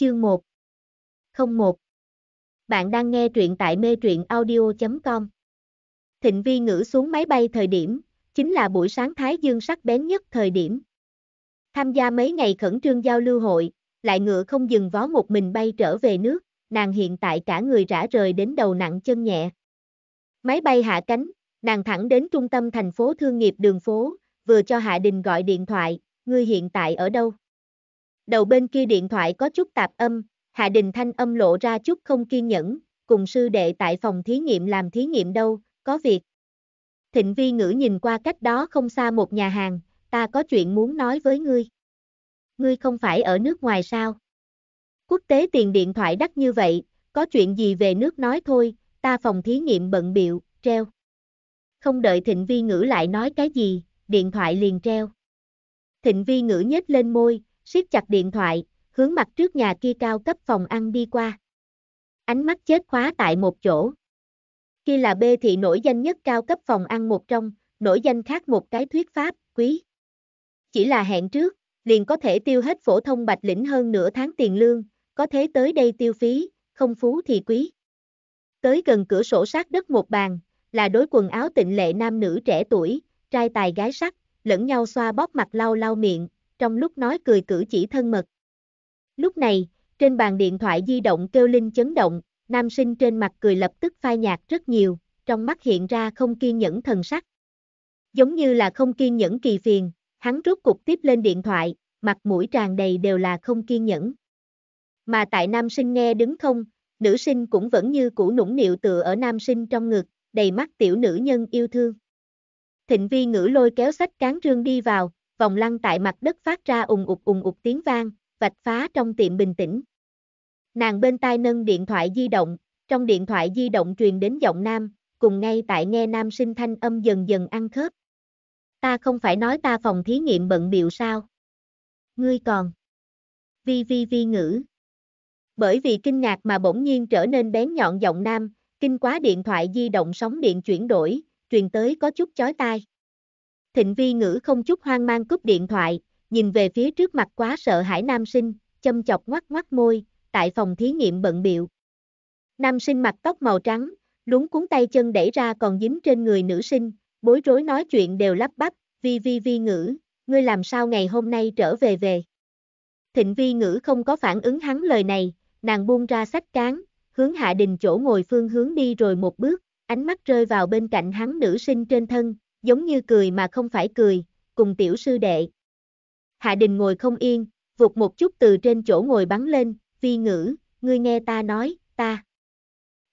Chương 1 01 Bạn đang nghe truyện tại mê truyện audio.com Thịnh Vi ngữ xuống máy bay thời điểm, chính là buổi sáng Thái Dương sắc bén nhất thời điểm. Tham gia mấy ngày khẩn trương giao lưu hội, lại ngựa không dừng vó một mình bay trở về nước, nàng hiện tại cả người rã rời đến đầu nặng chân nhẹ. Máy bay hạ cánh, nàng thẳng đến trung tâm thành phố thương nghiệp đường phố, vừa cho Hạ Đình gọi điện thoại, ngươi hiện tại ở đâu? Đầu bên kia điện thoại có chút tạp âm, Hạ Đình Thanh âm lộ ra chút không kiên nhẫn, cùng sư đệ tại phòng thí nghiệm làm thí nghiệm đâu, có việc. Thịnh vi ngữ nhìn qua cách đó không xa một nhà hàng, ta có chuyện muốn nói với ngươi. Ngươi không phải ở nước ngoài sao? Quốc tế tiền điện thoại đắt như vậy, có chuyện gì về nước nói thôi, ta phòng thí nghiệm bận biệu, treo. Không đợi thịnh vi ngữ lại nói cái gì, điện thoại liền treo. Thịnh vi ngữ nhếch lên môi, siết chặt điện thoại, hướng mặt trước nhà kia cao cấp phòng ăn đi qua. Ánh mắt chết khóa tại một chỗ. Kia là bê thị nổi danh nhất cao cấp phòng ăn một trong, nổi danh khác một cái thuyết pháp, quý. Chỉ là hẹn trước, liền có thể tiêu hết phổ thông bạch lĩnh hơn nửa tháng tiền lương, có thế tới đây tiêu phí, không phú thì quý. Tới gần cửa sổ sát đất một bàn, là đối quần áo tịnh lệ nam nữ trẻ tuổi, trai tài gái sắc, lẫn nhau xoa bóp mặt lau lau miệng, trong lúc nói cười cử chỉ thân mật. Lúc này, trên bàn điện thoại di động kêu linh chấn động, nam sinh trên mặt cười lập tức phai nhạt rất nhiều, trong mắt hiện ra không kiên nhẫn thần sắc. Giống như là không kiên nhẫn kỳ phiền, hắn rút cục tiếp lên điện thoại, mặt mũi tràn đầy đều là không kiên nhẫn. Mà tại nam sinh nghe đứng không, nữ sinh cũng vẫn như cũ nũng nịu tựa ở nam sinh trong ngực, đầy mắt tiểu nữ nhân yêu thương. Thịnh vi ngữ lôi kéo sách cán trương đi vào, vòng lăn tại mặt đất phát ra ùng ục ùng ục tiếng vang, vạch phá trong tiệm bình tĩnh. Nàng bên tai nâng điện thoại di động, trong điện thoại di động truyền đến giọng nam, cùng ngay tại nghe nam sinh thanh âm dần dần ăn khớp. Ta không phải nói ta phòng thí nghiệm bận biệu sao? Ngươi còn. Vi vi vi ngữ. Bởi vì kinh ngạc mà bỗng nhiên trở nên bén nhọn giọng nam, kinh quá điện thoại di động sóng điện chuyển đổi, truyền tới có chút chói tai. Thịnh vi ngữ không chút hoang mang cúp điện thoại, nhìn về phía trước mặt quá sợ hãi nam sinh, châm chọc ngoắt ngoắt môi, tại phòng thí nghiệm bận biệu. Nam sinh mặt tóc màu trắng, lúng cuốn tay chân đẩy ra còn dính trên người nữ sinh, bối rối nói chuyện đều lắp bắp, vi vi vi ngữ, ngươi làm sao ngày hôm nay trở về về. Thịnh vi ngữ không có phản ứng hắn lời này, nàng buông ra sách cán, hướng hạ đình chỗ ngồi phương hướng đi rồi một bước, ánh mắt rơi vào bên cạnh hắn nữ sinh trên thân, giống như cười mà không phải cười, cùng tiểu sư đệ. Hạ Đình ngồi không yên, vụt một chút từ trên chỗ ngồi bắn lên, vi ngữ, ngươi nghe ta nói, ta.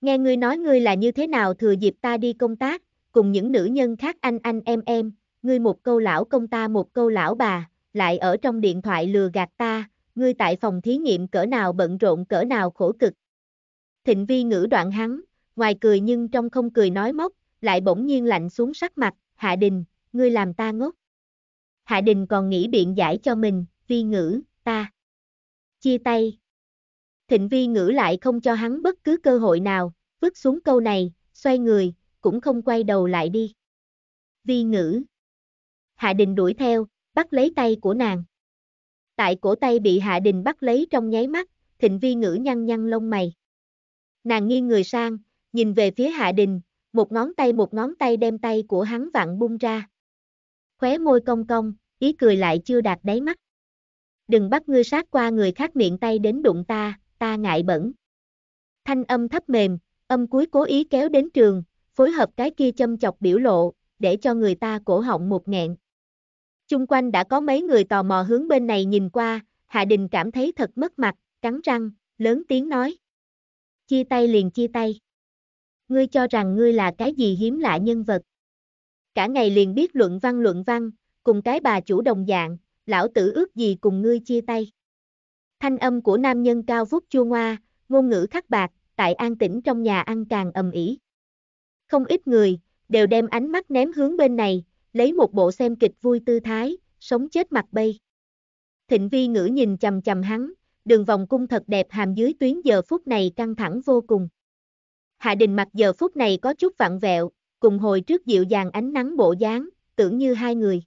Nghe ngươi nói ngươi là như thế nào thừa dịp ta đi công tác, cùng những nữ nhân khác anh anh em em, ngươi một câu lão công ta một câu lão bà, lại ở trong điện thoại lừa gạt ta, ngươi tại phòng thí nghiệm cỡ nào bận rộn cỡ nào khổ cực. Thịnh vi ngữ đoạn hắn, ngoài cười nhưng trong không cười nói móc, lại bỗng nhiên lạnh xuống sắc mặt, Hạ Đình, ngươi làm ta ngốc. Hạ Đình còn nghĩ biện giải cho mình, vi ngữ, ta. Chia tay. Thịnh vi ngữ lại không cho hắn bất cứ cơ hội nào, vứt xuống câu này, xoay người, cũng không quay đầu lại đi. Vi ngữ. Hạ Đình đuổi theo, bắt lấy tay của nàng. Tại cổ tay bị Hạ Đình bắt lấy trong nháy mắt, thịnh vi ngữ nhăn nhăn lông mày. Nàng nghiêng người sang, nhìn về phía Hạ Đình, một ngón tay một ngón tay đem tay của hắn vặn bung ra. Khóe môi cong cong, ý cười lại chưa đạt đáy mắt. Đừng bắt ngươi sát qua người khác miệng tay đến đụng ta, ta ngại bẩn. Thanh âm thấp mềm, âm cuối cố ý kéo đến trường, phối hợp cái kia châm chọc biểu lộ, để cho người ta cổ họng một nghẹn. Chung quanh đã có mấy người tò mò hướng bên này nhìn qua, Hạ Đình cảm thấy thật mất mặt, cắn răng, lớn tiếng nói. Chia tay liền chia tay. Ngươi cho rằng ngươi là cái gì hiếm lạ nhân vật. Cả ngày liền biết luận văn luận văn, cùng cái bà chủ đồng dạng, lão tử ước gì cùng ngươi chia tay. Thanh âm của nam nhân cao vút chua ngoa, ngôn ngữ khắc bạc, tại an tĩnh trong nhà ăn càng ầm ĩ. Không ít người, đều đem ánh mắt ném hướng bên này, lấy một bộ xem kịch vui tư thái, sống chết mặt bay. Thịnh vi ngữ nhìn chầm chầm hắn, đường vòng cung thật đẹp hàm dưới tuyến giờ phút này căng thẳng vô cùng. Hạ Đình mặc giờ phút này có chút vặn vẹo, cùng hồi trước dịu dàng ánh nắng bộ dáng, tưởng như hai người.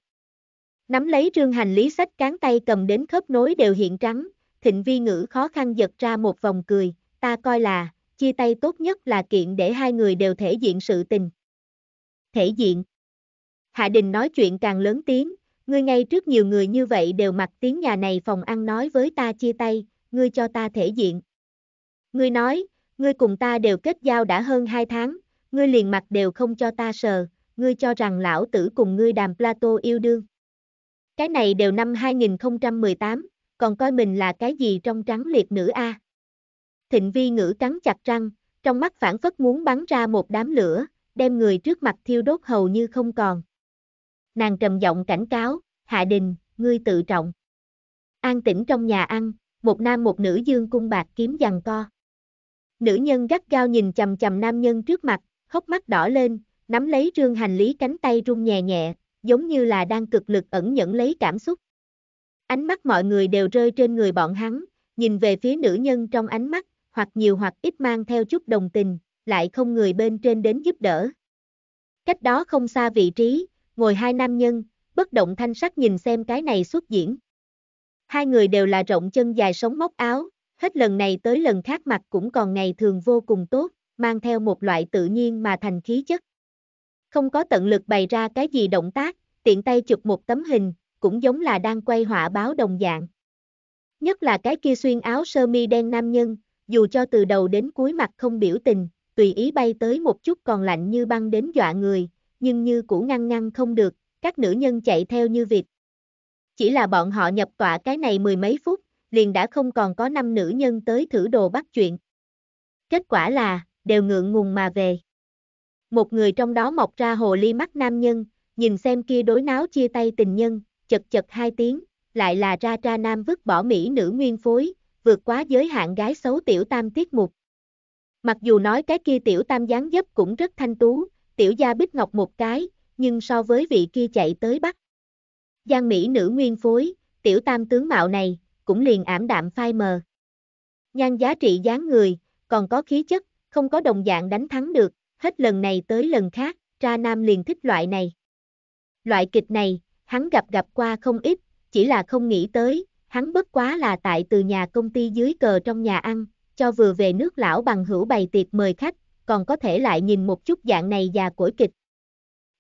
Nắm lấy trương hành lý sách cán tay cầm đến khớp nối đều hiện trắng, thịnh vi ngữ khó khăn giật ra một vòng cười, ta coi là, chia tay tốt nhất là kiện để hai người đều thể diện sự tình. Thể diện. Hạ Đình nói chuyện càng lớn tiếng, ngươi ngay trước nhiều người như vậy đều mặc tiếng nhà này phòng ăn nói với ta chia tay, ngươi cho ta thể diện. Ngươi nói, Ngươi cùng ta đều kết giao đã hơn 2 tháng, ngươi liền mặt đều không cho ta sờ, ngươi cho rằng lão tử cùng ngươi đàm Plato yêu đương. Cái này đều năm 2018, còn coi mình là cái gì trong trắng liệt nữ a. Thịnh vi ngữ cắn chặt răng, trong mắt phản phất muốn bắn ra một đám lửa, đem người trước mặt thiêu đốt hầu như không còn. Nàng trầm giọng cảnh cáo, hạ đình, ngươi tự trọng. An tĩnh trong nhà ăn, một nam một nữ dương cung bạc kiếm giằng co. Nữ nhân gắt gao nhìn chầm chầm nam nhân trước mặt, hốc mắt đỏ lên, nắm lấy rương hành lý cánh tay rung nhẹ nhẹ, giống như là đang cực lực ẩn nhẫn lấy cảm xúc. Ánh mắt mọi người đều rơi trên người bọn hắn, nhìn về phía nữ nhân trong ánh mắt, hoặc nhiều hoặc ít mang theo chút đồng tình, lại không người bên trên đến giúp đỡ. Cách đó không xa vị trí, ngồi hai nam nhân, bất động thanh sắc nhìn xem cái này xuất diễn. Hai người đều là rộng chân dài sống móc áo, hết lần này tới lần khác mặt cũng còn ngày thường vô cùng tốt, mang theo một loại tự nhiên mà thành khí chất. Không có tận lực bày ra cái gì động tác, tiện tay chụp một tấm hình, cũng giống là đang quay họa báo đồng dạng. Nhất là cái kia xuyên áo sơ mi đen nam nhân, dù cho từ đầu đến cuối mặt không biểu tình, tùy ý bay tới một chút còn lạnh như băng đến dọa người, nhưng như cũ ngăn ngăn không được, các nữ nhân chạy theo như vịt. Chỉ là bọn họ nhập tọa cái này mười mấy phút, liền đã không còn có năm nữ nhân tới thử đồ bắt chuyện. Kết quả là, đều ngượng ngùng mà về. Một người trong đó mọc ra hồ ly mắt nam nhân, nhìn xem kia đối náo chia tay tình nhân, chật chật hai tiếng, lại là ra tra nam vứt bỏ mỹ nữ nguyên phối, vượt quá giới hạn gái xấu tiểu tam tiết mục. Mặc dù nói cái kia tiểu tam dáng dấp cũng rất thanh tú, tiểu gia bích ngọc một cái, nhưng so với vị kia chạy tới bắt. Giang mỹ nữ nguyên phối, tiểu tam tướng mạo này, cũng liền ảm đạm phai mờ. Nhan giá trị dáng người, còn có khí chất, không có đồng dạng đánh thắng được, hết lần này tới lần khác, ra nam liền thích loại này. Loại kịch này, hắn gặp gặp qua không ít, chỉ là không nghĩ tới, hắn bất quá là tại từ nhà công ty dưới cờ trong nhà ăn, cho vừa về nước lão bằng hữu bày tiệc mời khách, còn có thể lại nhìn một chút dạng này già cỗi kịch.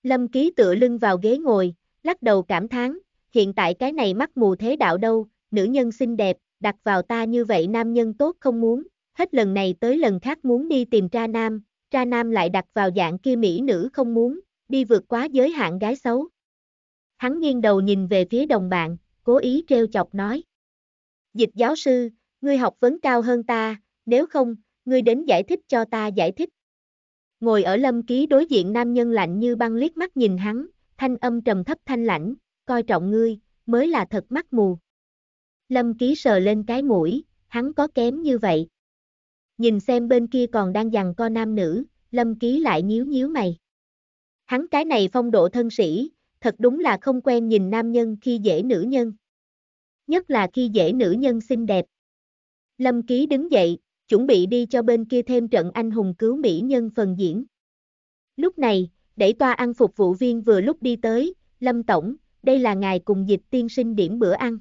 Lâm ký tựa lưng vào ghế ngồi, lắc đầu cảm thán, hiện tại cái này mắt mù thế đạo đâu, nữ nhân xinh đẹp, đặt vào ta như vậy nam nhân tốt không muốn, hết lần này tới lần khác muốn đi tìm tra nam, tra nam lại đặt vào dạng kia mỹ nữ không muốn, đi vượt quá giới hạn gái xấu. Hắn nghiêng đầu nhìn về phía đồng bạn, cố ý treo chọc nói. Dịch giáo sư, ngươi học vấn cao hơn ta, nếu không, ngươi đến giải thích cho ta giải thích. Ngồi ở lâm ký đối diện nam nhân lạnh như băng liếc mắt nhìn hắn, thanh âm trầm thấp thanh lãnh, coi trọng ngươi, mới là thật mắt mù. Lâm Ký sờ lên cái mũi, hắn có kém như vậy. Nhìn xem bên kia còn đang dằn co nam nữ, Lâm Ký lại nhíu nhíu mày. Hắn cái này phong độ thân sĩ, thật đúng là không quen nhìn nam nhân khi dễ nữ nhân. Nhất là khi dễ nữ nhân xinh đẹp. Lâm Ký đứng dậy, chuẩn bị đi cho bên kia thêm trận anh hùng cứu mỹ nhân phần diễn. Lúc này, đẩy toa ăn phục vụ viên vừa lúc đi tới, Lâm Tổng, đây là ngài cùng dịch tiên sinh điểm bữa ăn.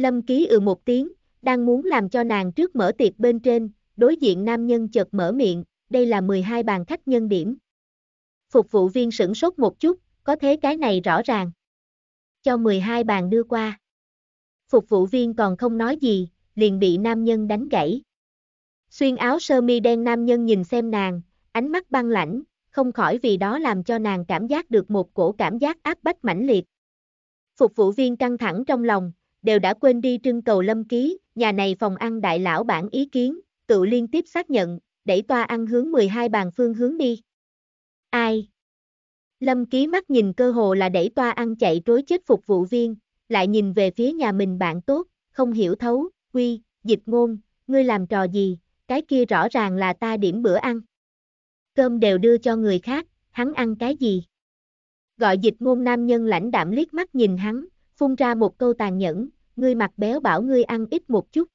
Lâm Ký ừ một tiếng, đang muốn làm cho nàng trước mở tiệc bên trên, đối diện nam nhân chợt mở miệng, đây là 12 bàn khách nhân điểm. Phục vụ viên sửng sốt một chút, có thế cái này rõ ràng. Cho 12 bàn đưa qua. Phục vụ viên còn không nói gì, liền bị nam nhân đánh gãy. Xuyên áo sơ mi đen nam nhân nhìn xem nàng, ánh mắt băng lãnh, không khỏi vì đó làm cho nàng cảm giác được một cổ cảm giác áp bách mãnh liệt. Phục vụ viên căng thẳng trong lòng, đều đã quên đi trưng cầu lâm ký, nhà này phòng ăn đại lão bản ý kiến, tự liên tiếp xác nhận, đẩy toa ăn hướng 12 bàn phương hướng đi. Ai? Lâm ký mắt nhìn cơ hồ là đẩy toa ăn chạy trối chết phục vụ viên, lại nhìn về phía nhà mình bạn tốt, không hiểu thấu, quy, dịch ngôn, ngươi làm trò gì, cái kia rõ ràng là ta điểm bữa ăn. Cơm đều đưa cho người khác, hắn ăn cái gì? Gọi dịch ngôn nam nhân lãnh đạm liếc mắt nhìn hắn, phun ra một câu tàn nhẫn, ngươi mặt béo bảo ngươi ăn ít một chút.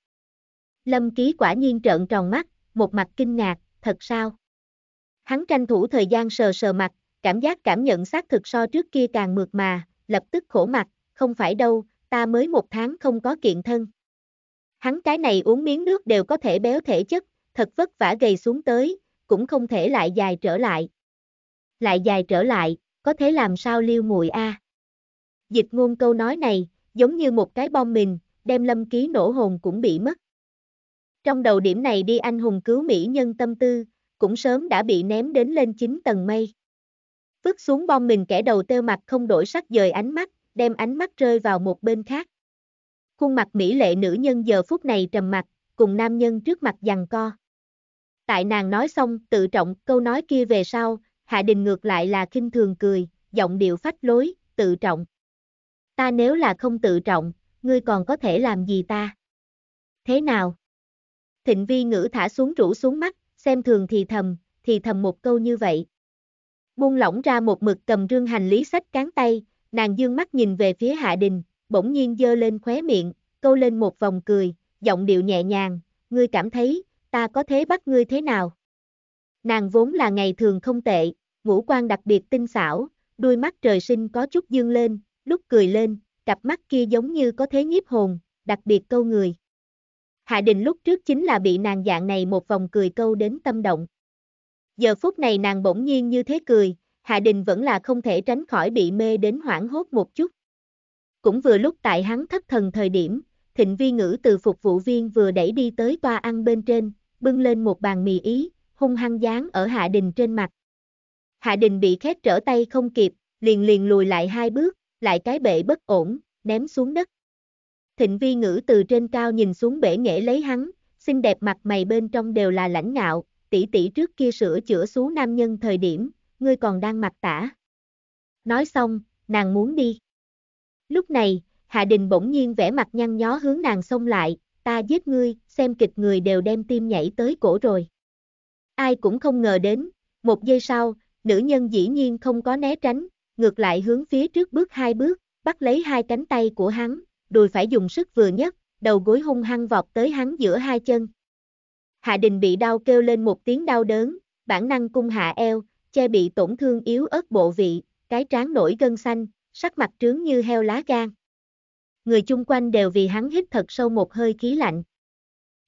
Lâm ký quả nhiên trợn tròn mắt, một mặt kinh ngạc, thật sao? Hắn tranh thủ thời gian sờ sờ mặt, cảm giác cảm nhận xác thực so trước kia càng mượt mà, lập tức khổ mặt, không phải đâu, ta mới một tháng không có kiện thân. Hắn cái này uống miếng nước đều có thể béo thể chất, thật vất vả gầy xuống tới, cũng không thể lại dài trở lại. Lại dài trở lại, có thể làm sao liêu mùi a? À? Dịch ngôn câu nói này, giống như một cái bom mình, đem lâm ký nổ hồn cũng bị mất. Trong đầu điểm này đi anh hùng cứu mỹ nhân tâm tư, cũng sớm đã bị ném đến lên 9 tầng mây. Vứt xuống bom mình kẻ đầu tơ mặt không đổi sắc dời ánh mắt, đem ánh mắt rơi vào một bên khác. Khuôn mặt mỹ lệ nữ nhân giờ phút này trầm mặt, cùng nam nhân trước mặt giằng co. Tại nàng nói xong tự trọng câu nói kia về sau, Hạ Đình ngược lại là kinh thường cười, giọng điệu phách lối, tự trọng ta nếu là không tự trọng, ngươi còn có thể làm gì ta? Thế nào? Thịnh vi ngữ thả xuống rũ xuống mắt, xem thường thì thầm, thì thầm một câu như vậy. Buông lỏng ra một mực cầm rương hành lý sách cán tay, nàng dương mắt nhìn về phía hạ đình, bỗng nhiên dơ lên khóe miệng, câu lên một vòng cười, giọng điệu nhẹ nhàng, ngươi cảm thấy, ta có thế bắt ngươi thế nào? Nàng vốn là ngày thường không tệ, ngũ quan đặc biệt tinh xảo, đuôi mắt trời sinh có chút dương lên, lúc cười lên, cặp mắt kia giống như có thế nhiếp hồn, đặc biệt câu người. Hạ Đình lúc trước chính là bị nàng dạng này một vòng cười câu đến tâm động. Giờ phút này nàng bỗng nhiên như thế cười, Hạ Đình vẫn là không thể tránh khỏi bị mê đến hoảng hốt một chút. Cũng vừa lúc tại hắn thất thần thời điểm, thịnh vi ngữ từ phục vụ viên vừa đẩy đi tới toa ăn bên trên, bưng lên một bàn mì ý, hung hăng dán ở Hạ Đình trên mặt. Hạ Đình bị khét trở tay không kịp, liền liền lùi lại hai bước, lại cái bệ bất ổn, ném xuống đất. Thịnh vi ngữ từ trên cao nhìn xuống bể nghệ lấy hắn, xinh đẹp mặt mày bên trong đều là lãnh ngạo, tỷ tỷ trước kia sửa chữa xuống nam nhân thời điểm, ngươi còn đang mặt tả. Nói xong, nàng muốn đi. Lúc này, Hạ Đình bỗng nhiên vẽ mặt nhăn nhó hướng nàng xông lại, ta giết ngươi, xem kịch người đều đem tim nhảy tới cổ rồi. Ai cũng không ngờ đến, một giây sau, nữ nhân dĩ nhiên không có né tránh, ngược lại hướng phía trước bước hai bước, bắt lấy hai cánh tay của hắn, đùi phải dùng sức vừa nhất, đầu gối hung hăng vọt tới hắn giữa hai chân. Hạ Đình bị đau kêu lên một tiếng đau đớn, bản năng cung hạ eo, che bị tổn thương yếu ớt bộ vị, cái trán nổi gân xanh, sắc mặt trướng như heo lá gan. Người chung quanh đều vì hắn hít thật sâu một hơi khí lạnh.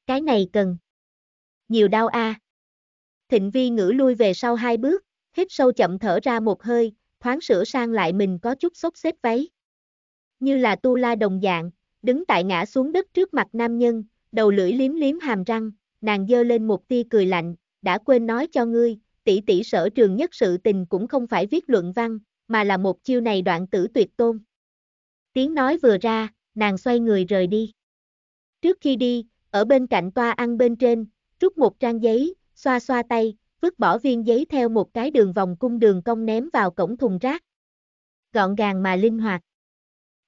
Cái này cần. Nhiều đau a. À. Thịnh vi ngữ lui về sau hai bước, hít sâu chậm thở ra một hơi, thoáng sửa sang lại mình có chút sốt xếp váy. Như là tu la đồng dạng, đứng tại ngã xuống đất trước mặt nam nhân, đầu lưỡi liếm liếm hàm răng, nàng dơ lên một tia cười lạnh, đã quên nói cho ngươi, tỷ tỷ sở trường nhất sự tình cũng không phải viết luận văn, mà là một chiêu này đoạn tử tuyệt tôn. Tiếng nói vừa ra, nàng xoay người rời đi. Trước khi đi, ở bên cạnh toa ăn bên trên, rút một trang giấy, xoa xoa tay, vứt bỏ viên giấy theo một cái đường vòng cung đường cong ném vào cổng thùng rác. Gọn gàng mà linh hoạt.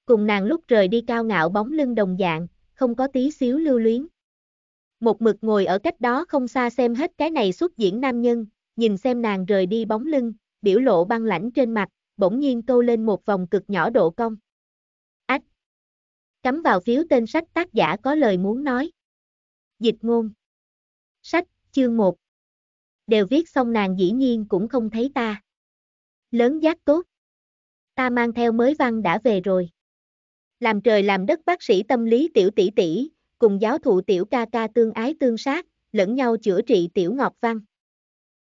Cùng nàng lúc rời đi cao ngạo bóng lưng đồng dạng, không có tí xíu lưu luyến. Một mực ngồi ở cách đó không xa xem hết cái này xuất diễn nam nhân, nhìn xem nàng rời đi bóng lưng, biểu lộ băng lãnh trên mặt, bỗng nhiên câu lên một vòng cực nhỏ độ cong. Ách! Cắm vào phiếu tên sách tác giả có lời muốn nói. Dịch ngôn. Sách, chương 1 đều viết xong nàng dĩ nhiên cũng không thấy ta. Lớn giác tốt. Ta mang theo mới văn đã về rồi. Làm trời làm đất bác sĩ tâm lý tiểu tỷ tỷ, cùng giáo thụ tiểu ca ca tương ái tương sát, lẫn nhau chữa trị tiểu ngọc văn.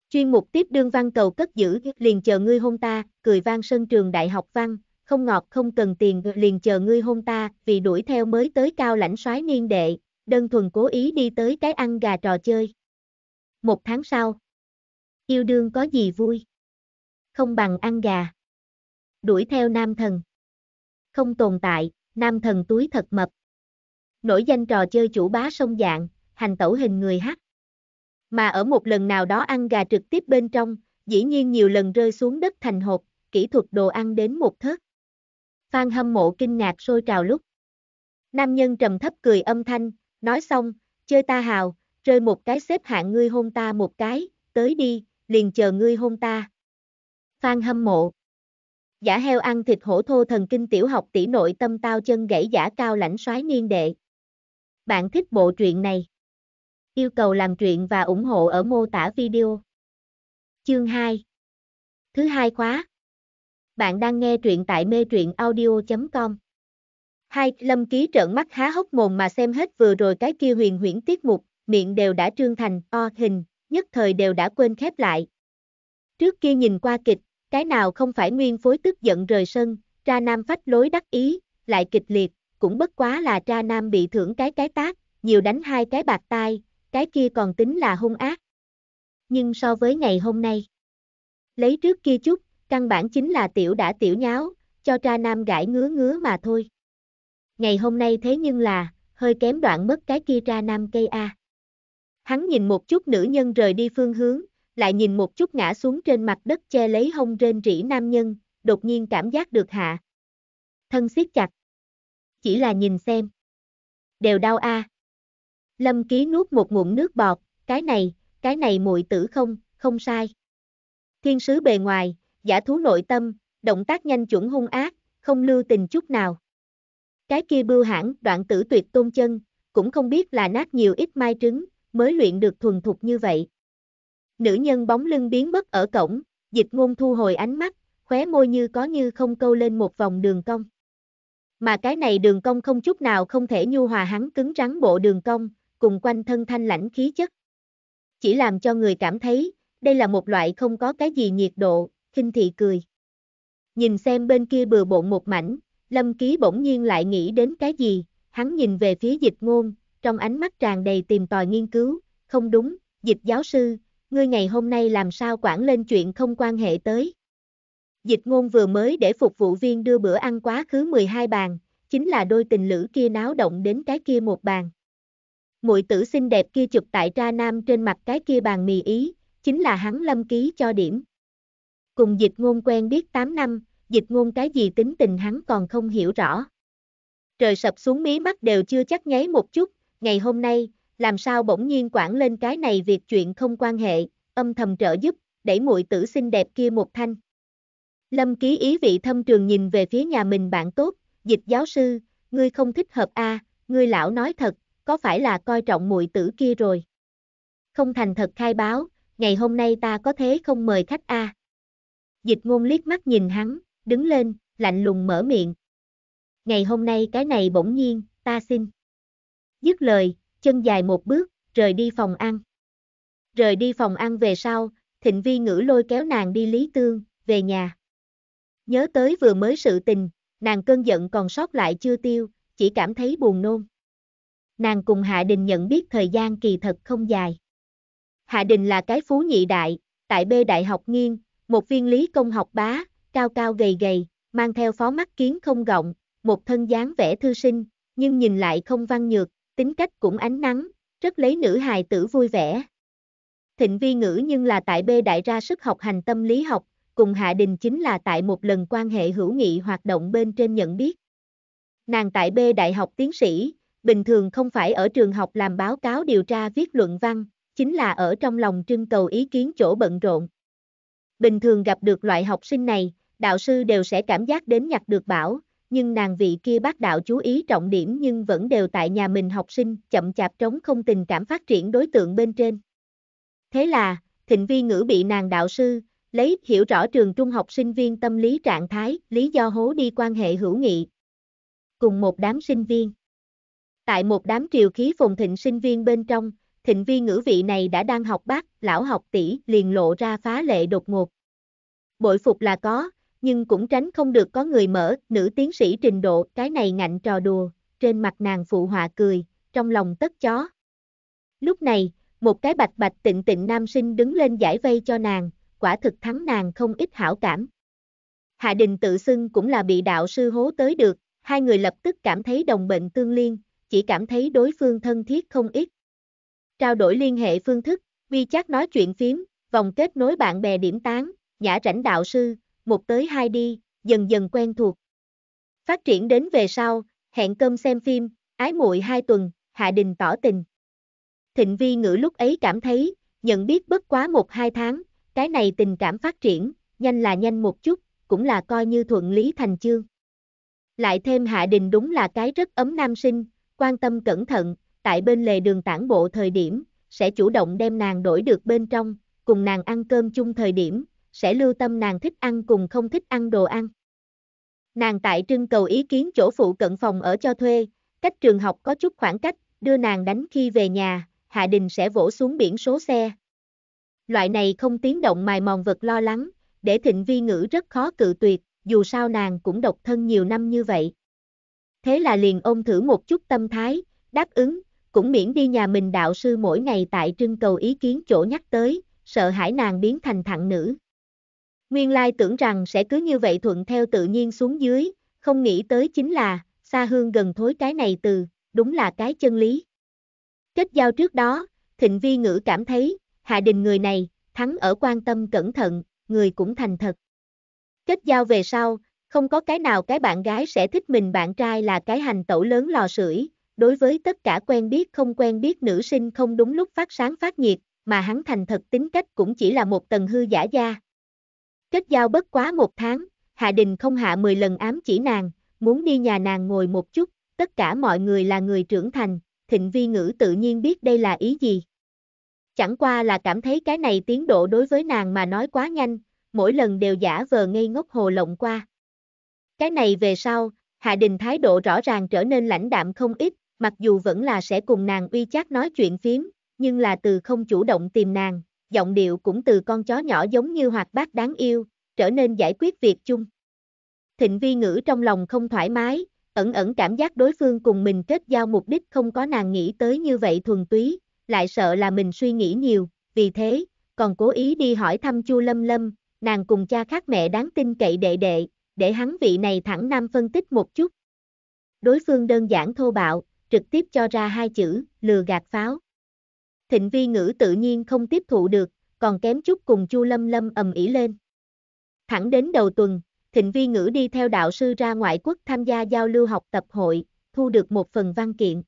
Chuyên mục tiếp đương văn cầu cất giữ, liền chờ ngươi hôn ta, cười vang sân trường đại học văn, không ngọt không cần tiền, liền chờ ngươi hôn ta, vì đuổi theo mới tới cao lãnh soái niên đệ, đơn thuần cố ý đi tới cái ăn gà trò chơi. Một tháng sau, Yêu đương có gì vui? Không bằng ăn gà. Đuổi theo nam thần. Không tồn tại, nam thần túi thật mập. Nổi danh trò chơi chủ bá sông dạng, hành tẩu hình người hát. Mà ở một lần nào đó ăn gà trực tiếp bên trong, dĩ nhiên nhiều lần rơi xuống đất thành hộp, kỹ thuật đồ ăn đến một thớt. Phan hâm mộ kinh ngạc sôi trào lúc. Nam nhân trầm thấp cười âm thanh, nói xong, chơi ta hào, rơi một cái xếp hạng ngươi hôn ta một cái, tới đi, liền chờ ngươi hôn ta. Phan hâm mộ. Giả heo ăn thịt hổ thô thần kinh tiểu học tỷ nội tâm tao chân gãy giả cao lãnh soái niên đệ. Bạn thích bộ truyện này? Yêu cầu làm truyện và ủng hộ ở mô tả video. Chương 2 Thứ hai khóa Bạn đang nghe truyện tại mê truyện audio.com Hai, Lâm Ký trợn mắt há hốc mồm mà xem hết vừa rồi cái kia huyền huyễn tiết mục, miệng đều đã trương thành, o hình, nhất thời đều đã quên khép lại. Trước kia nhìn qua kịch, cái nào không phải nguyên phối tức giận rời sân, tra nam phách lối đắc ý, lại kịch liệt, cũng bất quá là tra nam bị thưởng cái cái tác, nhiều đánh hai cái bạc tai, cái kia còn tính là hung ác. Nhưng so với ngày hôm nay, lấy trước kia chút, căn bản chính là tiểu đã tiểu nháo, cho tra nam gãi ngứa ngứa mà thôi. Ngày hôm nay thế nhưng là, hơi kém đoạn mất cái kia tra nam cây A. Hắn nhìn một chút nữ nhân rời đi phương hướng, lại nhìn một chút ngã xuống trên mặt đất che lấy hông rên rỉ nam nhân, đột nhiên cảm giác được hạ. Thân siết chặt. Chỉ là nhìn xem. Đều đau a. À. Lâm ký nuốt một ngụm nước bọt, cái này, cái này muội tử không, không sai. Thiên sứ bề ngoài, giả thú nội tâm, động tác nhanh chuẩn hung ác, không lưu tình chút nào. Cái kia bưu hãng đoạn tử tuyệt tôn chân, cũng không biết là nát nhiều ít mai trứng, mới luyện được thuần thục như vậy. Nữ nhân bóng lưng biến mất ở cổng, dịch ngôn thu hồi ánh mắt, khóe môi như có như không câu lên một vòng đường cong. Mà cái này đường cong không chút nào không thể nhu hòa hắn cứng rắn bộ đường cong, cùng quanh thân thanh lãnh khí chất. Chỉ làm cho người cảm thấy, đây là một loại không có cái gì nhiệt độ, khinh thị cười. Nhìn xem bên kia bừa bộn một mảnh, lâm ký bỗng nhiên lại nghĩ đến cái gì, hắn nhìn về phía dịch ngôn, trong ánh mắt tràn đầy tìm tòi nghiên cứu, không đúng, dịch giáo sư, ngươi ngày hôm nay làm sao quản lên chuyện không quan hệ tới. Dịch ngôn vừa mới để phục vụ viên đưa bữa ăn quá khứ 12 bàn, chính là đôi tình lữ kia náo động đến cái kia một bàn. Muội tử xinh đẹp kia chụp tại tra nam trên mặt cái kia bàn mì ý, chính là hắn lâm ký cho điểm. Cùng dịch ngôn quen biết 8 năm, dịch ngôn cái gì tính tình hắn còn không hiểu rõ. Trời sập xuống mí mắt đều chưa chắc nháy một chút, ngày hôm nay, làm sao bỗng nhiên quản lên cái này việc chuyện không quan hệ, âm thầm trợ giúp, đẩy muội tử xinh đẹp kia một thanh. Lâm ký ý vị thâm trường nhìn về phía nhà mình bạn tốt, dịch giáo sư, ngươi không thích hợp a, à, ngươi lão nói thật, có phải là coi trọng muội tử kia rồi. Không thành thật khai báo, ngày hôm nay ta có thế không mời khách a. À. Dịch ngôn liếc mắt nhìn hắn, đứng lên, lạnh lùng mở miệng. Ngày hôm nay cái này bỗng nhiên, ta xin dứt lời, chân dài một bước, rời đi phòng ăn. Rời đi phòng ăn về sau, thịnh vi ngữ lôi kéo nàng đi Lý Tương, về nhà. Nhớ tới vừa mới sự tình, nàng cơn giận còn sót lại chưa tiêu, chỉ cảm thấy buồn nôn. Nàng cùng Hạ Đình nhận biết thời gian kỳ thật không dài. Hạ Đình là cái phú nhị đại, tại B Đại học Nghiên, một viên lý công học bá, cao cao gầy gầy, mang theo phó mắt kiến không gọng, một thân dáng vẻ thư sinh, nhưng nhìn lại không văn nhược, tính cách cũng ánh nắng, rất lấy nữ hài tử vui vẻ. Thịnh vi ngữ nhưng là tại B đại ra sức học hành tâm lý học, cùng Hạ Đình chính là tại một lần quan hệ hữu nghị hoạt động bên trên nhận biết. Nàng tại B đại học tiến sĩ, bình thường không phải ở trường học làm báo cáo điều tra viết luận văn, chính là ở trong lòng trưng cầu ý kiến chỗ bận rộn. Bình thường gặp được loại học sinh này, đạo sư đều sẽ cảm giác đến nhặt được bảo, nhưng nàng vị kia bác đạo chú ý trọng điểm nhưng vẫn đều tại nhà mình học sinh, chậm chạp trống không tình cảm phát triển đối tượng bên trên. Thế là, thịnh vi ngữ bị nàng đạo sư, lấy hiểu rõ trường trung học sinh viên tâm lý trạng thái, lý do hố đi quan hệ hữu nghị. Cùng một đám sinh viên. Tại một đám triều khí phồn thịnh sinh viên bên trong, thịnh vi ngữ vị này đã đang học bác, lão học tỷ liền lộ ra phá lệ đột ngột. Bội phục là có, nhưng cũng tránh không được có người mở, nữ tiến sĩ trình độ, cái này ngạnh trò đùa, trên mặt nàng phụ họa cười, trong lòng tất chó. Lúc này, một cái bạch bạch tịnh tịnh nam sinh đứng lên giải vây cho nàng, quả thực thắng nàng không ít hảo cảm. Hạ Đình tự xưng cũng là bị đạo sư hố tới được, hai người lập tức cảm thấy đồng bệnh tương liên, chỉ cảm thấy đối phương thân thiết không ít. Trao đổi liên hệ phương thức, vi chắc nói chuyện phím, vòng kết nối bạn bè điểm tán, nhã rảnh đạo sư, một tới hai đi, dần dần quen thuộc. Phát triển đến về sau, hẹn cơm xem phim, ái muội hai tuần, Hạ Đình tỏ tình. Thịnh vi ngữ lúc ấy cảm thấy, nhận biết bất quá một hai tháng, cái này tình cảm phát triển, nhanh là nhanh một chút, cũng là coi như thuận lý thành chương. Lại thêm Hạ Đình đúng là cái rất ấm nam sinh, quan tâm cẩn thận, tại bên lề đường tản bộ thời điểm, sẽ chủ động đem nàng đổi được bên trong, cùng nàng ăn cơm chung thời điểm, sẽ lưu tâm nàng thích ăn cùng không thích ăn đồ ăn. Nàng tại trưng cầu ý kiến chỗ phụ cận phòng ở cho thuê, cách trường học có chút khoảng cách, đưa nàng đánh khi về nhà, Hạ Đình sẽ vỗ xuống biển số xe. Loại này không tiếng động mài mòn vật lo lắng, để thịnh vi ngữ rất khó cự tuyệt, dù sao nàng cũng độc thân nhiều năm như vậy. Thế là liền ôm thử một chút tâm thái, đáp ứng, cũng miễn đi nhà mình đạo sư mỗi ngày tại trưng cầu ý kiến chỗ nhắc tới, sợ hãi nàng biến thành thẳng nữ. Nguyên lai tưởng rằng sẽ cứ như vậy thuận theo tự nhiên xuống dưới, không nghĩ tới chính là, xa hương gần thối cái này từ, đúng là cái chân lý. Kết giao trước đó, thịnh vi ngữ cảm thấy, hạ đình người này, thắng ở quan tâm cẩn thận, người cũng thành thật. Kết giao về sau, không có cái nào cái bạn gái sẽ thích mình bạn trai là cái hành tẩu lớn lò sưởi, đối với tất cả quen biết không quen biết nữ sinh không đúng lúc phát sáng phát nhiệt, mà hắn thành thật tính cách cũng chỉ là một tầng hư giả gia, Kết giao bất quá một tháng, Hạ Đình không hạ 10 lần ám chỉ nàng, muốn đi nhà nàng ngồi một chút, tất cả mọi người là người trưởng thành, thịnh vi ngữ tự nhiên biết đây là ý gì. Chẳng qua là cảm thấy cái này tiến độ đối với nàng mà nói quá nhanh, mỗi lần đều giả vờ ngây ngốc hồ lộng qua. Cái này về sau, Hạ Đình thái độ rõ ràng trở nên lãnh đạm không ít, mặc dù vẫn là sẽ cùng nàng uy chát nói chuyện phím, nhưng là từ không chủ động tìm nàng, giọng điệu cũng từ con chó nhỏ giống như hoạt bát đáng yêu, trở nên giải quyết việc chung. Thịnh vi ngữ trong lòng không thoải mái, ẩn ẩn cảm giác đối phương cùng mình kết giao mục đích không có nàng nghĩ tới như vậy thuần túy, lại sợ là mình suy nghĩ nhiều, vì thế, còn cố ý đi hỏi thăm Chu Lâm Lâm, nàng cùng cha khác mẹ đáng tin cậy đệ đệ, để hắn vị này thẳng nam phân tích một chút. Đối phương đơn giản thô bạo, trực tiếp cho ra hai chữ, lừa gạt pháo. Thịnh vi ngữ tự nhiên không tiếp thụ được, còn kém chút cùng Chu Lâm Lâm ầm ĩ lên. Thẳng đến đầu tuần, Thịnh vi ngữ đi theo đạo sư ra ngoại quốc tham gia giao lưu học tập hội, thu được một phần văn kiện.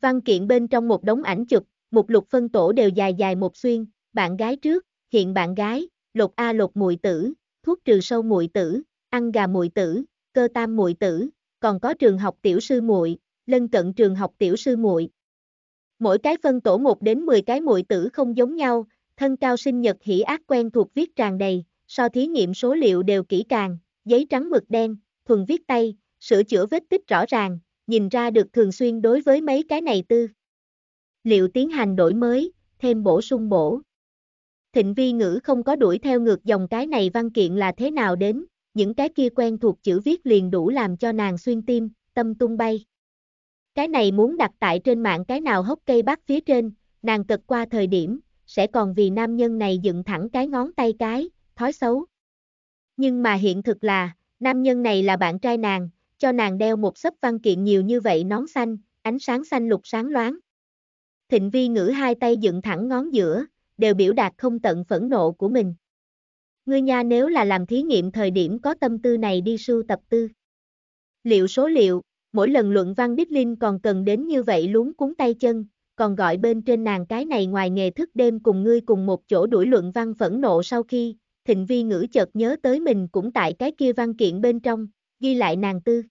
Văn kiện bên trong một đống ảnh chụp, một lục phân tổ đều dài dài một xuyên, bạn gái trước, hiện bạn gái, lục A lục muội tử, thuốc trừ sâu muội tử, ăn gà muội tử, cơ tam muội tử, còn có trường học tiểu sư muội, lân cận trường học tiểu sư muội, Mỗi cái phân tổ một đến 10 cái muội tử không giống nhau, thân cao sinh nhật hỉ ác quen thuộc viết tràn đầy, so thí nghiệm số liệu đều kỹ càng, giấy trắng mực đen, thuần viết tay, sửa chữa vết tích rõ ràng, nhìn ra được thường xuyên đối với mấy cái này tư. Liệu tiến hành đổi mới, thêm bổ sung bổ. Thịnh vi ngữ không có đuổi theo ngược dòng cái này văn kiện là thế nào đến, những cái kia quen thuộc chữ viết liền đủ làm cho nàng xuyên tim, tâm tung bay. Cái này muốn đặt tại trên mạng cái nào hốc cây bắt phía trên, nàng cực qua thời điểm, sẽ còn vì nam nhân này dựng thẳng cái ngón tay cái, thói xấu. Nhưng mà hiện thực là, nam nhân này là bạn trai nàng, cho nàng đeo một sấp văn kiện nhiều như vậy nón xanh, ánh sáng xanh lục sáng loáng. Thịnh vi ngữ hai tay dựng thẳng ngón giữa, đều biểu đạt không tận phẫn nộ của mình. Ngươi nha nếu là làm thí nghiệm thời điểm có tâm tư này đi sưu tập tư. Liệu số liệu, mỗi lần luận văn Bích Linh còn cần đến như vậy luống cuốn tay chân, còn gọi bên trên nàng cái này ngoài nghề thức đêm cùng ngươi cùng một chỗ đuổi luận văn phẫn nộ sau khi, thịnh vi ngữ chợt nhớ tới mình cũng tại cái kia văn kiện bên trong, ghi lại nàng tư.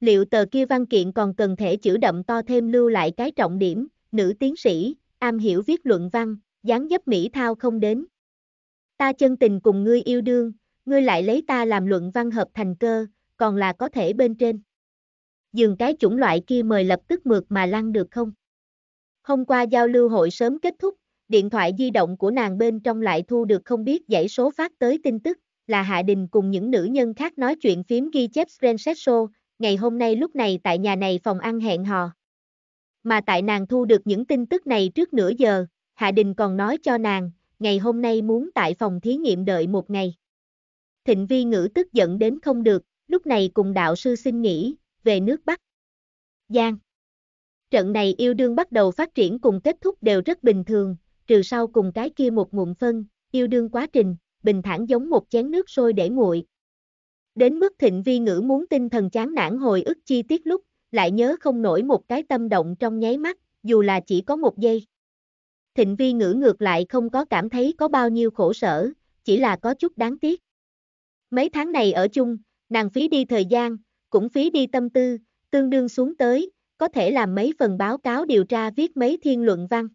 Liệu tờ kia văn kiện còn cần thể chữ đậm to thêm lưu lại cái trọng điểm, nữ tiến sĩ, am hiểu viết luận văn, dáng dấp mỹ thao không đến. Ta chân tình cùng ngươi yêu đương, ngươi lại lấy ta làm luận văn hợp thành cơ, còn là có thể bên trên dường cái chủng loại kia mời lập tức mượt mà lăn được không? Hôm qua giao lưu hội sớm kết thúc, điện thoại di động của nàng bên trong lại thu được không biết dãy số phát tới tin tức, là Hạ Đình cùng những nữ nhân khác nói chuyện phím ghi chép Renset Show, ngày hôm nay lúc này tại nhà này phòng ăn hẹn hò. Mà tại nàng thu được những tin tức này trước nửa giờ, Hạ Đình còn nói cho nàng, ngày hôm nay muốn tại phòng thí nghiệm đợi một ngày. Thịnh vi ngữ tức giận đến không được, lúc này cùng đạo sư xin nghỉ, về nước Bắc. Giang Trận này yêu đương bắt đầu phát triển cùng kết thúc đều rất bình thường, trừ sau cùng cái kia một ngụm phân, yêu đương quá trình, bình thản giống một chén nước sôi để nguội. Đến mức thịnh vi ngữ muốn tinh thần chán nản hồi ức chi tiết lúc, lại nhớ không nổi một cái tâm động trong nháy mắt, dù là chỉ có một giây. Thịnh vi ngữ ngược lại không có cảm thấy có bao nhiêu khổ sở, chỉ là có chút đáng tiếc. Mấy tháng này ở chung, nàng phí đi thời gian, cũng phí đi tâm tư, tương đương xuống tới, có thể làm mấy phần báo cáo điều tra viết mấy thiên luận văn.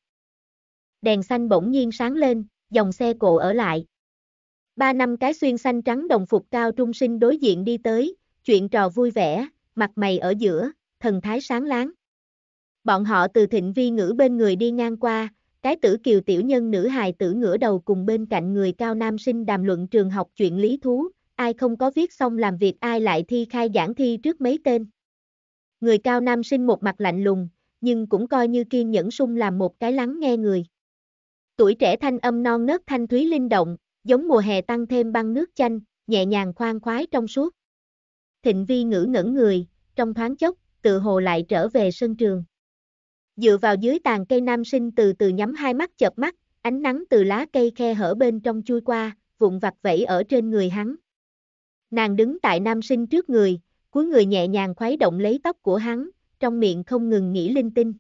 Đèn xanh bỗng nhiên sáng lên, dòng xe cộ ở lại. Ba năm cái xuyên xanh trắng đồng phục cao trung sinh đối diện đi tới, chuyện trò vui vẻ, mặt mày ở giữa, thần thái sáng láng. Bọn họ từ thịnh vi ngữ bên người đi ngang qua, cái tử kiều tiểu nhân nữ hài tử ngửa đầu cùng bên cạnh người cao nam sinh đàm luận trường học chuyện lý thú, ai không có viết xong làm việc ai lại thi khai giảng thi trước mấy tên. Người cao nam sinh một mặt lạnh lùng, nhưng cũng coi như kiên nhẫn sung làm một cái lắng nghe người. Tuổi trẻ thanh âm non nớt thanh thúy linh động, giống mùa hè tăng thêm băng nước chanh, nhẹ nhàng khoan khoái trong suốt. Thịnh vi ngữ ngẩn người, trong thoáng chốc, tự hồ lại trở về sân trường. Dựa vào dưới tàn cây nam sinh từ từ nhắm hai mắt chợp mắt, ánh nắng từ lá cây khe hở bên trong chui qua, vụn vặt vẫy ở trên người hắn. Nàng đứng tại nam sinh trước người, cuối người nhẹ nhàng khuấy động lấy tóc của hắn, trong miệng không ngừng nghĩ linh tinh.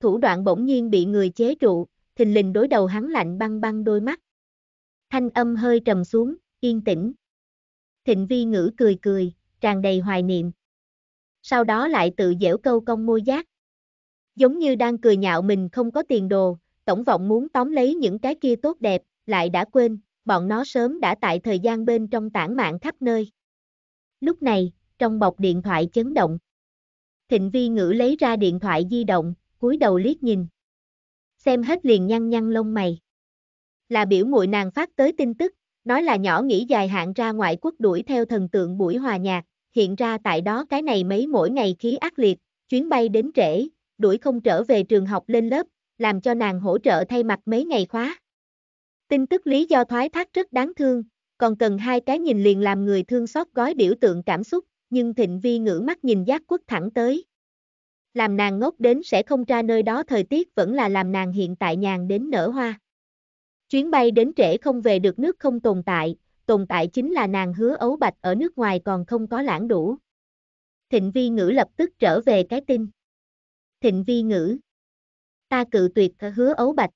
Thủ đoạn bỗng nhiên bị người chế trụ, thình lình đối đầu hắn lạnh băng băng đôi mắt. Thanh âm hơi trầm xuống, yên tĩnh. Thịnh vi ngữ cười cười, tràn đầy hoài niệm. Sau đó lại tự dễu câu cong môi giác. Giống như đang cười nhạo mình không có tiền đồ, tổng vọng muốn tóm lấy những cái kia tốt đẹp, lại đã quên, bọn nó sớm đã tại thời gian bên trong tản mạng khắp nơi. Lúc này, trong bọc điện thoại chấn động. Thịnh vi ngữ lấy ra điện thoại di động, cúi đầu liếc nhìn. Xem hết liền nhăn nhăn lông mày. Là biểu muội nàng phát tới tin tức, nói là nhỏ nghỉ dài hạn ra ngoại quốc đuổi theo thần tượng buổi hòa nhạc, hiện ra tại đó cái này mấy mỗi ngày khí ác liệt, chuyến bay đến trễ, đuổi không trở về trường học lên lớp, làm cho nàng hỗ trợ thay mặt mấy ngày khóa. Tin tức lý do thoái thác rất đáng thương, còn cần hai cái nhìn liền làm người thương xót gói biểu tượng cảm xúc, nhưng thịnh vi ngữ mắt nhìn giác quốc thẳng tới. Làm nàng ngốc đến sẽ không ra nơi đó thời tiết vẫn là làm nàng hiện tại nhàn đến nở hoa. Chuyến bay đến trễ không về được nước không tồn tại, tồn tại chính là nàng hứa ấu bạch ở nước ngoài còn không có lãng đủ. Thịnh vi ngữ lập tức trở về cái tin. Thịnh vi ngữ. Ta cự tuyệt hứa ấu bạch.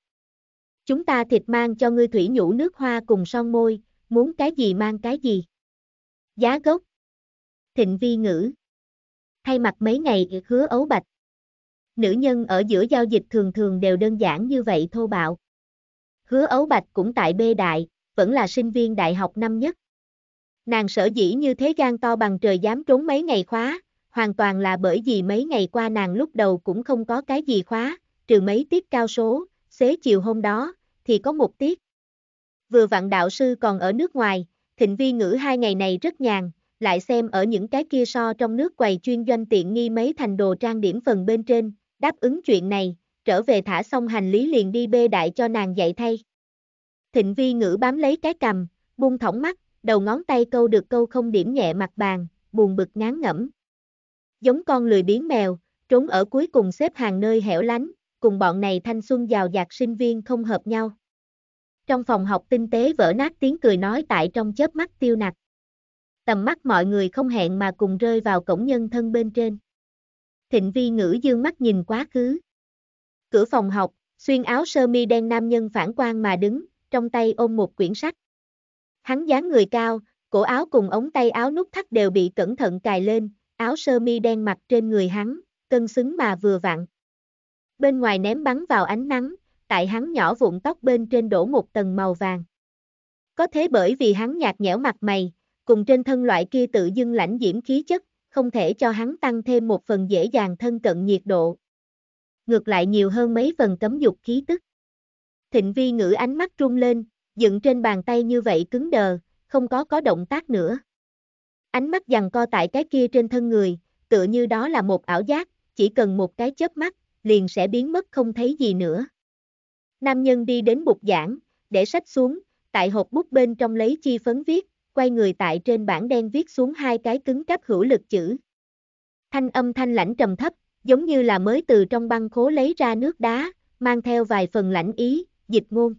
Chúng ta thịt mang cho ngươi thủy nhũ nước hoa cùng son môi, muốn cái gì mang cái gì. Giá gốc. Thịnh vi ngữ. Thay mặt mấy ngày hứa ấu bạch. Nữ nhân ở giữa giao dịch thường thường đều đơn giản như vậy thô bạo. Hứa ấu bạch cũng tại bê đại, vẫn là sinh viên đại học năm nhất. Nàng sở dĩ như thế gan to bằng trời dám trốn mấy ngày khóa, hoàn toàn là bởi vì mấy ngày qua nàng lúc đầu cũng không có cái gì khóa, trừ mấy tiết cao số, xế chiều hôm đó, thì có một tiết. Vừa vặn đạo sư còn ở nước ngoài, thịnh vi ngữ hai ngày này rất nhàn, lại xem ở những cái kia so trong nước quầy chuyên doanh tiện nghi mấy thành đồ trang điểm phần bên trên, đáp ứng chuyện này, trở về thả xong hành lý liền đi bê đại cho nàng dạy thay. Thịnh vi ngữ bám lấy cái cầm, buông thõng mắt, đầu ngón tay câu được câu không điểm nhẹ mặt bàn, buồn bực ngán ngẩm. Giống con lười biến mèo, trốn ở cuối cùng xếp hàng nơi hẻo lánh, cùng bọn này thanh xuân giàu giạt sinh viên không hợp nhau. Trong phòng học tinh tế vỡ nát tiếng cười nói tại trong chớp mắt tiêu nặc. Tầm mắt mọi người không hẹn mà cùng rơi vào cổng nhân thân bên trên. Thịnh vi ngữ dương mắt nhìn quá khứ. Cửa phòng học, xuyên áo sơ mi đen nam nhân phản quang mà đứng, trong tay ôm một quyển sách. Hắn dáng người cao, cổ áo cùng ống tay áo nút thắt đều bị cẩn thận cài lên, áo sơ mi đen mặc trên người hắn, cân xứng mà vừa vặn bên ngoài ném bắn vào ánh nắng, tại hắn nhỏ vụn tóc bên trên đổ một tầng màu vàng. Có thế bởi vì hắn nhạt nhẽo mặt mày, cùng trên thân loại kia tự dưng lãnh diễm khí chất, không thể cho hắn tăng thêm một phần dễ dàng thân cận nhiệt độ. Ngược lại nhiều hơn mấy phần cấm dục khí tức. Thịnh vi ngữ ánh mắt trung lên, dựng trên bàn tay như vậy cứng đờ, không có có động tác nữa. Ánh mắt dằn co tại cái kia trên thân người, tựa như đó là một ảo giác, chỉ cần một cái chớp mắt, liền sẽ biến mất không thấy gì nữa. Nam nhân đi đến bục giảng, để sách xuống, tại hộp bút bên trong lấy chi phấn viết, quay người tại trên bảng đen viết xuống hai cái cứng cáp hữu lực chữ. Thanh âm thanh lãnh trầm thấp, giống như là mới từ trong băng khố lấy ra nước đá, mang theo vài phần lãnh ý, dịch ngôn.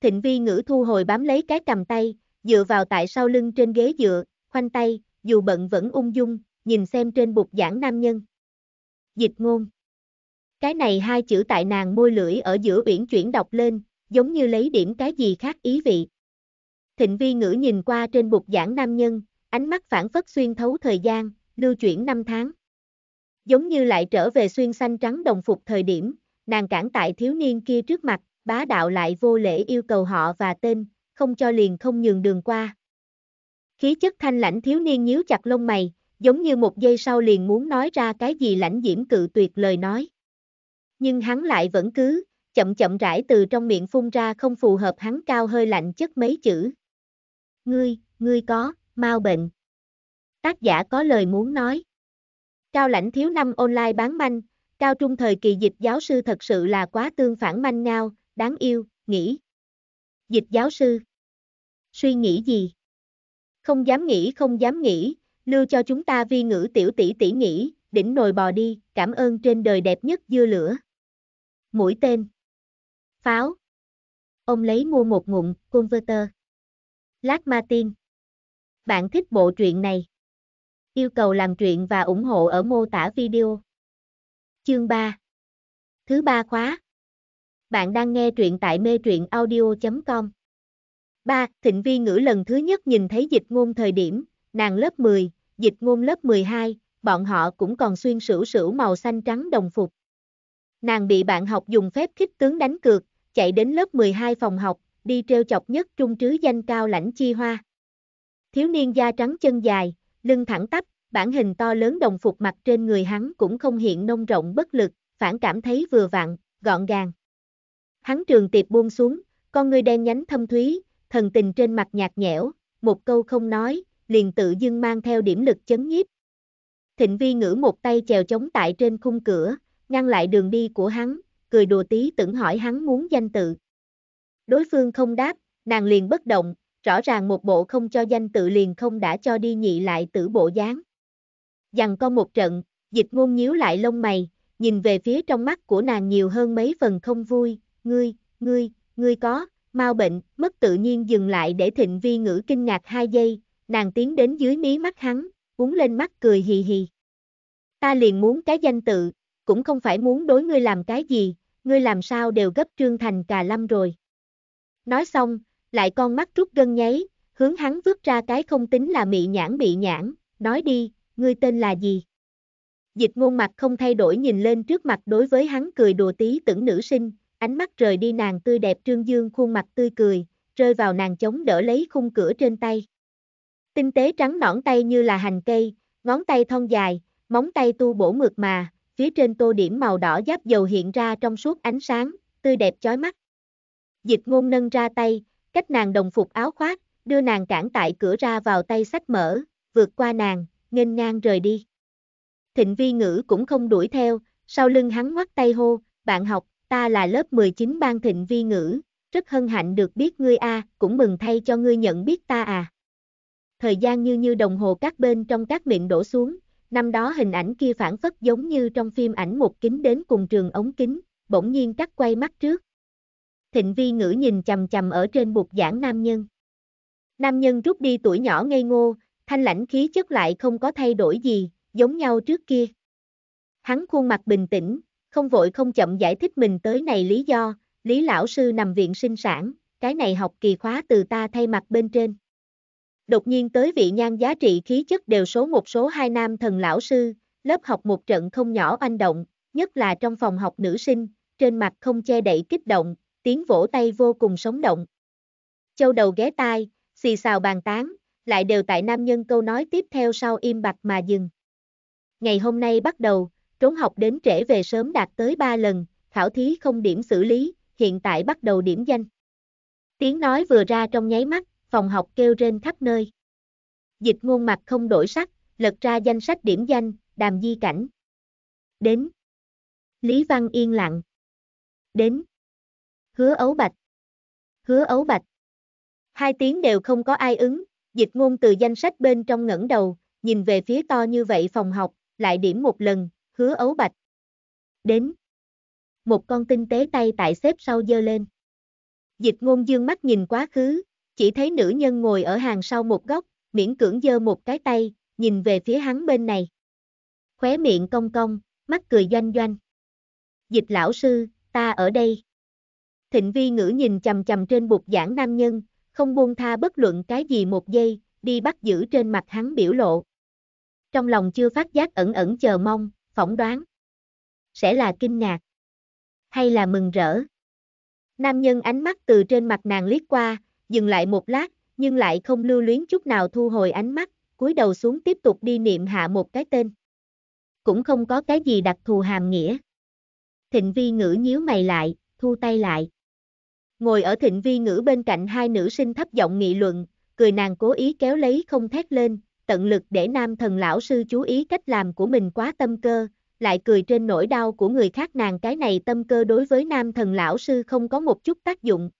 Thịnh vi ngữ thu hồi bám lấy cái cầm tay, dựa vào tại sau lưng trên ghế dựa, khoanh tay, dù bận vẫn ung dung, nhìn xem trên bục giảng nam nhân. Dịch ngôn cái này hai chữ tại nàng môi lưỡi ở giữa uyển chuyển đọc lên, giống như lấy điểm cái gì khác ý vị. Thịnh vi ngữ nhìn qua trên bục giảng nam nhân, ánh mắt phản phất xuyên thấu thời gian, lưu chuyển năm tháng. Giống như lại trở về xuyên xanh trắng đồng phục thời điểm, nàng cản tại thiếu niên kia trước mặt, bá đạo lại vô lễ yêu cầu họ và tên, không cho liền không nhường đường qua. Khí chất thanh lãnh thiếu niên nhíu chặt lông mày, giống như một giây sau liền muốn nói ra cái gì lãnh diễm cự tuyệt lời nói nhưng hắn lại vẫn cứ, chậm chậm rãi từ trong miệng phun ra không phù hợp hắn cao hơi lạnh chất mấy chữ. Ngươi, ngươi có, mau bệnh. Tác giả có lời muốn nói. Cao lãnh thiếu năm online bán manh, cao trung thời kỳ dịch giáo sư thật sự là quá tương phản manh ngao, đáng yêu, nghĩ. Dịch giáo sư. Suy nghĩ gì? Không dám nghĩ, không dám nghĩ, lưu cho chúng ta vi ngữ tiểu tỷ tỷ nghĩ, đỉnh nồi bò đi, cảm ơn trên đời đẹp nhất dưa lửa mũi tên, pháo. Ông lấy mua một ngụm converter. Lát Martin. Bạn thích bộ truyện này? Yêu cầu làm truyện và ủng hộ ở mô tả video. Chương 3. Thứ ba khóa. Bạn đang nghe truyện tại mê truyện audio.com. 3. Thịnh vi ngữ lần thứ nhất nhìn thấy dịch ngôn thời điểm, nàng lớp 10, dịch ngôn lớp 12, bọn họ cũng còn xuyên sửu sửu màu xanh trắng đồng phục, Nàng bị bạn học dùng phép khích tướng đánh cược, chạy đến lớp 12 phòng học, đi treo chọc nhất trung trứ danh cao lãnh chi hoa. Thiếu niên da trắng chân dài, lưng thẳng tắp, bản hình to lớn đồng phục mặt trên người hắn cũng không hiện nông rộng bất lực, phản cảm thấy vừa vặn, gọn gàng. Hắn trường tiệp buông xuống, con người đen nhánh thâm thúy, thần tình trên mặt nhạt nhẽo, một câu không nói, liền tự dưng mang theo điểm lực chấn nhiếp. Thịnh vi ngữ một tay chèo chống tại trên khung cửa, ngăn lại đường đi của hắn, cười đùa tí tưởng hỏi hắn muốn danh tự. Đối phương không đáp, nàng liền bất động, rõ ràng một bộ không cho danh tự liền không đã cho đi nhị lại tử bộ dáng. Dằn con một trận, dịch ngôn nhíu lại lông mày, nhìn về phía trong mắt của nàng nhiều hơn mấy phần không vui, ngươi, ngươi, ngươi có, mau bệnh, mất tự nhiên dừng lại để thịnh vi ngữ kinh ngạc hai giây, nàng tiến đến dưới mí mắt hắn, uống lên mắt cười hì hì. Ta liền muốn cái danh tự, cũng không phải muốn đối ngươi làm cái gì, ngươi làm sao đều gấp Trương Thành cà lâm rồi. Nói xong, lại con mắt rút gân nháy, hướng hắn vứt ra cái không tính là mị nhãn mị nhãn, nói đi, ngươi tên là gì? Dịch ngôn mặt không thay đổi nhìn lên trước mặt đối với hắn cười đùa tí tưởng nữ sinh, ánh mắt rời đi nàng tươi đẹp trương dương khuôn mặt tươi cười, rơi vào nàng chống đỡ lấy khung cửa trên tay. Tinh tế trắng nõn tay như là hành cây, ngón tay thon dài, móng tay tu bổ mượt mà, phía trên tô điểm màu đỏ giáp dầu hiện ra trong suốt ánh sáng, tươi đẹp chói mắt. Dịch ngôn nâng ra tay, cách nàng đồng phục áo khoác, đưa nàng cản tại cửa ra vào tay sách mở, vượt qua nàng, nghênh ngang rời đi. Thịnh vi ngữ cũng không đuổi theo, sau lưng hắn ngoắt tay hô, bạn học, ta là lớp 19 ban thịnh vi ngữ, rất hân hạnh được biết ngươi a, cũng mừng thay cho ngươi nhận biết ta à. Thời gian như như đồng hồ các bên trong các miệng đổ xuống, Năm đó hình ảnh kia phản phất giống như trong phim ảnh một kính đến cùng trường ống kính, bỗng nhiên cắt quay mắt trước. Thịnh vi ngữ nhìn chầm chầm ở trên bục giảng nam nhân. Nam nhân rút đi tuổi nhỏ ngây ngô, thanh lãnh khí chất lại không có thay đổi gì, giống nhau trước kia. Hắn khuôn mặt bình tĩnh, không vội không chậm giải thích mình tới này lý do, Lý lão sư nằm viện sinh sản, cái này học kỳ khóa từ ta thay mặt bên trên. Đột nhiên tới vị nhan giá trị khí chất đều số một số hai nam thần lão sư, lớp học một trận không nhỏ oanh động, nhất là trong phòng học nữ sinh, trên mặt không che đậy kích động, tiếng vỗ tay vô cùng sống động. Châu đầu ghé tai, xì xào bàn tán, lại đều tại nam nhân câu nói tiếp theo sau im bặt mà dừng. Ngày hôm nay bắt đầu, trốn học đến trễ về sớm đạt tới 3 lần, khảo thí không điểm xử lý, hiện tại bắt đầu điểm danh. Tiếng nói vừa ra trong nháy mắt, phòng học kêu rên khắp nơi. Dịch ngôn mặt không đổi sắc, lật ra danh sách điểm danh, đàm di cảnh. Đến. Lý Văn yên lặng. Đến. Hứa ấu bạch. Hứa ấu bạch. Hai tiếng đều không có ai ứng, dịch ngôn từ danh sách bên trong ngẩng đầu, nhìn về phía to như vậy phòng học, lại điểm một lần, hứa ấu bạch. Đến. Một con tinh tế tay tại xếp sau dơ lên. Dịch ngôn dương mắt nhìn quá khứ, chỉ thấy nữ nhân ngồi ở hàng sau một góc, miễn cưỡng dơ một cái tay, nhìn về phía hắn bên này. Khóe miệng cong cong, mắt cười doanh doanh. Dịch lão sư, ta ở đây. Thịnh vi ngữ nhìn chầm chầm trên bục giảng nam nhân, không buông tha bất luận cái gì một giây, đi bắt giữ trên mặt hắn biểu lộ. Trong lòng chưa phát giác ẩn ẩn chờ mong, phỏng đoán. Sẽ là kinh ngạc. Hay là mừng rỡ. Nam nhân ánh mắt từ trên mặt nàng liếc qua, dừng lại một lát, nhưng lại không lưu luyến chút nào thu hồi ánh mắt, cúi đầu xuống tiếp tục đi niệm hạ một cái tên. Cũng không có cái gì đặc thù hàm nghĩa. Thịnh vi ngữ nhíu mày lại, thu tay lại. Ngồi ở thịnh vi ngữ bên cạnh hai nữ sinh thấp giọng nghị luận, cười nàng cố ý kéo lấy không thét lên, tận lực để nam thần lão sư chú ý cách làm của mình quá tâm cơ, lại cười trên nỗi đau của người khác nàng cái này tâm cơ đối với nam thần lão sư không có một chút tác dụng,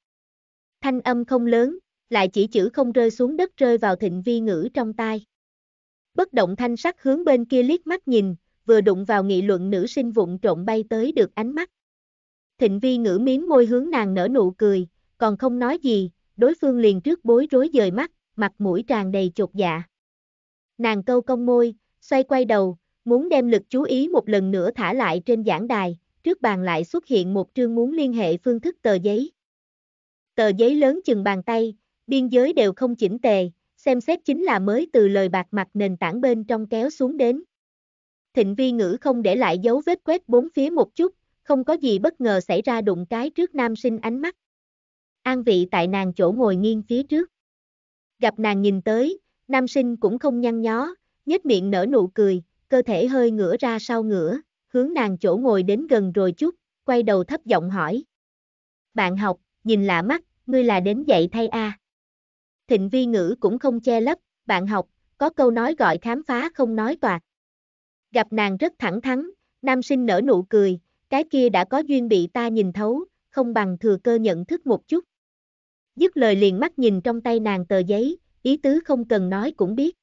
thanh âm không lớn, lại chỉ chữ không rơi xuống đất rơi vào thịnh vi ngữ trong tai. Bất động thanh sắc hướng bên kia liếc mắt nhìn, vừa đụng vào nghị luận nữ sinh vụn trộn bay tới được ánh mắt. Thịnh vi ngữ miếm môi hướng nàng nở nụ cười, còn không nói gì, đối phương liền trước bối rối dời mắt, mặt mũi tràn đầy chột dạ. Nàng câu cong môi, xoay quay đầu, muốn đem lực chú ý một lần nữa thả lại trên giảng đài, trước bàn lại xuất hiện một trương muốn liên hệ phương thức tờ giấy tờ giấy lớn chừng bàn tay, biên giới đều không chỉnh tề, xem xét chính là mới từ lời bạc mặt nền tảng bên trong kéo xuống đến. Thịnh vi ngữ không để lại dấu vết quét bốn phía một chút, không có gì bất ngờ xảy ra đụng cái trước nam sinh ánh mắt. An vị tại nàng chỗ ngồi nghiêng phía trước. Gặp nàng nhìn tới, nam sinh cũng không nhăn nhó, nhếch miệng nở nụ cười, cơ thể hơi ngửa ra sau ngửa, hướng nàng chỗ ngồi đến gần rồi chút, quay đầu thấp giọng hỏi. Bạn học, nhìn lạ mắt, ngươi là đến dạy thay a. À. Thịnh vi ngữ cũng không che lấp, bạn học, có câu nói gọi khám phá không nói toạc. Gặp nàng rất thẳng thắn, nam sinh nở nụ cười, cái kia đã có duyên bị ta nhìn thấu, không bằng thừa cơ nhận thức một chút. Dứt lời liền mắt nhìn trong tay nàng tờ giấy, ý tứ không cần nói cũng biết.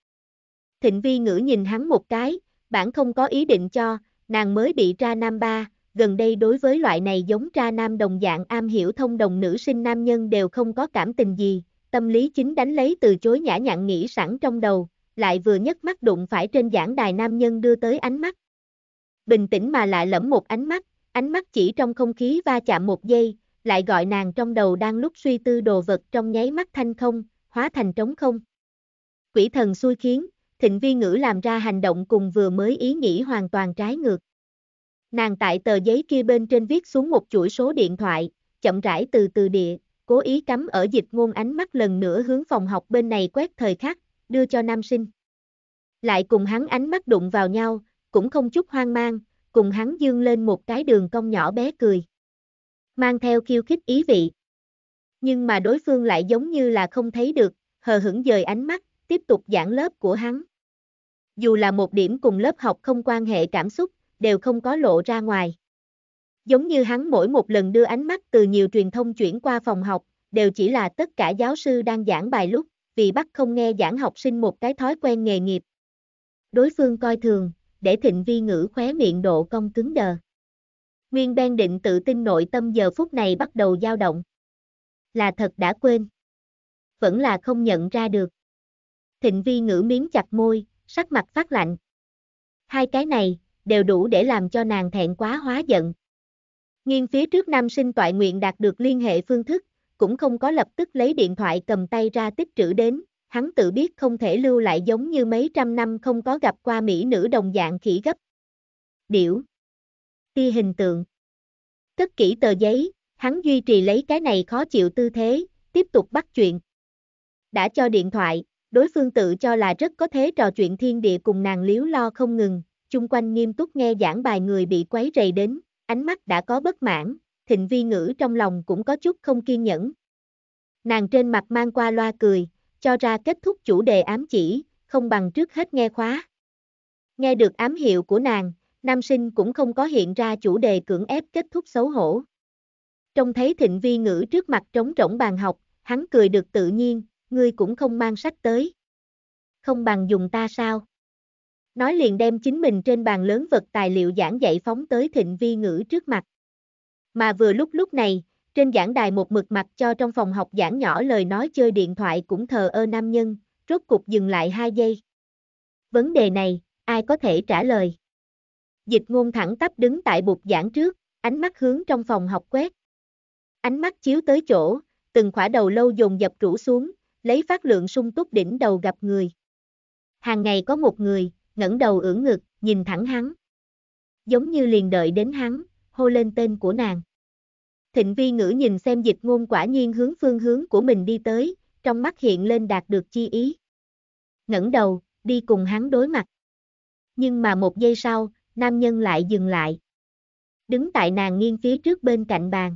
Thịnh vi ngữ nhìn hắn một cái, bản không có ý định cho, nàng mới bị ra nam ba, gần đây đối với loại này giống tra nam đồng dạng am hiểu thông đồng nữ sinh nam nhân đều không có cảm tình gì, tâm lý chính đánh lấy từ chối nhã nhặn nghĩ sẵn trong đầu, lại vừa nhấc mắt đụng phải trên giảng đài nam nhân đưa tới ánh mắt. Bình tĩnh mà lại lẫm một ánh mắt, ánh mắt chỉ trong không khí va chạm một giây, lại gọi nàng trong đầu đang lúc suy tư đồ vật trong nháy mắt thanh không, hóa thành trống không. Quỷ thần xui khiến, thịnh vi ngữ làm ra hành động cùng vừa mới ý nghĩ hoàn toàn trái ngược. Nàng tại tờ giấy kia bên trên viết xuống một chuỗi số điện thoại, chậm rãi từ từ địa, cố ý cắm ở dịch ngôn ánh mắt lần nữa hướng phòng học bên này quét thời khắc, đưa cho nam sinh. Lại cùng hắn ánh mắt đụng vào nhau, cũng không chút hoang mang, cùng hắn dương lên một cái đường cong nhỏ bé cười. Mang theo khiêu khích ý vị. Nhưng mà đối phương lại giống như là không thấy được, hờ hững dời ánh mắt, tiếp tục giảng lớp của hắn. Dù là một điểm cùng lớp học không quan hệ cảm xúc, đều không có lộ ra ngoài. Giống như hắn mỗi một lần đưa ánh mắt từ nhiều truyền thông chuyển qua phòng học, đều chỉ là tất cả giáo sư đang giảng bài lúc, vì bắt không nghe giảng học sinh một cái thói quen nghề nghiệp. Đối phương coi thường, để thịnh vi ngữ khóe miệng độ cong cứng đờ. Nguyên Ben định tự tin nội tâm giờ phút này bắt đầu dao động. Là thật đã quên. Vẫn là không nhận ra được. Thịnh vi ngữ miếng chặt môi, sắc mặt phát lạnh. Hai cái này, đều đủ để làm cho nàng thẹn quá hóa giận. Nghiên phía trước nam sinh toại nguyện đạt được liên hệ phương thức, cũng không có lập tức lấy điện thoại cầm tay ra tích trữ đến, hắn tự biết không thể lưu lại giống như mấy trăm năm không có gặp qua mỹ nữ đồng dạng khỉ gấp. Điểu Tia hình tượng Cất kỹ tờ giấy, hắn duy trì lấy cái này khó chịu tư thế, tiếp tục bắt chuyện. Đã cho điện thoại, đối phương tự cho là rất có thế trò chuyện thiên địa cùng nàng liếu lo không ngừng, chung quanh nghiêm túc nghe giảng bài người bị quấy rầy đến, ánh mắt đã có bất mãn, thịnh vi ngữ trong lòng cũng có chút không kiên nhẫn. Nàng trên mặt mang qua loa cười, cho ra kết thúc chủ đề ám chỉ, không bằng trước hết nghe khóa. Nghe được ám hiệu của nàng, nam sinh cũng không có hiện ra chủ đề cưỡng ép kết thúc xấu hổ. Trông thấy thịnh vi ngữ trước mặt trống rỗng bàn học, hắn cười được tự nhiên, ngươi cũng không mang sách tới. Không bằng dùng ta sao? Nói liền đem chính mình trên bàn lớn vật tài liệu giảng dạy phóng tới thịnh vi ngữ trước mặt. Mà vừa lúc lúc này, trên giảng đài một mực mặt cho trong phòng học giảng nhỏ lời nói chơi điện thoại cũng thờ ơ nam nhân, rốt cục dừng lại 2 giây. Vấn đề này, ai có thể trả lời? Dịch ngôn thẳng tắp đứng tại bục giảng trước, ánh mắt hướng trong phòng học quét. Ánh mắt chiếu tới chỗ, từng khỏa đầu lâu dồn dập rủ xuống, lấy phát lượng sung túc đỉnh đầu gặp người. Hàng ngày có một người, ngẩng đầu ưỡn ngực, nhìn thẳng hắn. Giống như liền đợi đến hắn, hô lên tên của nàng. Thịnh vi ngữ nhìn xem dịch ngôn quả nhiên hướng phương hướng của mình đi tới, trong mắt hiện lên đạt được chi ý. ngẩng đầu, đi cùng hắn đối mặt. Nhưng mà một giây sau, nam nhân lại dừng lại. Đứng tại nàng nghiêng phía trước bên cạnh bàn.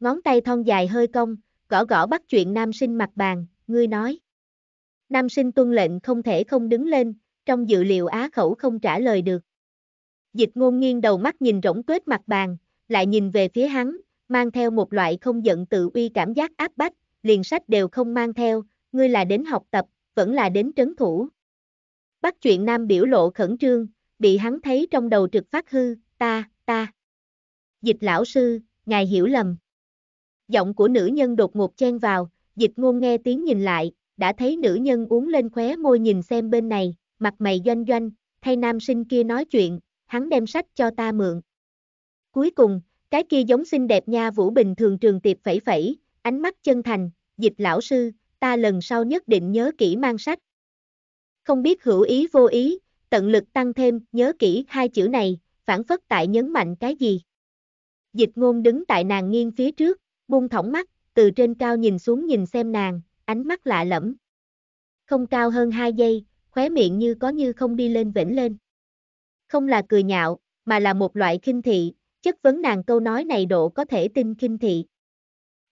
Ngón tay thon dài hơi cong, gõ gõ bắt chuyện nam sinh mặt bàn, ngươi nói. Nam sinh tuân lệnh không thể không đứng lên, trong dự liệu á khẩu không trả lời được. Dịch ngôn nghiêng đầu mắt nhìn rỗng tuếch mặt bàn, lại nhìn về phía hắn, mang theo một loại không giận tự uy cảm giác áp bách, liền sách đều không mang theo, ngươi là đến học tập, vẫn là đến trấn thủ. Bắt chuyện nam biểu lộ khẩn trương, bị hắn thấy trong đầu trực phát hư, ta, ta. Dịch lão sư, ngài hiểu lầm. Giọng của nữ nhân đột ngột chen vào, dịch ngôn nghe tiếng nhìn lại, đã thấy nữ nhân uống lên khóe môi nhìn xem bên này mặt mày doanh doanh, thay nam sinh kia nói chuyện, hắn đem sách cho ta mượn. Cuối cùng, cái kia giống xinh đẹp nha Vũ Bình thường trường tiệp phẩy phẩy, ánh mắt chân thành, dịch lão sư, ta lần sau nhất định nhớ kỹ mang sách. Không biết hữu ý vô ý, tận lực tăng thêm, nhớ kỹ hai chữ này, phản phất tại nhấn mạnh cái gì. Dịch ngôn đứng tại nàng nghiêng phía trước, buông thõng mắt, từ trên cao nhìn xuống nhìn xem nàng, ánh mắt lạ lẫm. Không cao hơn hai giây, khóe miệng như có như không đi lên vĩnh lên. Không là cười nhạo, mà là một loại khinh thị, chất vấn nàng câu nói này độ có thể tin khinh thị.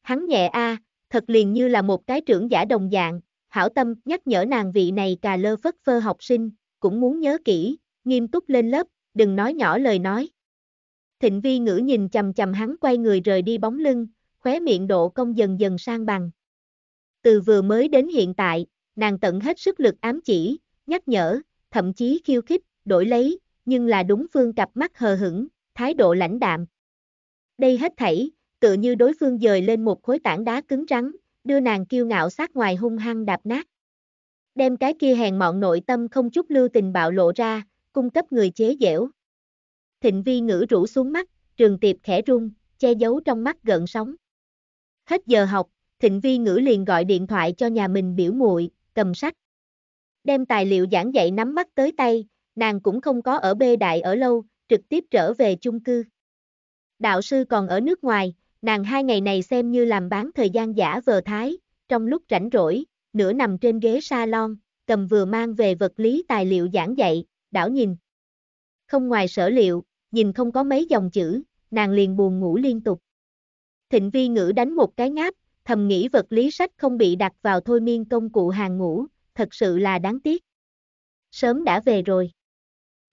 Hắn nhẹ a, thật liền như là một cái trưởng giả đồng dạng, hảo tâm nhắc nhở nàng vị này cà lơ phất phơ học sinh, cũng muốn nhớ kỹ, nghiêm túc lên lớp, đừng nói nhỏ lời nói. Thịnh vi ngữ nhìn chầm chầm hắn quay người rời đi bóng lưng, khóe miệng độ công dần dần sang bằng. Từ vừa mới đến hiện tại, nàng tận hết sức lực ám chỉ, nhắc nhở, thậm chí khiêu khích, đổi lấy, nhưng là đúng phương cặp mắt hờ hững, thái độ lãnh đạm. Đây hết thảy, tựa như đối phương dời lên một khối tảng đá cứng rắn, đưa nàng kiêu ngạo sát ngoài hung hăng đạp nát. Đem cái kia hèn mọn nội tâm không chút lưu tình bạo lộ ra, cung cấp người chế dẻo. Thịnh vi ngữ rũ xuống mắt, trường tiệp khẽ rung, che giấu trong mắt gợn sóng. Hết giờ học, thịnh vi ngữ liền gọi điện thoại cho nhà mình biểu muội cầm sách. Đem tài liệu giảng dạy nắm mắt tới tay, nàng cũng không có ở bê đại ở lâu, trực tiếp trở về chung cư. Đạo sư còn ở nước ngoài, nàng hai ngày này xem như làm bán thời gian giả vờ thái, trong lúc rảnh rỗi, nửa nằm trên ghế salon, cầm vừa mang về vật lý tài liệu giảng dạy, đảo nhìn. Không ngoài sở liệu, nhìn không có mấy dòng chữ, nàng liền buồn ngủ liên tục. Thịnh vi ngữ đánh một cái ngáp, thầm nghĩ vật lý sách không bị đặt vào thôi miên công cụ hàng ngủ, thật sự là đáng tiếc. Sớm đã về rồi.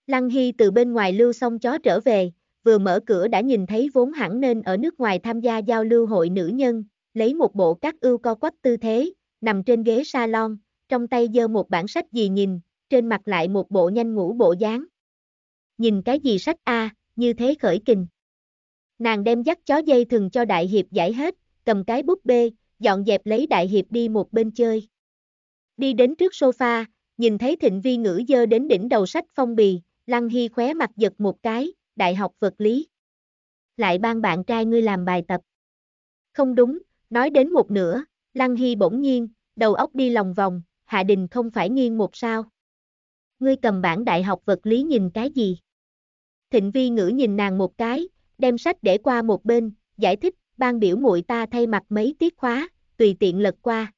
Lăng Hy từ bên ngoài lưu xong chó trở về, vừa mở cửa đã nhìn thấy vốn hẳn nên ở nước ngoài tham gia giao lưu hội nữ nhân, lấy một bộ các ưu co quắp tư thế, nằm trên ghế salon, trong tay giơ một bản sách gì nhìn, trên mặt lại một bộ nhanh ngủ bộ dáng. Nhìn cái gì sách a, như thế khởi kình. Nàng đem dắt chó dây thừng cho đại hiệp giải hết, cầm cái búp bê, dọn dẹp lấy đại hiệp đi một bên chơi. Đi đến trước sofa, nhìn thấy thịnh vi ngữ dơ đến đỉnh đầu sách phong bì, Lăng Hy khóe mặt giật một cái, đại học vật lý. Lại ban bạn trai ngươi làm bài tập. Không đúng, nói đến một nửa, Lăng Hy bỗng nhiên, đầu óc đi lòng vòng, Hạ Đình không phải nghiêng một sao. Ngươi cầm bản đại học vật lý nhìn cái gì? Thịnh vi ngữ nhìn nàng một cái, đem sách để qua một bên, giải thích, ban biểu muội ta thay mặt mấy tiết khóa, tùy tiện lật qua.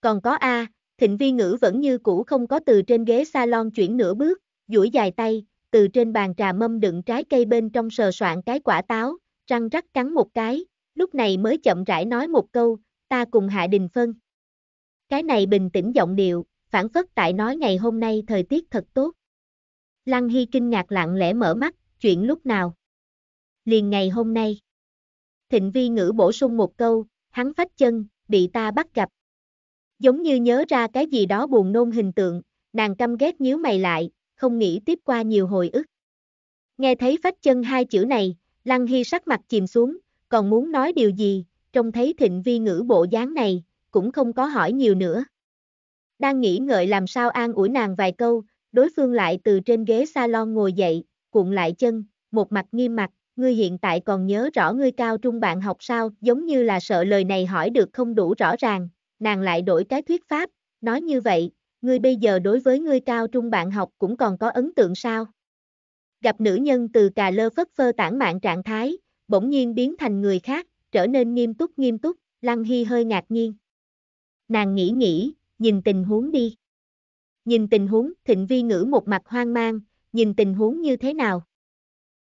Còn có A, Thịnh vi ngữ vẫn như cũ không có từ trên ghế salon chuyển nửa bước, duỗi dài tay, từ trên bàn trà mâm đựng trái cây bên trong sờ soạn cái quả táo, răng rắc cắn một cái, lúc này mới chậm rãi nói một câu, ta cùng Hạ Đình Phân. Cái này bình tĩnh giọng điệu, phản phất tại nói ngày hôm nay thời tiết thật tốt. Lăng Hy kinh ngạc lặng lẽ mở mắt, chuyện lúc nào? Liền ngày hôm nay. Thịnh vi ngữ bổ sung một câu, hắn phách chân, bị ta bắt gặp. Giống như nhớ ra cái gì đó buồn nôn hình tượng, nàng căm ghét nhíu mày lại, không nghĩ tiếp qua nhiều hồi ức. Nghe thấy phách chân hai chữ này, Lăng Hy sắc mặt chìm xuống, còn muốn nói điều gì, trông thấy thịnh vi ngữ bộ dáng này, cũng không có hỏi nhiều nữa. Đang nghĩ ngợi làm sao an ủi nàng vài câu, đối phương lại từ trên ghế salon ngồi dậy, cuộn lại chân, một mặt nghiêm mặt, ngươi hiện tại còn nhớ rõ ngươi cao trung bạn học sao, giống như là sợ lời này hỏi được không đủ rõ ràng, nàng lại đổi cái thuyết pháp, nói như vậy, ngươi bây giờ đối với ngươi cao trung bạn học cũng còn có ấn tượng sao? Gặp nữ nhân từ cà lơ phất phơ tản mạn trạng thái, bỗng nhiên biến thành người khác, trở nên nghiêm túc nghiêm túc, Lăng Hy hơi ngạc nhiên. Nàng nghĩ nghĩ, nhìn tình huống đi. Nhìn tình huống, thịnh vi ngữ một mặt hoang mang, nhìn tình huống như thế nào?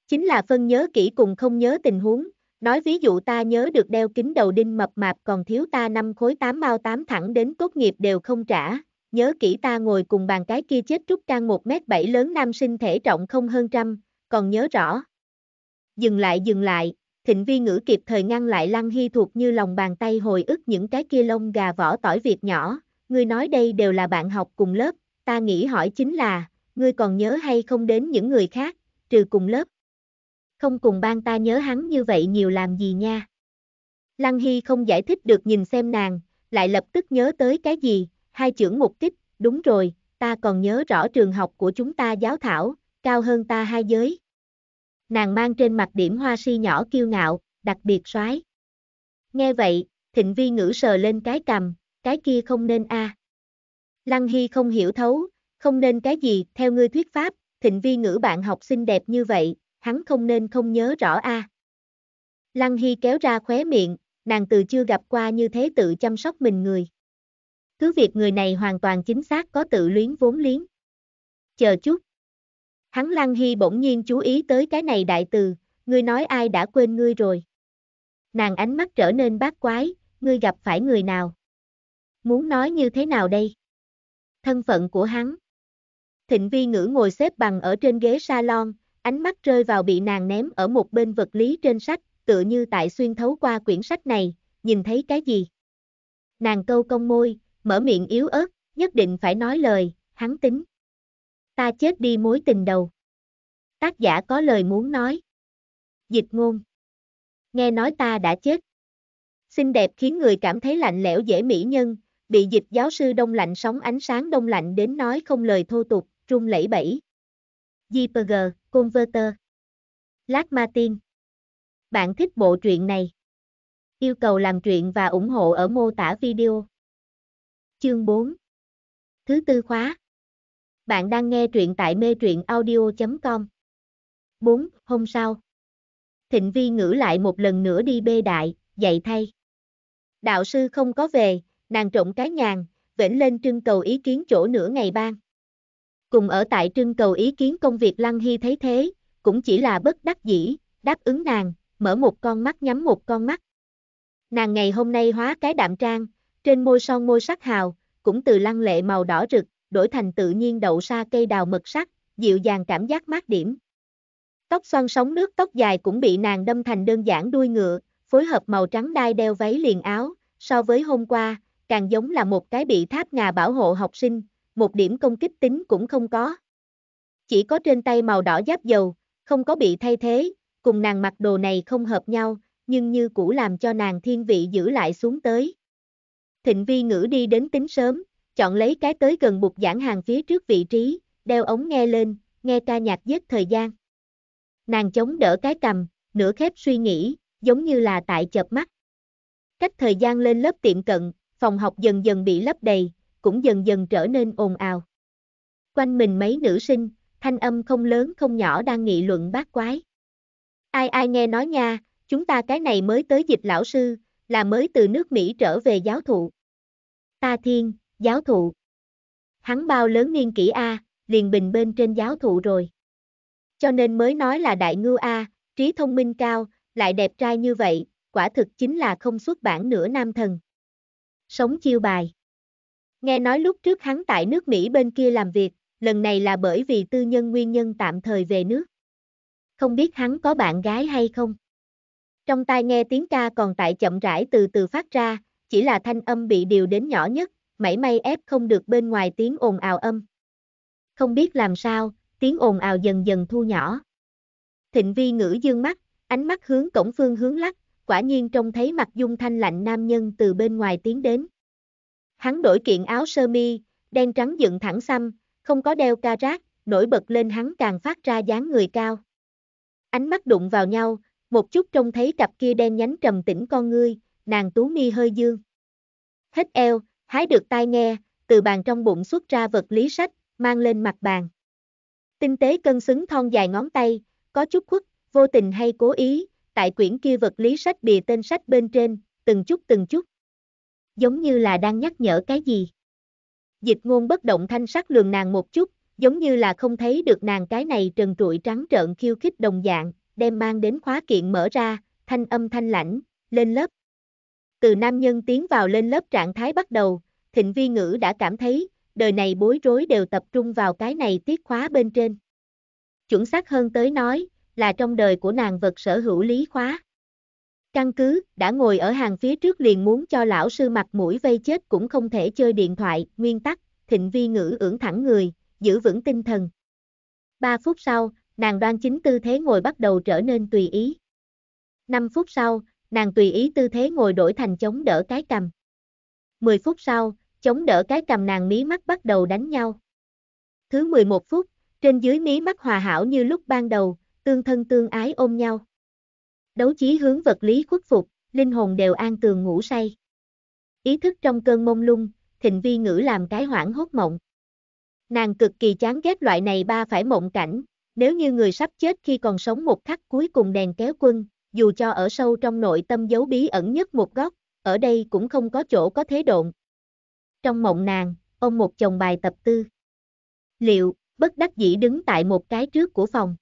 Chính là phân nhớ kỹ cùng không nhớ tình huống, Nói ví dụ ta nhớ được đeo kính đầu đinh mập mạp còn thiếu ta năm khối tám mau tám thẳng đến tốt nghiệp đều không trả, nhớ kỹ ta ngồi cùng bàn cái kia chết trúc trang 1 mét 7 lớn nam sinh thể trọng không hơn trăm, còn nhớ rõ. Dừng lại dừng lại, thịnh vi ngữ kịp thời ngăn lại lăng hy thuộc như lòng bàn tay hồi ức những cái kia lông gà vỏ tỏi việc nhỏ, ngươi nói đây đều là bạn học cùng lớp, ta nghĩ hỏi chính là, ngươi còn nhớ hay không đến những người khác, trừ cùng lớp không cùng ban ta nhớ hắn như vậy nhiều làm gì nha. Lăng Hy không giải thích được nhìn xem nàng, lại lập tức nhớ tới cái gì, hai trưởng mục kích, đúng rồi, ta còn nhớ rõ trường học của chúng ta giáo thảo, cao hơn ta hai giới. Nàng mang trên mặt điểm hoa si nhỏ kiêu ngạo, đặc biệt soái. Nghe vậy, thịnh vi ngữ sờ lên cái cầm, cái kia không nên a. Lăng Hy không hiểu thấu, không nên cái gì, theo ngươi thuyết pháp, thịnh vi ngữ bạn học xinh đẹp như vậy, hắn không nên không nhớ rõ a. À. Lăng Hy kéo ra khóe miệng, nàng từ chưa gặp qua như thế tự chăm sóc mình người. Cứ việc người này hoàn toàn chính xác có tự luyến vốn liếng. Chờ chút. Hắn Lăng Hy bỗng nhiên chú ý tới cái này đại từ, ngươi nói ai đã quên ngươi rồi. Nàng ánh mắt trở nên bát quái, ngươi gặp phải người nào? Muốn nói như thế nào đây? Thân phận của hắn. Thịnh vi ngữ ngồi xếp bằng ở trên ghế salon, ánh mắt rơi vào bị nàng ném ở một bên vật lý trên sách, tựa như tại xuyên thấu qua quyển sách này, nhìn thấy cái gì. Nàng câu công môi, mở miệng yếu ớt, nhất định phải nói lời, hắn tính. Ta chết đi mối tình đầu. Tác giả có lời muốn nói. Dịch ngôn. Nghe nói ta đã chết. Xinh đẹp khiến người cảm thấy lạnh lẽo dễ mỹ nhân, bị dịch giáo sư đông lạnh sóng ánh sáng đông lạnh đến nói không lời thô tục, trung lẩy bẩy. JPG, Converter. Lát Martin. Bạn thích bộ truyện này? Yêu cầu làm truyện và ủng hộ ở mô tả video. Chương 4. Thứ tư khóa. Bạn đang nghe truyện tại mê truyện audio.com. 4. Hôm sau. Thịnh Vi ngữ lại một lần nữa đi bê đại, dạy thay. Đạo sư không có về, nàng trộn cái nhàn, vểnh lên trưng cầu ý kiến chỗ nửa ngày ban. Cùng ở tại trưng cầu ý kiến công việc Lăng Hy thấy thế, cũng chỉ là bất đắc dĩ, đáp ứng nàng, mở một con mắt nhắm một con mắt. Nàng ngày hôm nay hóa cái đạm trang, trên môi son môi sắc hào, cũng từ lăng lệ màu đỏ rực, đổi thành tự nhiên đậu sa cây đào mật sắc, dịu dàng cảm giác mát điểm. Tóc xoăn sóng nước tóc dài cũng bị nàng đâm thành đơn giản đuôi ngựa, phối hợp màu trắng đai đeo váy liền áo, so với hôm qua, càng giống là một cái bị tháp ngà bảo hộ học sinh, một điểm công kích tính cũng không có. Chỉ có trên tay màu đỏ giáp dầu, không có bị thay thế, cùng nàng mặc đồ này không hợp nhau, nhưng như cũ làm cho nàng thiên vị giữ lại xuống tới. Thịnh vi ngữ đi đến tính sớm, chọn lấy cái tới gần bục giảng hàng phía trước vị trí, đeo ống nghe lên, nghe ca nhạc giết thời gian. Nàng chống đỡ cái cầm, nửa khép suy nghĩ, giống như là tại chợp mắt. Cách thời gian lên lớp tiệm cận, phòng học dần dần bị lấp đầy, cũng dần dần trở nên ồn ào. Quanh mình mấy nữ sinh, thanh âm không lớn không nhỏ đang nghị luận bát quái. Ai ai nghe nói nha, chúng ta cái này mới tới dịch lão sư, là mới từ nước Mỹ trở về giáo thụ. Ta thiên, giáo thụ. Hắn bao lớn niên kỷ A, liền bình bên trên giáo thụ rồi. Cho nên mới nói là đại ngư A, trí thông minh cao, lại đẹp trai như vậy, quả thực chính là không xuất bản nửa nam thần. Sống chiêu bài. Nghe nói lúc trước hắn tại nước Mỹ bên kia làm việc, lần này là bởi vì tư nhân nguyên nhân tạm thời về nước. Không biết hắn có bạn gái hay không? Trong tai nghe tiếng ca còn tại chậm rãi từ từ phát ra, chỉ là thanh âm bị điều đến nhỏ nhất, mảy may ép không được bên ngoài tiếng ồn ào âm. Không biết làm sao, tiếng ồn ào dần dần thu nhỏ. Thịnh vi ngữ dương mắt, ánh mắt hướng cổng phương hướng lắc, quả nhiên trông thấy mặt dung thanh lạnh nam nhân từ bên ngoài tiến đến. Hắn đổi kiện áo sơ mi, đen trắng dựng thẳng xăm, không có đeo ca rác, nổi bật lên hắn càng phát ra dáng người cao. Ánh mắt đụng vào nhau, một chút trông thấy cặp kia đen nhánh trầm tĩnh con ngươi, nàng tú mi hơi dương. Hết eo, hái được tai nghe, từ bàn trong bụng xuất ra vật lý sách, mang lên mặt bàn. Tinh tế cân xứng thon dài ngón tay, có chút khuất, vô tình hay cố ý, tại quyển kia vật lý sách bìa tên sách bên trên, từng chút từng chút giống như là đang nhắc nhở cái gì. Dịch ngôn bất động thanh sắc lường nàng một chút, giống như là không thấy được nàng cái này trần trụi trắng trợn khiêu khích đồng dạng, đem mang đến khóa kiện mở ra, thanh âm thanh lãnh, lên lớp. Từ nam nhân tiến vào lên lớp trạng thái bắt đầu, thịnh vi ngữ đã cảm thấy, đời này bối rối đều tập trung vào cái này tiết khóa bên trên. Chuẩn xác hơn tới nói, là trong đời của nàng vật sở hữu lý khóa. Căn cứ, đã ngồi ở hàng phía trước liền muốn cho lão sư mặt mũi vây chết cũng không thể chơi điện thoại, nguyên tắc, thịnh vi ngữ ưỡn thẳng người, giữ vững tinh thần. Ba phút sau, nàng đoan chính tư thế ngồi bắt đầu trở nên tùy ý. Năm phút sau, nàng tùy ý tư thế ngồi đổi thành chống đỡ cái cầm. Mười phút sau, chống đỡ cái cầm nàng mí mắt bắt đầu đánh nhau. Thứ mười một phút, trên dưới mí mắt hòa hảo như lúc ban đầu, tương thân tương ái ôm nhau đấu chí hướng vật lý khuất phục, linh hồn đều an tường ngủ say. Ý thức trong cơn mông lung, thịnh vi ngữ làm cái hoảng hốt mộng. Nàng cực kỳ chán ghét loại này ba phải mộng cảnh, nếu như người sắp chết khi còn sống một khắc cuối cùng đèn kéo quân, dù cho ở sâu trong nội tâm giấu bí ẩn nhất một góc, ở đây cũng không có chỗ có thế độn. Trong mộng nàng, ông một chồng bài tập tư. Liệu, bất đắc dĩ đứng tại một cái trước của phòng.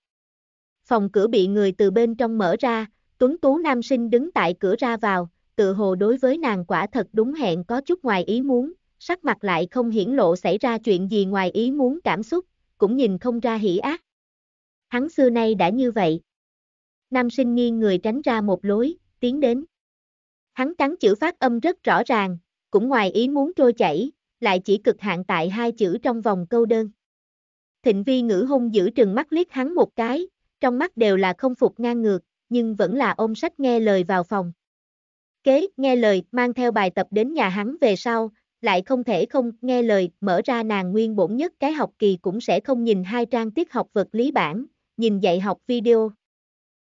Phòng cửa bị người từ bên trong mở ra, tuấn tú nam sinh đứng tại cửa ra vào, tự hồ đối với nàng quả thật đúng hẹn có chút ngoài ý muốn, sắc mặt lại không hiển lộ xảy ra chuyện gì ngoài ý muốn cảm xúc, cũng nhìn không ra hỉ ác. Hắn xưa nay đã như vậy. Nam sinh nghiêng người tránh ra một lối, tiến đến. Hắn cắn chữ phát âm rất rõ ràng, cũng ngoài ý muốn trôi chảy, lại chỉ cực hạn tại hai chữ trong vòng câu đơn. Thịnh vi ngữ hung giữ trừng mắt liếc hắn một cái, trong mắt đều là không phục ngang ngược, nhưng vẫn là ôm sách nghe lời vào phòng. Kế, nghe lời, mang theo bài tập đến nhà hắn về sau, lại không thể không nghe lời, mở ra nàng nguyên bổn nhất cái học kỳ cũng sẽ không nhìn hai trang tiết học vật lý bản, nhìn dạy học video.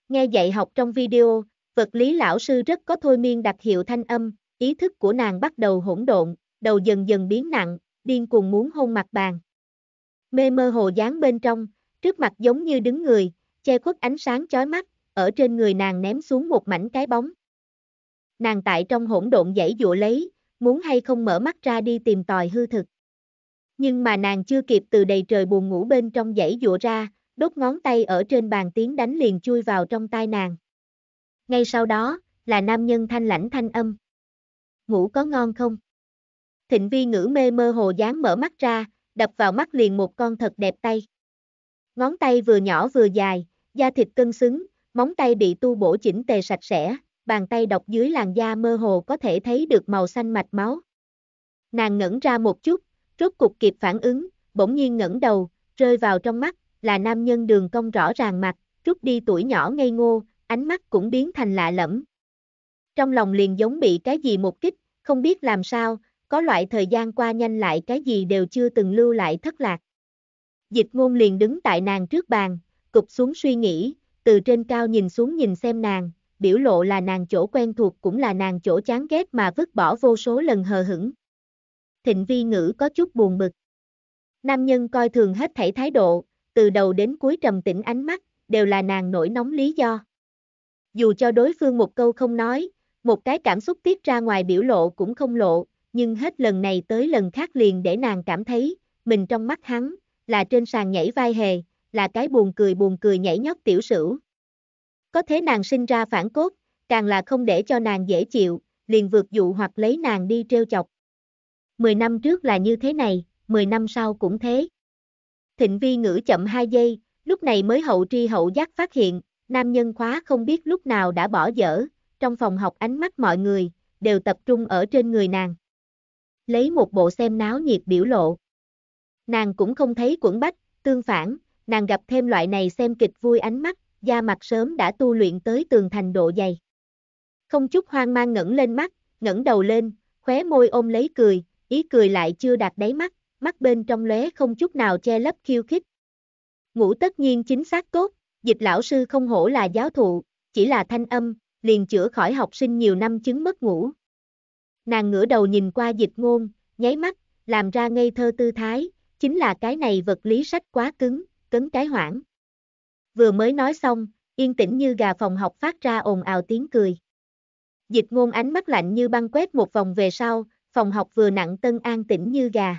Nghe dạy học trong video, vật lý lão sư rất có thôi miên đặc hiệu thanh âm, ý thức của nàng bắt đầu hỗn độn, đầu dần dần biến nặng, điên cuồng muốn hôn mặt bàn. Mê mơ hồ dáng bên trong, trước mặt giống như đứng người, che khuất ánh sáng chói mắt, ở trên người nàng ném xuống một mảnh cái bóng. Nàng tại trong hỗn độn dãy dụa lấy, muốn hay không mở mắt ra đi tìm tòi hư thực. Nhưng mà nàng chưa kịp từ đầy trời buồn ngủ bên trong dãy dụa ra, đốt ngón tay ở trên bàn tiếng đánh liền chui vào trong tai nàng. Ngay sau đó, là nam nhân thanh lãnh thanh âm. Ngủ có ngon không? Thịnh vi ngữ mê mơ hồ dáng mở mắt ra, đập vào mắt liền một con thật đẹp tay. Ngón tay vừa nhỏ vừa dài, da thịt cân xứng, Móng tay bị tu bổ chỉnh tề sạch sẽ, bàn tay độc dưới làn da mơ hồ có thể thấy được màu xanh mạch máu. Nàng ngẩn ra một chút, rốt cục kịp phản ứng, bỗng nhiên ngẩng đầu, rơi vào trong mắt, là nam nhân đường cong rõ ràng mặt, rút đi tuổi nhỏ ngây ngô, ánh mắt cũng biến thành lạ lẫm. Trong lòng liền giống bị cái gì một kích, không biết làm sao, có loại thời gian qua nhanh lại cái gì đều chưa từng lưu lại thất lạc. Dịch ngôn liền đứng tại nàng trước bàn, cục xuống suy nghĩ, từ trên cao nhìn xuống nhìn xem nàng, biểu lộ là nàng chỗ quen thuộc cũng là nàng chỗ chán ghét mà vứt bỏ vô số lần hờ hững. Thịnh vi ngữ có chút buồn bực. Nam nhân coi thường hết thảy thái độ, từ đầu đến cuối trầm tĩnh ánh mắt, đều là nàng nổi nóng lý do. Dù cho đối phương một câu không nói, một cái cảm xúc tiết ra ngoài biểu lộ cũng không lộ, nhưng hết lần này tới lần khác liền để nàng cảm thấy, mình trong mắt hắn, là trên sàn nhảy vai hề, là cái buồn cười buồn cười nhảy nhót tiểu sửu. Có thế nàng sinh ra phản cốt, càng là không để cho nàng dễ chịu, liền vượt dụ hoặc lấy nàng đi treo chọc. Mười năm trước là như thế này, mười năm sau cũng thế. Thịnh vi ngữ chậm hai giây, lúc này mới hậu tri hậu giác phát hiện, nam nhân khóa không biết lúc nào đã bỏ dở, trong phòng học ánh mắt mọi người, đều tập trung ở trên người nàng. Lấy một bộ xem náo nhiệt biểu lộ. Nàng cũng không thấy quẩn bách, tương phản, nàng gặp thêm loại này xem kịch vui ánh mắt, da mặt sớm đã tu luyện tới tường thành độ dày. Không chút hoang mang ngẩng lên mắt, ngẩng đầu lên, khóe môi ôm lấy cười, ý cười lại chưa đạt đáy mắt, mắt bên trong lóe không chút nào che lấp khiêu khích. Ngủ tất nhiên chính xác tốt, dịch lão sư không hổ là giáo thụ, chỉ là thanh âm, liền chữa khỏi học sinh nhiều năm chứng mất ngủ. Nàng ngửa đầu nhìn qua dịch ngôn, nháy mắt, làm ra ngây thơ tư thái, chính là cái này vật lý sách quá cứng, cấn cái hoảng. Vừa mới nói xong, yên tĩnh như gà phòng học phát ra ồn ào tiếng cười. Dịch ngôn ánh mắt lạnh như băng quét một vòng về sau, phòng học vừa nặng tân an tĩnh như gà.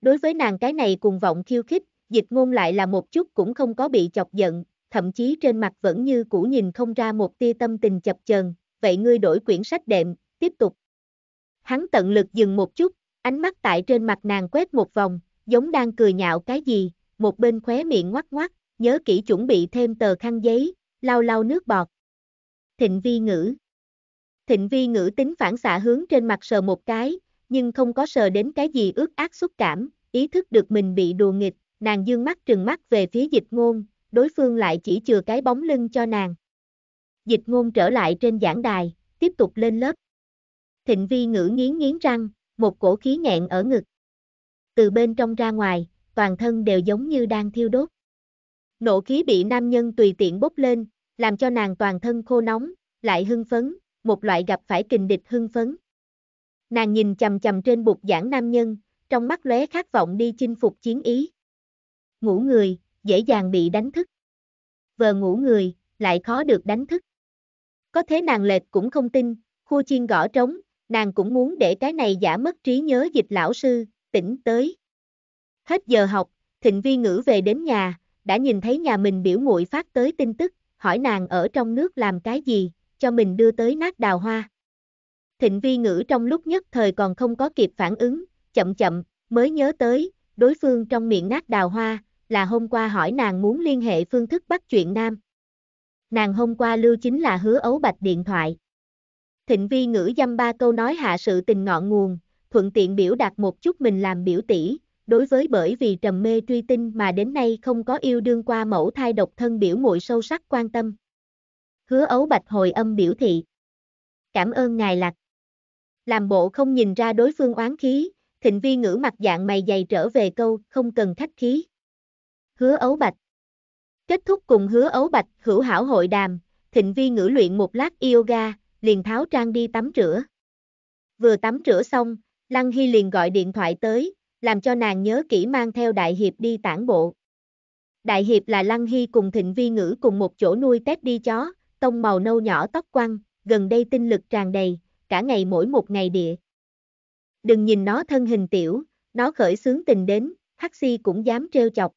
Đối với nàng cái này cùng vọng khiêu khích, dịch ngôn lại là một chút cũng không có bị chọc giận, thậm chí trên mặt vẫn như cũ nhìn không ra một tia tâm tình chập chờn, vậy ngươi đổi quyển sách đệm, tiếp tục. Hắn tận lực dừng một chút, ánh mắt tại trên mặt nàng quét một vòng, giống đang cười nhạo cái gì, một bên khóe miệng ngoắc ngoắc, nhớ kỹ chuẩn bị thêm tờ khăn giấy, lau lau nước bọt. Thịnh vi ngữ Thịnh vi ngữ tính phản xạ hướng trên mặt sờ một cái, nhưng không có sờ đến cái gì ướt ác xúc cảm, ý thức được mình bị đùa nghịch, nàng dương mắt trừng mắt về phía dịch ngôn, đối phương lại chỉ chừa cái bóng lưng cho nàng. Dịch ngôn trở lại trên giảng đài, tiếp tục lên lớp. Thịnh vi ngữ nghiến nghiến răng, một cổ khí nghẹn ở ngực. Từ bên trong ra ngoài, toàn thân đều giống như đang thiêu đốt. Nộ khí bị nam nhân tùy tiện bốc lên, làm cho nàng toàn thân khô nóng, lại hưng phấn, một loại gặp phải kình địch hưng phấn. Nàng nhìn chầm chầm trên bục giảng nam nhân, trong mắt lóe khát vọng đi chinh phục chiến ý. Ngủ người, dễ dàng bị đánh thức. Vờ ngủ người, lại khó được đánh thức. Có thế nàng lệch cũng không tin, khu chiên gõ trống, nàng cũng muốn để cái này giả mất trí nhớ dịch lão sư, tỉnh tới. Hết giờ học, Thịnh Vi Ngữ về đến nhà, đã nhìn thấy nhà mình biểu muội phát tới tin tức, hỏi nàng ở trong nước làm cái gì, cho mình đưa tới nát đào hoa. Thịnh Vi Ngữ trong lúc nhất thời còn không có kịp phản ứng, chậm chậm, mới nhớ tới, đối phương trong miệng nát đào hoa, là hôm qua hỏi nàng muốn liên hệ phương thức bắt chuyện nam. Nàng hôm qua lưu chính là hứa ấu bạch điện thoại. Thịnh Vi Ngữ dăm ba câu nói hạ sự tình ngọn nguồn, thuận tiện biểu đạt một chút mình làm biểu tỷ, đối với bởi vì trầm mê truy tinh mà đến nay không có yêu đương qua mẫu thai độc thân biểu muội sâu sắc quan tâm. Hứa ấu bạch hồi âm biểu thị. Cảm ơn ngài lạc. Làm bộ không nhìn ra đối phương oán khí, thịnh vi ngữ mặt dạng mày dày trở về câu không cần khách khí. Hứa ấu bạch. Kết thúc cùng hứa ấu bạch hữu hảo hội đàm, thịnh vi ngữ luyện một lát yoga, liền tháo trang đi tắm rửa. Vừa tắm rửa xong, Lăng Hy liền gọi điện thoại tới, làm cho nàng nhớ kỹ mang theo đại hiệp đi tản bộ. Đại hiệp là Lăng Hy cùng Thịnh Vi Ngữ cùng một chỗ nuôi tép đi chó, tông màu nâu nhỏ tóc quăng, gần đây tinh lực tràn đầy, cả ngày mỗi một ngày địa. Đừng nhìn nó thân hình tiểu, nó khởi sướng tình đến, hắc si cũng dám trêu chọc.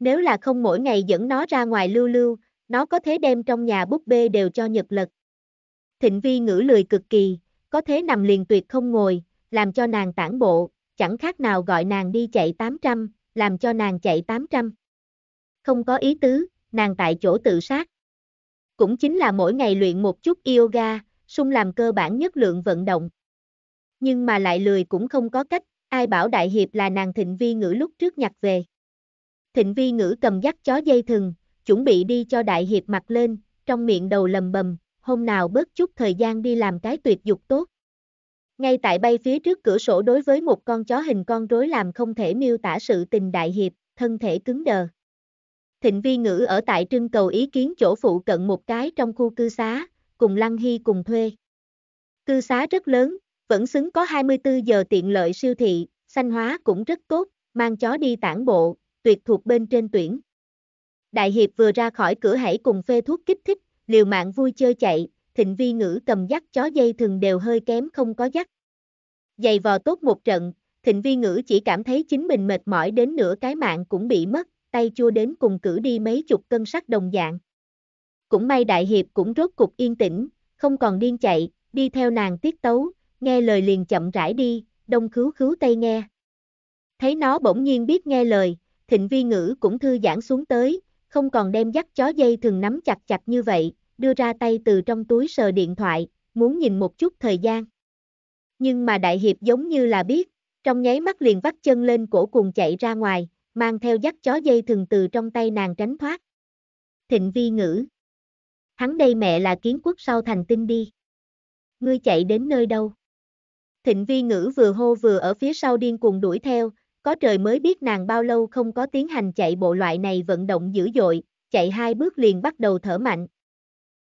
Nếu là không mỗi ngày dẫn nó ra ngoài lưu lưu, nó có thế đem trong nhà búp bê đều cho nhật lật. Thịnh vi ngữ lười cực kỳ, có thế nằm liền tuyệt không ngồi, làm cho nàng tản bộ, chẳng khác nào gọi nàng đi chạy 800, làm cho nàng chạy 800. Không có ý tứ, nàng tại chỗ tự sát. Cũng chính là mỗi ngày luyện một chút yoga, sung làm cơ bản nhất lượng vận động. Nhưng mà lại lười cũng không có cách, ai bảo đại hiệp là nàng thịnh vi ngữ lúc trước nhặt về. Thịnh vi ngữ cầm dắt chó dây thừng, chuẩn bị đi cho đại hiệp mặc lên, trong miệng đầu lầm bầm, hôm nào bớt chút thời gian đi làm cái tuyệt dục tốt. Ngay tại bay phía trước cửa sổ đối với một con chó hình con rối làm không thể miêu tả sự tình đại hiệp, thân thể cứng đờ. Thịnh vi ngữ ở tại trưng cầu ý kiến chỗ phụ cận một cái trong khu cư xá, cùng Lăng Hy cùng thuê. Cư xá rất lớn, vẫn xứng có 24 giờ tiện lợi siêu thị, xanh hóa cũng rất tốt, mang chó đi tản bộ, tuyệt thuộc bên trên tuyển. Đại hiệp vừa ra khỏi cửa hãy cùng phê thuốc kích thích, liều mạng vui chơi chạy, thịnh vi ngữ cầm dắt chó dây thường đều hơi kém không có dắt. Giày vò tốt một trận, thịnh vi ngữ chỉ cảm thấy chính mình mệt mỏi đến nửa cái mạng cũng bị mất, tay chua đến cùng cử đi mấy chục cân sắt đồng dạng. Cũng may đại hiệp cũng rốt cục yên tĩnh, không còn điên chạy, đi theo nàng tiết tấu, nghe lời liền chậm rãi đi, đông khứu khứu tay nghe. Thấy nó bỗng nhiên biết nghe lời, thịnh vi ngữ cũng thư giãn xuống tới, không còn đem dắt chó dây thường nắm chặt chặt như vậy, đưa ra tay từ trong túi sờ điện thoại, muốn nhìn một chút thời gian. Nhưng mà đại hiệp giống như là biết, trong nháy mắt liền vắt chân lên cổ cùng chạy ra ngoài, mang theo dắt chó dây thừng từ trong tay nàng tránh thoát. Thịnh vi ngữ. Hắn đây mẹ là kiến quốc sau thành tinh đi. Ngươi chạy đến nơi đâu? Thịnh vi ngữ vừa hô vừa ở phía sau điên cuồng đuổi theo, có trời mới biết nàng bao lâu không có tiến hành chạy bộ loại này vận động dữ dội, chạy hai bước liền bắt đầu thở mạnh,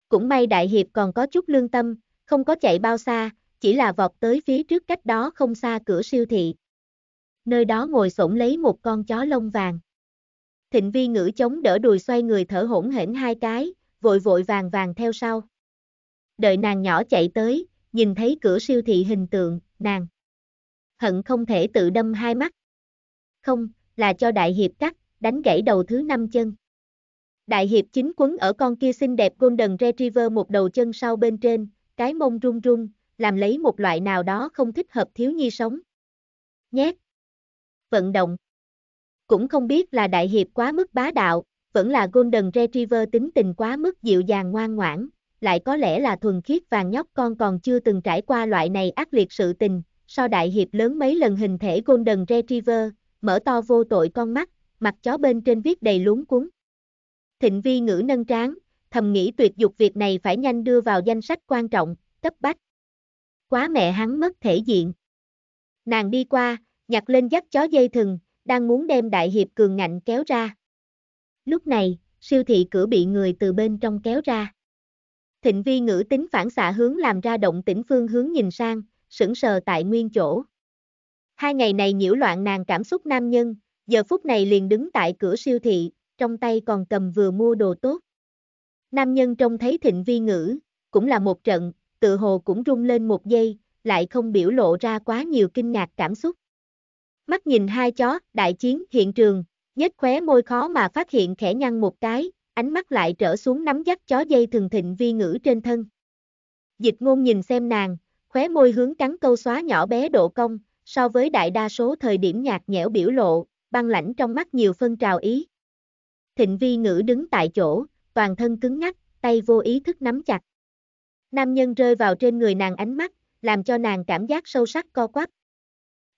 cũng may đại hiệp còn có chút lương tâm, không có chạy bao xa, chỉ là vọt tới phía trước cách đó không xa cửa siêu thị. Nơi đó ngồi xổm lấy một con chó lông vàng. Thịnh vi ngữ chống đỡ đùi xoay người thở hổn hển hai cái, vội vội vàng vàng theo sau. Đợi nàng nhỏ chạy tới, nhìn thấy cửa siêu thị hình tượng, nàng. Hận không thể tự đâm hai mắt. Không, là cho đại hiệp cắt, đánh gãy đầu thứ năm chân. Đại hiệp chính quấn ở con kia xinh đẹp Golden Retriever một đầu chân sau bên trên, cái mông rung rung, làm lấy một loại nào đó không thích hợp thiếu nhi sống. Nhét. Vận động. Cũng không biết là đại hiệp quá mức bá đạo, vẫn là Golden Retriever tính tình quá mức dịu dàng ngoan ngoãn, lại có lẽ là thuần khiết vàng nhóc con còn chưa từng trải qua loại này ác liệt sự tình, so đại hiệp lớn mấy lần hình thể Golden Retriever, mở to vô tội con mắt, mặt chó bên trên viết đầy luống cuốn. Thịnh vi ngữ nâng tráng, thầm nghĩ tuyệt dục việc này phải nhanh đưa vào danh sách quan trọng, cấp bách. Quá mẹ hắn mất thể diện. Nàng đi qua, nhặt lên dắt chó dây thừng, đang muốn đem đại hiệp cường ngạnh kéo ra. Lúc này, siêu thị cửa bị người từ bên trong kéo ra. Thịnh vi ngữ tính phản xạ hướng làm ra động tĩnh phương hướng nhìn sang, sững sờ tại nguyên chỗ. Hai ngày này nhiễu loạn nàng cảm xúc nam nhân, giờ phút này liền đứng tại cửa siêu thị, trong tay còn cầm vừa mua đồ tốt. Nam nhân trông thấy thịnh vi ngữ, cũng là một trận, tự hồ cũng rung lên một giây, lại không biểu lộ ra quá nhiều kinh ngạc cảm xúc. Mắt nhìn hai chó, đại chiến, hiện trường, nhếch khóe môi khó mà phát hiện khẽ nhăn một cái, ánh mắt lại trở xuống nắm dắt chó dây thường thịnh vi ngữ trên thân. Dịch ngôn nhìn xem nàng, khóe môi hướng cắn câu xóa nhỏ bé độ cong, so với đại đa số thời điểm nhạt nhẽo biểu lộ, băng lãnh trong mắt nhiều phân trào ý. Thịnh vi ngữ đứng tại chỗ, toàn thân cứng ngắc, tay vô ý thức nắm chặt. Nam nhân rơi vào trên người nàng ánh mắt, làm cho nàng cảm giác sâu sắc co quắp.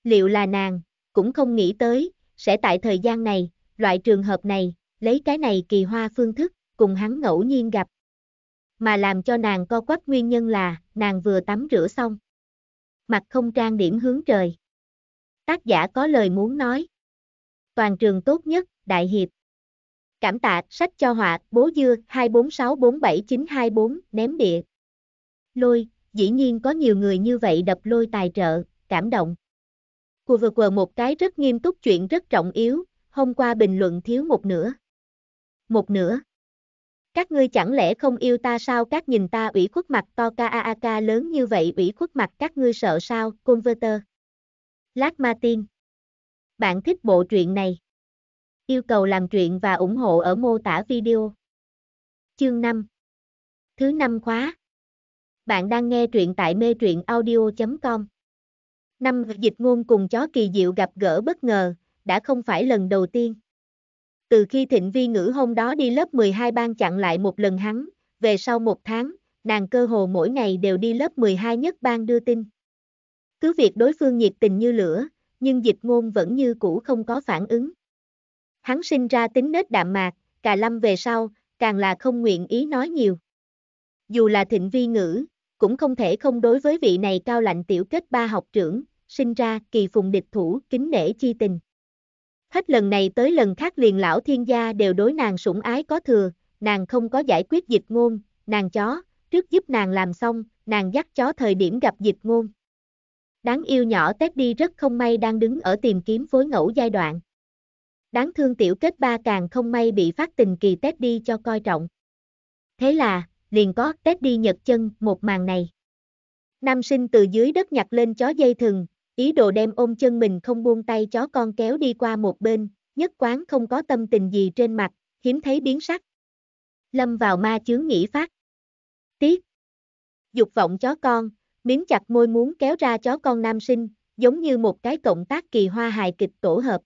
Liệu là nàng, cũng không nghĩ tới, sẽ tại thời gian này, loại trường hợp này, lấy cái này kỳ hoa phương thức, cùng hắn ngẫu nhiên gặp. Mà làm cho nàng co quắp nguyên nhân là, nàng vừa tắm rửa xong. Mặt không trang điểm hướng trời. Tác giả có lời muốn nói. Toàn trường tốt nhất, đại hiệp. Cảm tạ, sách cho họa, bố dưa, 2464794, ném địa. Lôi, dĩ nhiên có nhiều người như vậy đập lôi tài trợ, cảm động. Của vừa quờ một cái rất nghiêm túc chuyện rất trọng yếu, hôm qua bình luận thiếu một nửa. Một nửa. Các ngươi chẳng lẽ không yêu ta sao các nhìn ta ủy khuất mặt to ca a a ca lớn như vậy ủy khuất mặt các ngươi sợ sao, converter. Lát Martin. Bạn thích bộ truyện này. Yêu cầu làm chuyện và ủng hộ ở mô tả video. Chương 5 Thứ 5 khóa Bạn đang nghe truyện tại mê truyện audio.com Năm dịch ngôn cùng chó kỳ diệu gặp gỡ bất ngờ, đã không phải lần đầu tiên. Từ khi thịnh vi ngữ hôm đó đi lớp 12 ban chặn lại một lần hắn, về sau một tháng, nàng cơ hồ mỗi ngày đều đi lớp 12 nhất ban đưa tin. Cứ việc đối phương nhiệt tình như lửa, nhưng dịch ngôn vẫn như cũ không có phản ứng hắn sinh ra tính nết đạm mạc, cà lâm về sau, càng là không nguyện ý nói nhiều. Dù là thịnh vi ngữ, cũng không thể không đối với vị này cao lạnh tiểu kết ba học trưởng, sinh ra kỳ phùng địch thủ kính nể chi tình. Hết lần này tới lần khác liền lão thiên gia đều đối nàng sủng ái có thừa, nàng không có giải quyết dịch ngôn, nàng chó, trước giúp nàng làm xong, nàng dắt chó thời điểm gặp dịch ngôn. Đáng yêu nhỏ Teddy rất không may đang đứng ở tìm kiếm phối ngẫu giai đoạn. Đáng thương tiểu kết ba càng không may bị phát tình kỳ tết đi cho coi trọng. Thế là, liền có tết đi nhật chân một màn này. Nam sinh từ dưới đất nhặt lên chó dây thừng, ý đồ đem ôm chân mình không buông tay chó con kéo đi qua một bên, nhất quán không có tâm tình gì trên mặt, hiếm thấy biến sắc. Lâm vào ma chướng nghĩ phát. Tiếc. Dục vọng chó con, miếng chặt môi muốn kéo ra chó con nam sinh, giống như một cái cộng tác kỳ hoa hài kịch tổ hợp.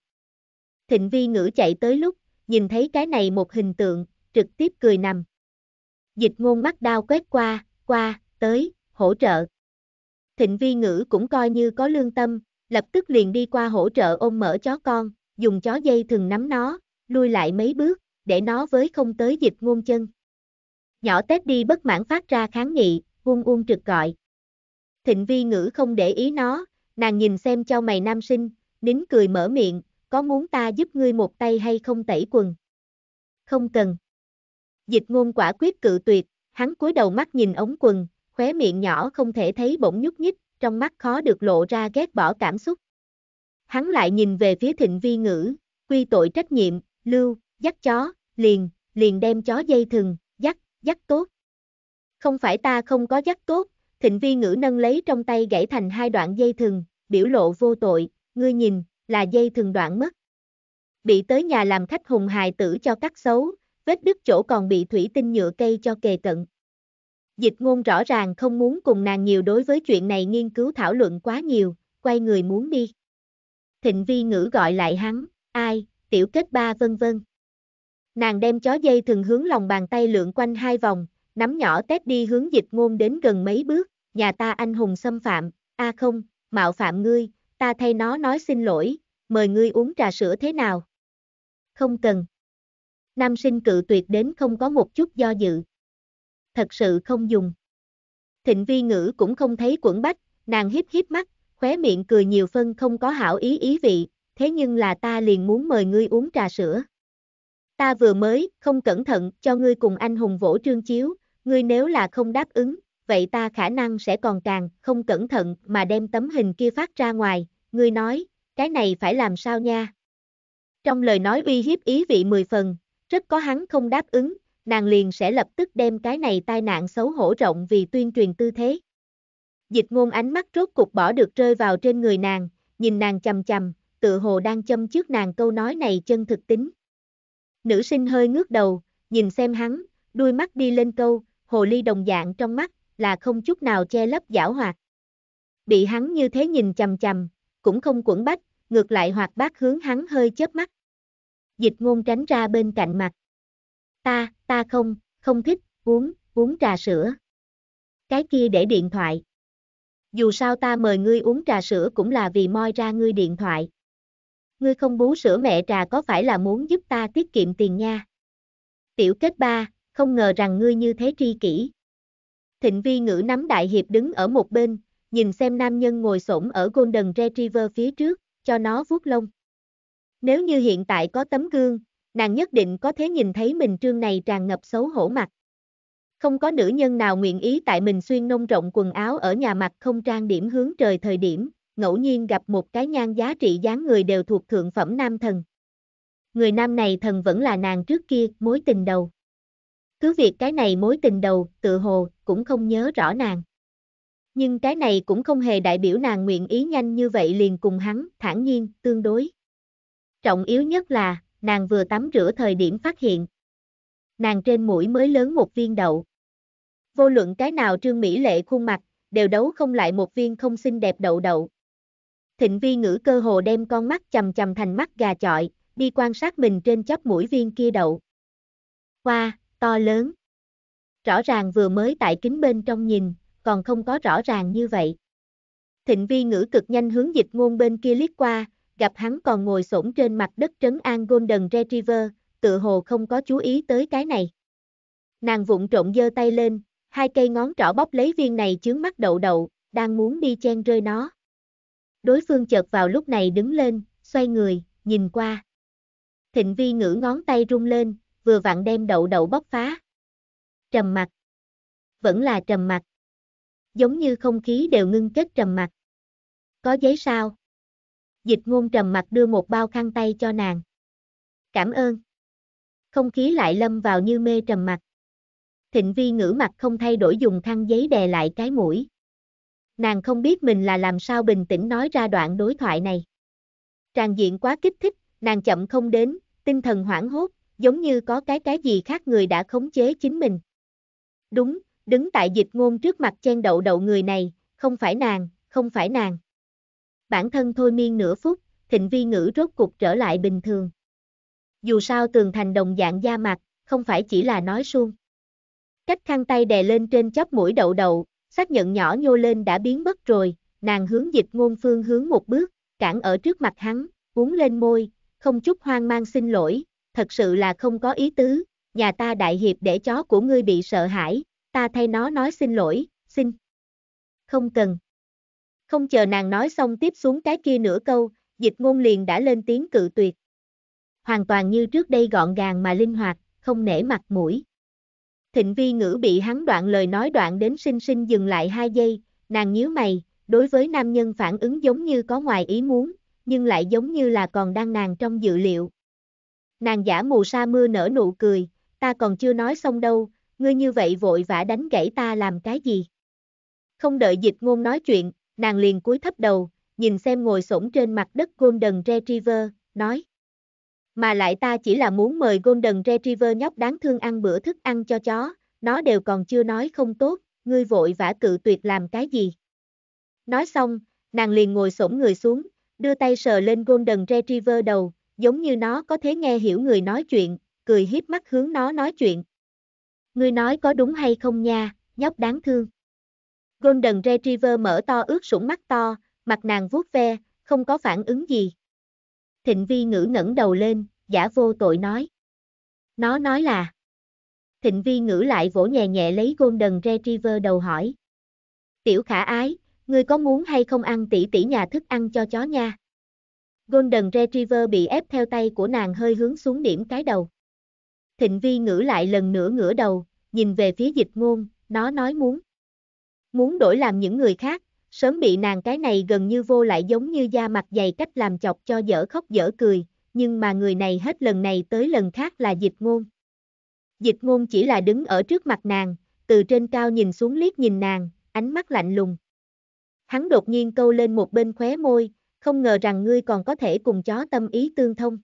Thịnh vi ngữ chạy tới lúc, nhìn thấy cái này một hình tượng, trực tiếp cười nằm. Dịch ngôn mắt đao quét qua, qua, tới, hỗ trợ. Thịnh vi ngữ cũng coi như có lương tâm, lập tức liền đi qua hỗ trợ ôm mở chó con, dùng chó dây thường nắm nó, lui lại mấy bước, để nó với không tới dịch ngôn chân. Nhỏ Tết đi bất mãn phát ra kháng nghị, uông uông trực gọi. Thịnh vi ngữ không để ý nó, nàng nhìn xem cho mày nam sinh, nín cười mở miệng, có muốn ta giúp ngươi một tay hay không tẩy quần? Không cần. Dịch ngôn quả quyết cự tuyệt, hắn cúi đầu mắt nhìn ống quần, khóe miệng nhỏ không thể thấy bỗng nhúc nhích, trong mắt khó được lộ ra ghét bỏ cảm xúc. Hắn lại nhìn về phía thịnh vi ngữ, quy tội trách nhiệm, lưu, dắt chó, liền, liền đem chó dây thừng, dắt, dắt tốt. Không phải ta không có dắt tốt, thịnh vi ngữ nâng lấy trong tay gãy thành hai đoạn dây thừng, biểu lộ vô tội, ngươi nhìn, là dây thường đoạn mất. Bị tới nhà làm khách hùng hài tử cho cắt xấu, vết đứt chỗ còn bị thủy tinh nhựa cây cho kề cận. Dịch ngôn rõ ràng không muốn cùng nàng nhiều đối với chuyện này nghiên cứu thảo luận quá nhiều, quay người muốn đi. Thịnh vi ngữ gọi lại hắn, ai, tiểu kết ba vân vân. Nàng đem chó dây thường hướng lòng bàn tay lượn quanh hai vòng, nắm nhỏ tét đi hướng dịch ngôn đến gần mấy bước, nhà ta anh hùng xâm phạm, a không, mạo phạm ngươi, ta thay nó nói xin lỗi, mời ngươi uống trà sữa thế nào? Không cần. Nam sinh cự tuyệt đến không có một chút do dự. Thật sự không dùng. Thịnh vi ngữ cũng không thấy quẩn bách, nàng hiếp hiếp mắt, khóe miệng cười nhiều phân không có hảo ý ý vị, thế nhưng là ta liền muốn mời ngươi uống trà sữa. Ta vừa mới, không cẩn thận, cho ngươi cùng anh hùng vỗ trương chiếu, ngươi nếu là không đáp ứng, vậy ta khả năng sẽ còn càng, không cẩn thận, mà đem tấm hình kia phát ra ngoài, ngươi nói, cái này phải làm sao nha? Trong lời nói uy hiếp ý vị mười phần, rất có hắn không đáp ứng, nàng liền sẽ lập tức đem cái này tai nạn xấu hổ rộng vì tuyên truyền tư thế. Dịch ngôn ánh mắt rốt cục bỏ được rơi vào trên người nàng, nhìn nàng chầm chầm, tự hồ đang châm trước nàng câu nói này chân thực tính. Nữ sinh hơi ngước đầu, nhìn xem hắn, đuôi mắt đi lên câu, hồ ly đồng dạng trong mắt, là không chút nào che lấp giảo hoạt. Bị hắn như thế nhìn chầm chầm, cũng không quẩn bách, ngược lại hoặc bát hướng hắn hơi chớp mắt. Dịch ngôn tránh ra bên cạnh mặt. Ta, ta không, không thích, uống, uống trà sữa. Cái kia để điện thoại. Dù sao ta mời ngươi uống trà sữa cũng là vì moi ra ngươi điện thoại. Ngươi không bú sữa mẹ trà có phải là muốn giúp ta tiết kiệm tiền nha? Tiểu kết ba, không ngờ rằng ngươi như thế tri kỷ. Thịnh vi ngữ nắm đại hiệp đứng ở một bên, nhìn xem nam nhân ngồi xổm ở Golden Retriever phía trước, cho nó vuốt lông. Nếu như hiện tại có tấm gương, nàng nhất định có thể nhìn thấy mình trương này tràn ngập xấu hổ mặt. Không có nữ nhân nào nguyện ý tại mình xuyên nông rộng quần áo ở nhà mặt không trang điểm hướng trời thời điểm, ngẫu nhiên gặp một cái nhan giá trị dáng người đều thuộc thượng phẩm nam thần. Người nam này thần vẫn là nàng trước kia, mối tình đầu. Cứ việc cái này mối tình đầu, tự hồ, cũng không nhớ rõ nàng. Nhưng cái này cũng không hề đại biểu nàng nguyện ý nhanh như vậy liền cùng hắn, thản nhiên, tương đối. Trọng yếu nhất là, nàng vừa tắm rửa thời điểm phát hiện. Nàng trên mũi mới lớn một viên đậu. Vô luận cái nào trương mỹ lệ khuôn mặt, đều đấu không lại một viên không xinh đẹp đậu đậu. Thịnh vi ngữ cơ hồ đem con mắt chầm chầm thành mắt gà chọi, đi quan sát mình trên chóp mũi viên kia đậu. Hoa, to lớn. Rõ ràng vừa mới tại kính bên trong nhìn, còn không có rõ ràng như vậy. Thịnh vi ngữ cực nhanh hướng dịch ngôn bên kia liếc qua, gặp hắn còn ngồi xổm trên mặt đất trấn an Golden Retriever, tự hồ không có chú ý tới cái này. Nàng vụng trộn giơ tay lên, hai cây ngón trỏ bóp lấy viên này chướng mắt đậu đậu, đang muốn đi chen rơi nó. Đối phương chợt vào lúc này đứng lên, xoay người, nhìn qua. Thịnh vi ngữ ngón tay rung lên, vừa vặn đem đậu đậu bóp phá. Trầm mặt. Vẫn là trầm mặt giống như không khí đều ngưng kết trầm mặt. Có giấy sao? Dịch ngôn trầm mặt đưa một bao khăn tay cho nàng. Cảm ơn. Không khí lại lâm vào như mê trầm mặt. Thịnh vi ngữ mặt không thay đổi dùng khăn giấy đè lại cái mũi. Nàng không biết mình là làm sao bình tĩnh nói ra đoạn đối thoại này. Tràn diện quá kích thích, nàng chậm không đến, tinh thần hoảng hốt, giống như có cái cái gì khác người đã khống chế chính mình. Đúng, đứng tại dịch ngôn trước mặt chen đậu đậu người này, không phải nàng, không phải nàng. Bản thân thôi miên nửa phút, thịnh vi ngữ rốt cục trở lại bình thường. Dù sao tường thành đồng dạng da mặt, không phải chỉ là nói suông. Cách khăn tay đè lên trên chóp mũi đậu đậu, xác nhận nhỏ nhô lên đã biến mất rồi, nàng hướng dịch ngôn phương hướng một bước, cản ở trước mặt hắn, uống lên môi, không chút hoang mang xin lỗi, thật sự là không có ý tứ, nhà ta đại hiệp để chó của ngươi bị sợ hãi, ta thay nó nói xin lỗi, xin. Không cần. Không chờ nàng nói xong tiếp xuống cái kia nửa câu, dịch ngôn liền đã lên tiếng cự tuyệt. Hoàn toàn như trước đây gọn gàng mà linh hoạt, không nể mặt mũi. Thịnh vi ngữ bị hắn đoạn lời nói đoạn đến sinh sinh dừng lại hai giây, nàng nhíu mày, đối với nam nhân phản ứng giống như có ngoài ý muốn, nhưng lại giống như là còn đang nàng trong dự liệu. Nàng giả mù sa mưa nở nụ cười, ta còn chưa nói xong đâu, ngươi như vậy vội vã đánh gãy ta làm cái gì? Không đợi dịch ngôn nói chuyện, nàng liền cúi thấp đầu, nhìn xem ngồi sổng trên mặt đất Golden Retriever, nói. Mà lại ta chỉ là muốn mời Golden Retriever nhóc đáng thương ăn bữa thức ăn cho chó, nó đều còn chưa nói không tốt, ngươi vội vã cự tuyệt làm cái gì? Nói xong, nàng liền ngồi sổng người xuống, đưa tay sờ lên Golden Retriever đầu, giống như nó có thể nghe hiểu người nói chuyện, cười hiếp mắt hướng nó nói chuyện, Ngươi nói có đúng hay không nha, nhóc đáng thương. Golden Retriever mở to ướt sủng mắt to, mặt nàng vuốt ve, không có phản ứng gì. Thịnh vi ngữ ngẩng đầu lên, giả vô tội nói. Nó nói là. Thịnh vi ngữ lại vỗ nhẹ nhẹ lấy Golden Retriever đầu hỏi. Tiểu khả ái, ngươi có muốn hay không ăn tỷ tỷ nhà thức ăn cho chó nha? Golden Retriever bị ép theo tay của nàng hơi hướng xuống điểm cái đầu. Thịnh vi ngửa lại lần nữa ngửa đầu, nhìn về phía dịch ngôn, nó nói muốn. Muốn đổi làm những người khác, sớm bị nàng cái này gần như vô lại giống như da mặt dày cách làm chọc cho dở khóc dở cười, nhưng mà người này hết lần này tới lần khác là dịch ngôn. Dịch ngôn chỉ là đứng ở trước mặt nàng, từ trên cao nhìn xuống liếc nhìn nàng, ánh mắt lạnh lùng. Hắn đột nhiên câu lên một bên khóe môi, không ngờ rằng ngươi còn có thể cùng chó tâm ý tương thông.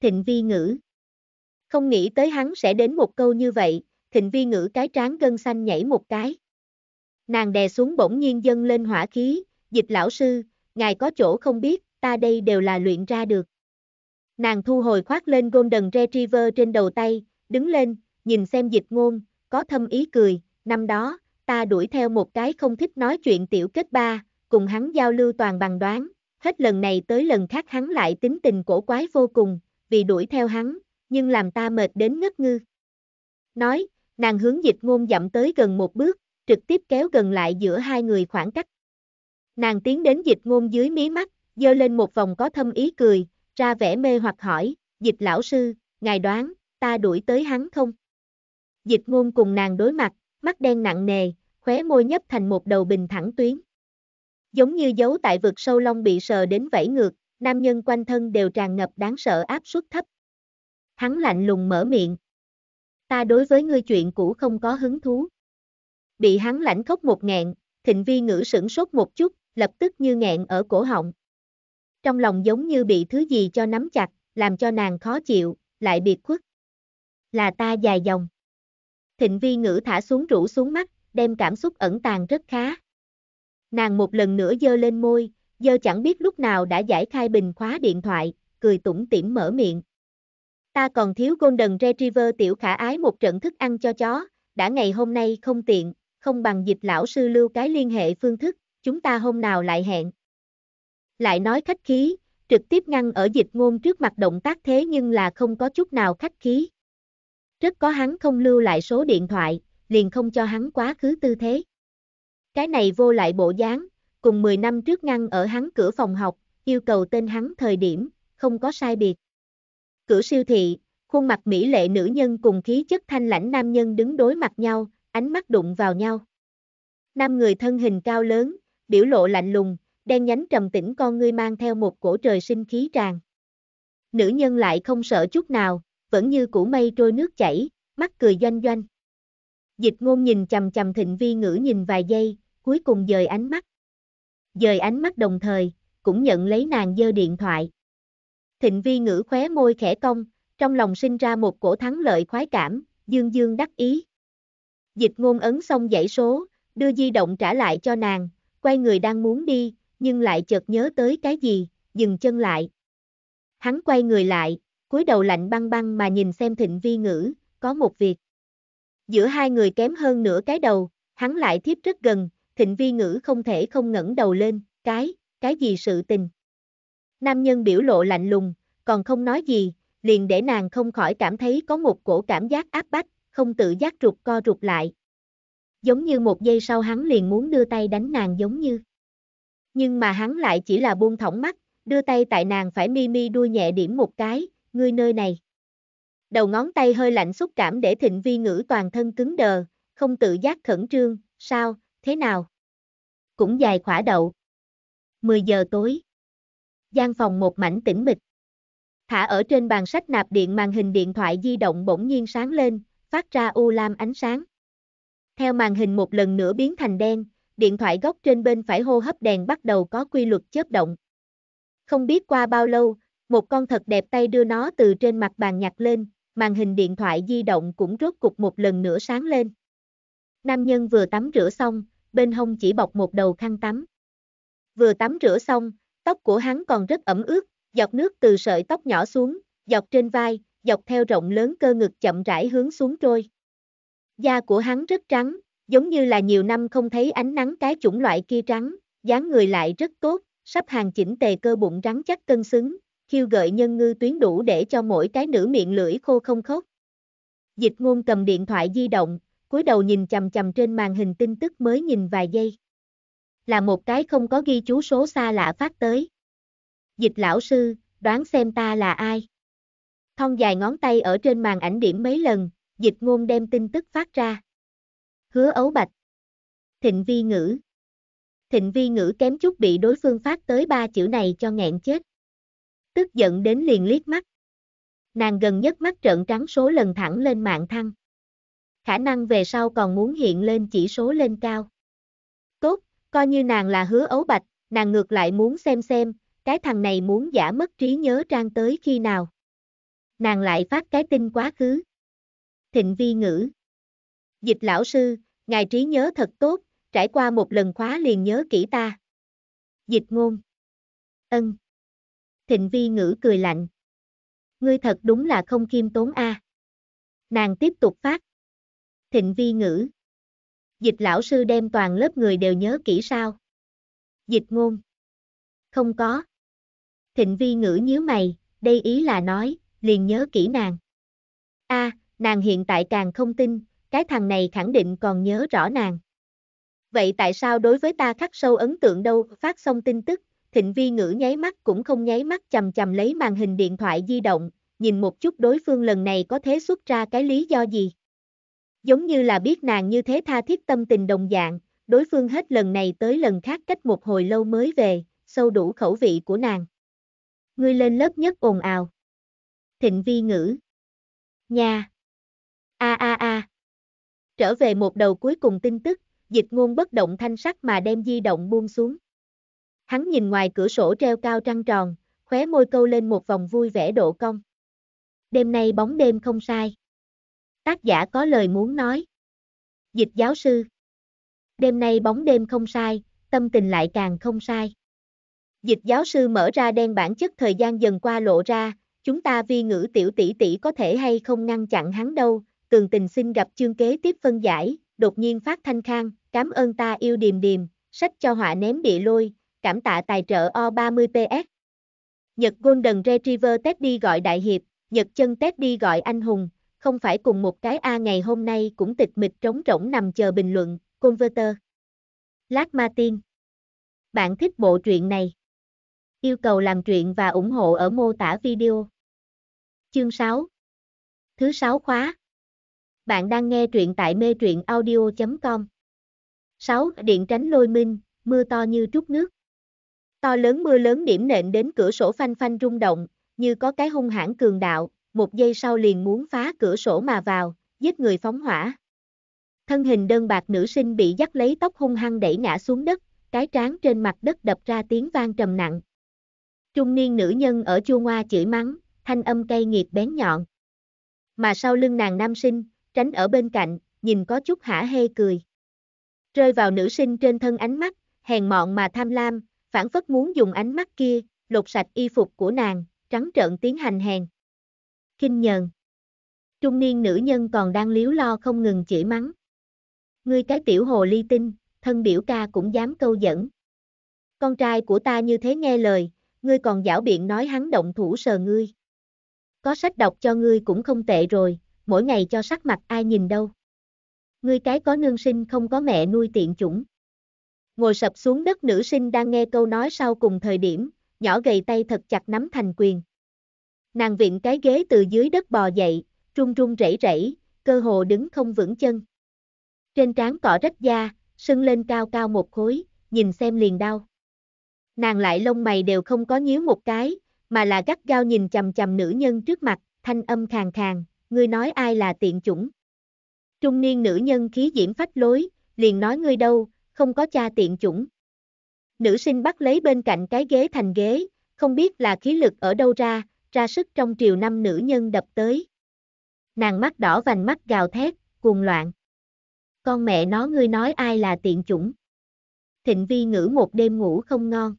Thịnh vi ngữ không nghĩ tới hắn sẽ đến một câu như vậy, thịnh vi ngữ cái trán gân xanh nhảy một cái. Nàng đè xuống bỗng nhiên dâng lên hỏa khí, dịch lão sư, ngài có chỗ không biết, ta đây đều là luyện ra được. Nàng thu hồi khoác lên Golden Retriever trên đầu tay, đứng lên, nhìn xem dịch ngôn, có thâm ý cười, năm đó, ta đuổi theo một cái không thích nói chuyện tiểu kết ba, cùng hắn giao lưu toàn bằng đoán, hết lần này tới lần khác hắn lại tính tình cổ quái vô cùng, vì đuổi theo hắn, nhưng làm ta mệt đến ngất ngư. Nói, nàng hướng dịch ngôn dặm tới gần một bước, trực tiếp kéo gần lại giữa hai người khoảng cách. Nàng tiến đến dịch ngôn dưới mí mắt, dơ lên một vòng có thâm ý cười, ra vẻ mê hoặc hỏi, dịch lão sư, ngài đoán, ta đuổi tới hắn không? Dịch ngôn cùng nàng đối mặt, mắt đen nặng nề, khóe môi nhấp thành một đầu bình thẳng tuyến. Giống như dấu tại vực sâu long bị sờ đến vẫy ngược, nam nhân quanh thân đều tràn ngập đáng sợ áp suất thấp. Hắn lạnh lùng mở miệng. Ta đối với ngươi chuyện cũ không có hứng thú. Bị hắn lãnh khóc một nghẹn, thịnh vi ngữ sửng sốt một chút, lập tức như nghẹn ở cổ họng. Trong lòng giống như bị thứ gì cho nắm chặt, làm cho nàng khó chịu, lại biệt khuất. Là ta dài dòng. Thịnh vi ngữ thả xuống rũ xuống mắt, đem cảm xúc ẩn tàng rất khá. Nàng một lần nữa dơ lên môi, dơ chẳng biết lúc nào đã giải khai bình khóa điện thoại, cười tủm tỉm mở miệng. Ta còn thiếu Golden Retriever tiểu khả ái một trận thức ăn cho chó, đã ngày hôm nay không tiện, không bằng dịch lão sư lưu cái liên hệ phương thức, chúng ta hôm nào lại hẹn. Lại nói khách khí, trực tiếp ngăn ở dịch ngôn trước mặt động tác thế nhưng là không có chút nào khách khí. Rất có hắn không lưu lại số điện thoại, liền không cho hắn quá khứ tư thế. Cái này vô lại bộ dáng, cùng 10 năm trước ngăn ở hắn cửa phòng học, yêu cầu tên hắn thời điểm, không có sai biệt cửa siêu thị, khuôn mặt mỹ lệ nữ nhân cùng khí chất thanh lãnh nam nhân đứng đối mặt nhau, ánh mắt đụng vào nhau. Nam người thân hình cao lớn, biểu lộ lạnh lùng, đen nhánh trầm tĩnh con ngươi mang theo một cổ trời sinh khí tràn. Nữ nhân lại không sợ chút nào, vẫn như củ mây trôi nước chảy, mắt cười doanh doanh. Dịch ngôn nhìn chầm chầm thịnh vi ngữ nhìn vài giây, cuối cùng dời ánh mắt. Dời ánh mắt đồng thời, cũng nhận lấy nàng dơ điện thoại. Thịnh vi ngữ khóe môi khẽ cong, trong lòng sinh ra một cổ thắng lợi khoái cảm, dương dương đắc ý. Dịch ngôn ấn xong dãy số, đưa di động trả lại cho nàng, quay người đang muốn đi, nhưng lại chợt nhớ tới cái gì, dừng chân lại. Hắn quay người lại, cúi đầu lạnh băng băng mà nhìn xem thịnh vi ngữ, có một việc. Giữa hai người kém hơn nửa cái đầu, hắn lại thiếp rất gần, thịnh vi ngữ không thể không ngẩng đầu lên, cái, cái gì sự tình, Nam nhân biểu lộ lạnh lùng, còn không nói gì, liền để nàng không khỏi cảm thấy có một cổ cảm giác áp bách, không tự giác rụt co rụt lại. Giống như một giây sau hắn liền muốn đưa tay đánh nàng giống như. Nhưng mà hắn lại chỉ là buông thõng mắt, đưa tay tại nàng phải mi mi đuôi nhẹ điểm một cái, ngươi nơi này. Đầu ngón tay hơi lạnh xúc cảm để thịnh vi ngữ toàn thân cứng đờ, không tự giác khẩn trương, sao, thế nào? Cũng dài khỏa đậu. 10 giờ tối gian phòng một mảnh tĩnh mịch. Thả ở trên bàn sách nạp điện màn hình điện thoại di động bỗng nhiên sáng lên, phát ra u lam ánh sáng. Theo màn hình một lần nữa biến thành đen, điện thoại góc trên bên phải hô hấp đèn bắt đầu có quy luật chớp động. Không biết qua bao lâu, một con thật đẹp tay đưa nó từ trên mặt bàn nhặt lên, màn hình điện thoại di động cũng rốt cục một lần nữa sáng lên. Nam nhân vừa tắm rửa xong, bên hông chỉ bọc một đầu khăn tắm. Vừa tắm rửa xong, Tóc của hắn còn rất ẩm ướt, dọc nước từ sợi tóc nhỏ xuống, dọc trên vai, dọc theo rộng lớn cơ ngực chậm rãi hướng xuống trôi. Da của hắn rất trắng, giống như là nhiều năm không thấy ánh nắng cái chủng loại kia trắng, dáng người lại rất tốt, sắp hàng chỉnh tề cơ bụng rắn chắc cân xứng, khiêu gợi nhân ngư tuyến đủ để cho mỗi cái nữ miệng lưỡi khô không khóc. Dịch ngôn cầm điện thoại di động, cúi đầu nhìn chầm chầm trên màn hình tin tức mới nhìn vài giây là một cái không có ghi chú số xa lạ phát tới. Dịch lão sư, đoán xem ta là ai. Thong dài ngón tay ở trên màn ảnh điểm mấy lần, dịch ngôn đem tin tức phát ra. Hứa ấu bạch. Thịnh vi ngữ. Thịnh vi ngữ kém chút bị đối phương phát tới ba chữ này cho nghẹn chết. Tức giận đến liền liếc mắt. Nàng gần nhất mắt trợn trắng số lần thẳng lên mạng thăng. Khả năng về sau còn muốn hiện lên chỉ số lên cao. Coi như nàng là hứa ấu bạch, nàng ngược lại muốn xem xem, cái thằng này muốn giả mất trí nhớ trang tới khi nào. Nàng lại phát cái tin quá khứ. Thịnh vi ngữ. Dịch lão sư, ngài trí nhớ thật tốt, trải qua một lần khóa liền nhớ kỹ ta. Dịch ngôn. Ân. Thịnh vi ngữ cười lạnh. Ngươi thật đúng là không kiêm tốn a. À. Nàng tiếp tục phát. Thịnh vi ngữ. Dịch lão sư đem toàn lớp người đều nhớ kỹ sao? Dịch ngôn. Không có. Thịnh vi ngữ nhíu mày, đây ý là nói, liền nhớ kỹ nàng. a à, nàng hiện tại càng không tin, cái thằng này khẳng định còn nhớ rõ nàng. Vậy tại sao đối với ta khắc sâu ấn tượng đâu phát xong tin tức, thịnh vi ngữ nháy mắt cũng không nháy mắt chầm chầm lấy màn hình điện thoại di động, nhìn một chút đối phương lần này có thế xuất ra cái lý do gì. Giống như là biết nàng như thế tha thiết tâm tình đồng dạng, đối phương hết lần này tới lần khác cách một hồi lâu mới về, sâu đủ khẩu vị của nàng. Ngươi lên lớp nhất ồn ào. Thịnh vi ngữ. Nha. A a a. Trở về một đầu cuối cùng tin tức, dịch ngôn bất động thanh sắc mà đem di động buông xuống. Hắn nhìn ngoài cửa sổ treo cao trăng tròn, khóe môi câu lên một vòng vui vẻ độ cong. Đêm nay bóng đêm không sai. Tác giả có lời muốn nói. Dịch giáo sư. Đêm nay bóng đêm không sai, tâm tình lại càng không sai. Dịch giáo sư mở ra đen bản chất thời gian dần qua lộ ra, chúng ta vi ngữ tiểu tỷ tỷ có thể hay không ngăn chặn hắn đâu, tường tình xin gặp chương kế tiếp phân giải, đột nhiên phát thanh khang, cảm ơn ta yêu điềm điềm, sách cho họa ném địa lôi, cảm tạ tài trợ O30PS. Nhật Golden Retriever Teddy gọi đại hiệp, Nhật chân Teddy gọi anh hùng, không phải cùng một cái A ngày hôm nay cũng tịch mịch trống rỗng nằm chờ bình luận, Converter. Lát Martin. Bạn thích bộ truyện này? Yêu cầu làm truyện và ủng hộ ở mô tả video. Chương 6 Thứ 6 khóa Bạn đang nghe truyện tại mê truyện audio.com 6. Điện tránh lôi minh, mưa to như trút nước. To lớn mưa lớn điểm nện đến cửa sổ phanh phanh rung động, như có cái hung hãn cường đạo, một giây sau liền muốn phá cửa sổ mà vào, giết người phóng hỏa. Thân hình đơn bạc nữ sinh bị dắt lấy tóc hung hăng đẩy ngã xuống đất, cái trán trên mặt đất đập ra tiếng vang trầm nặng. Trung niên nữ nhân ở chua ngoa chửi mắng, thanh âm cay nghiệt bén nhọn. Mà sau lưng nàng nam sinh, tránh ở bên cạnh, nhìn có chút hả hê cười. Rơi vào nữ sinh trên thân ánh mắt, hèn mọn mà tham lam, phản phất muốn dùng ánh mắt kia, lột sạch y phục của nàng, trắng trợn tiến hành hèn khinh nhờn. Trung niên nữ nhân còn đang liếu lo không ngừng chỉ mắng. Ngươi cái tiểu hồ ly tinh, thân biểu ca cũng dám câu dẫn. Con trai của ta như thế nghe lời, ngươi còn giảo biện nói hắn động thủ sờ ngươi. Có sách đọc cho ngươi cũng không tệ rồi, mỗi ngày cho sắc mặt ai nhìn đâu. Ngươi cái có nương sinh không có mẹ nuôi tiện chủng. Ngồi sập xuống đất nữ sinh đang nghe câu nói sau cùng thời điểm, nhỏ gầy tay thật chặt nắm thành quyền. Nàng viện cái ghế từ dưới đất bò dậy, run run rẩy rẩy, cơ hồ đứng không vững chân. Trên trán cỏ rách da, sưng lên cao cao một khối, nhìn xem liền đau. Nàng lại lông mày đều không có nhíu một cái, mà là gắt gao nhìn chầm chầm nữ nhân trước mặt, thanh âm khàn khàn, ngươi nói ai là tiện chủng. Trung niên nữ nhân khí diễm phách lối, liền nói ngươi đâu, không có cha tiện chủng. Nữ sinh bắt lấy bên cạnh cái ghế thành ghế, không biết là khí lực ở đâu ra, ra sức trong triều năm nữ nhân đập tới. Nàng mắt đỏ vành mắt gào thét, cuồng loạn. Con mẹ nó ngươi nói ai là tiện chủng. Thịnh vi ngữ một đêm ngủ không ngon.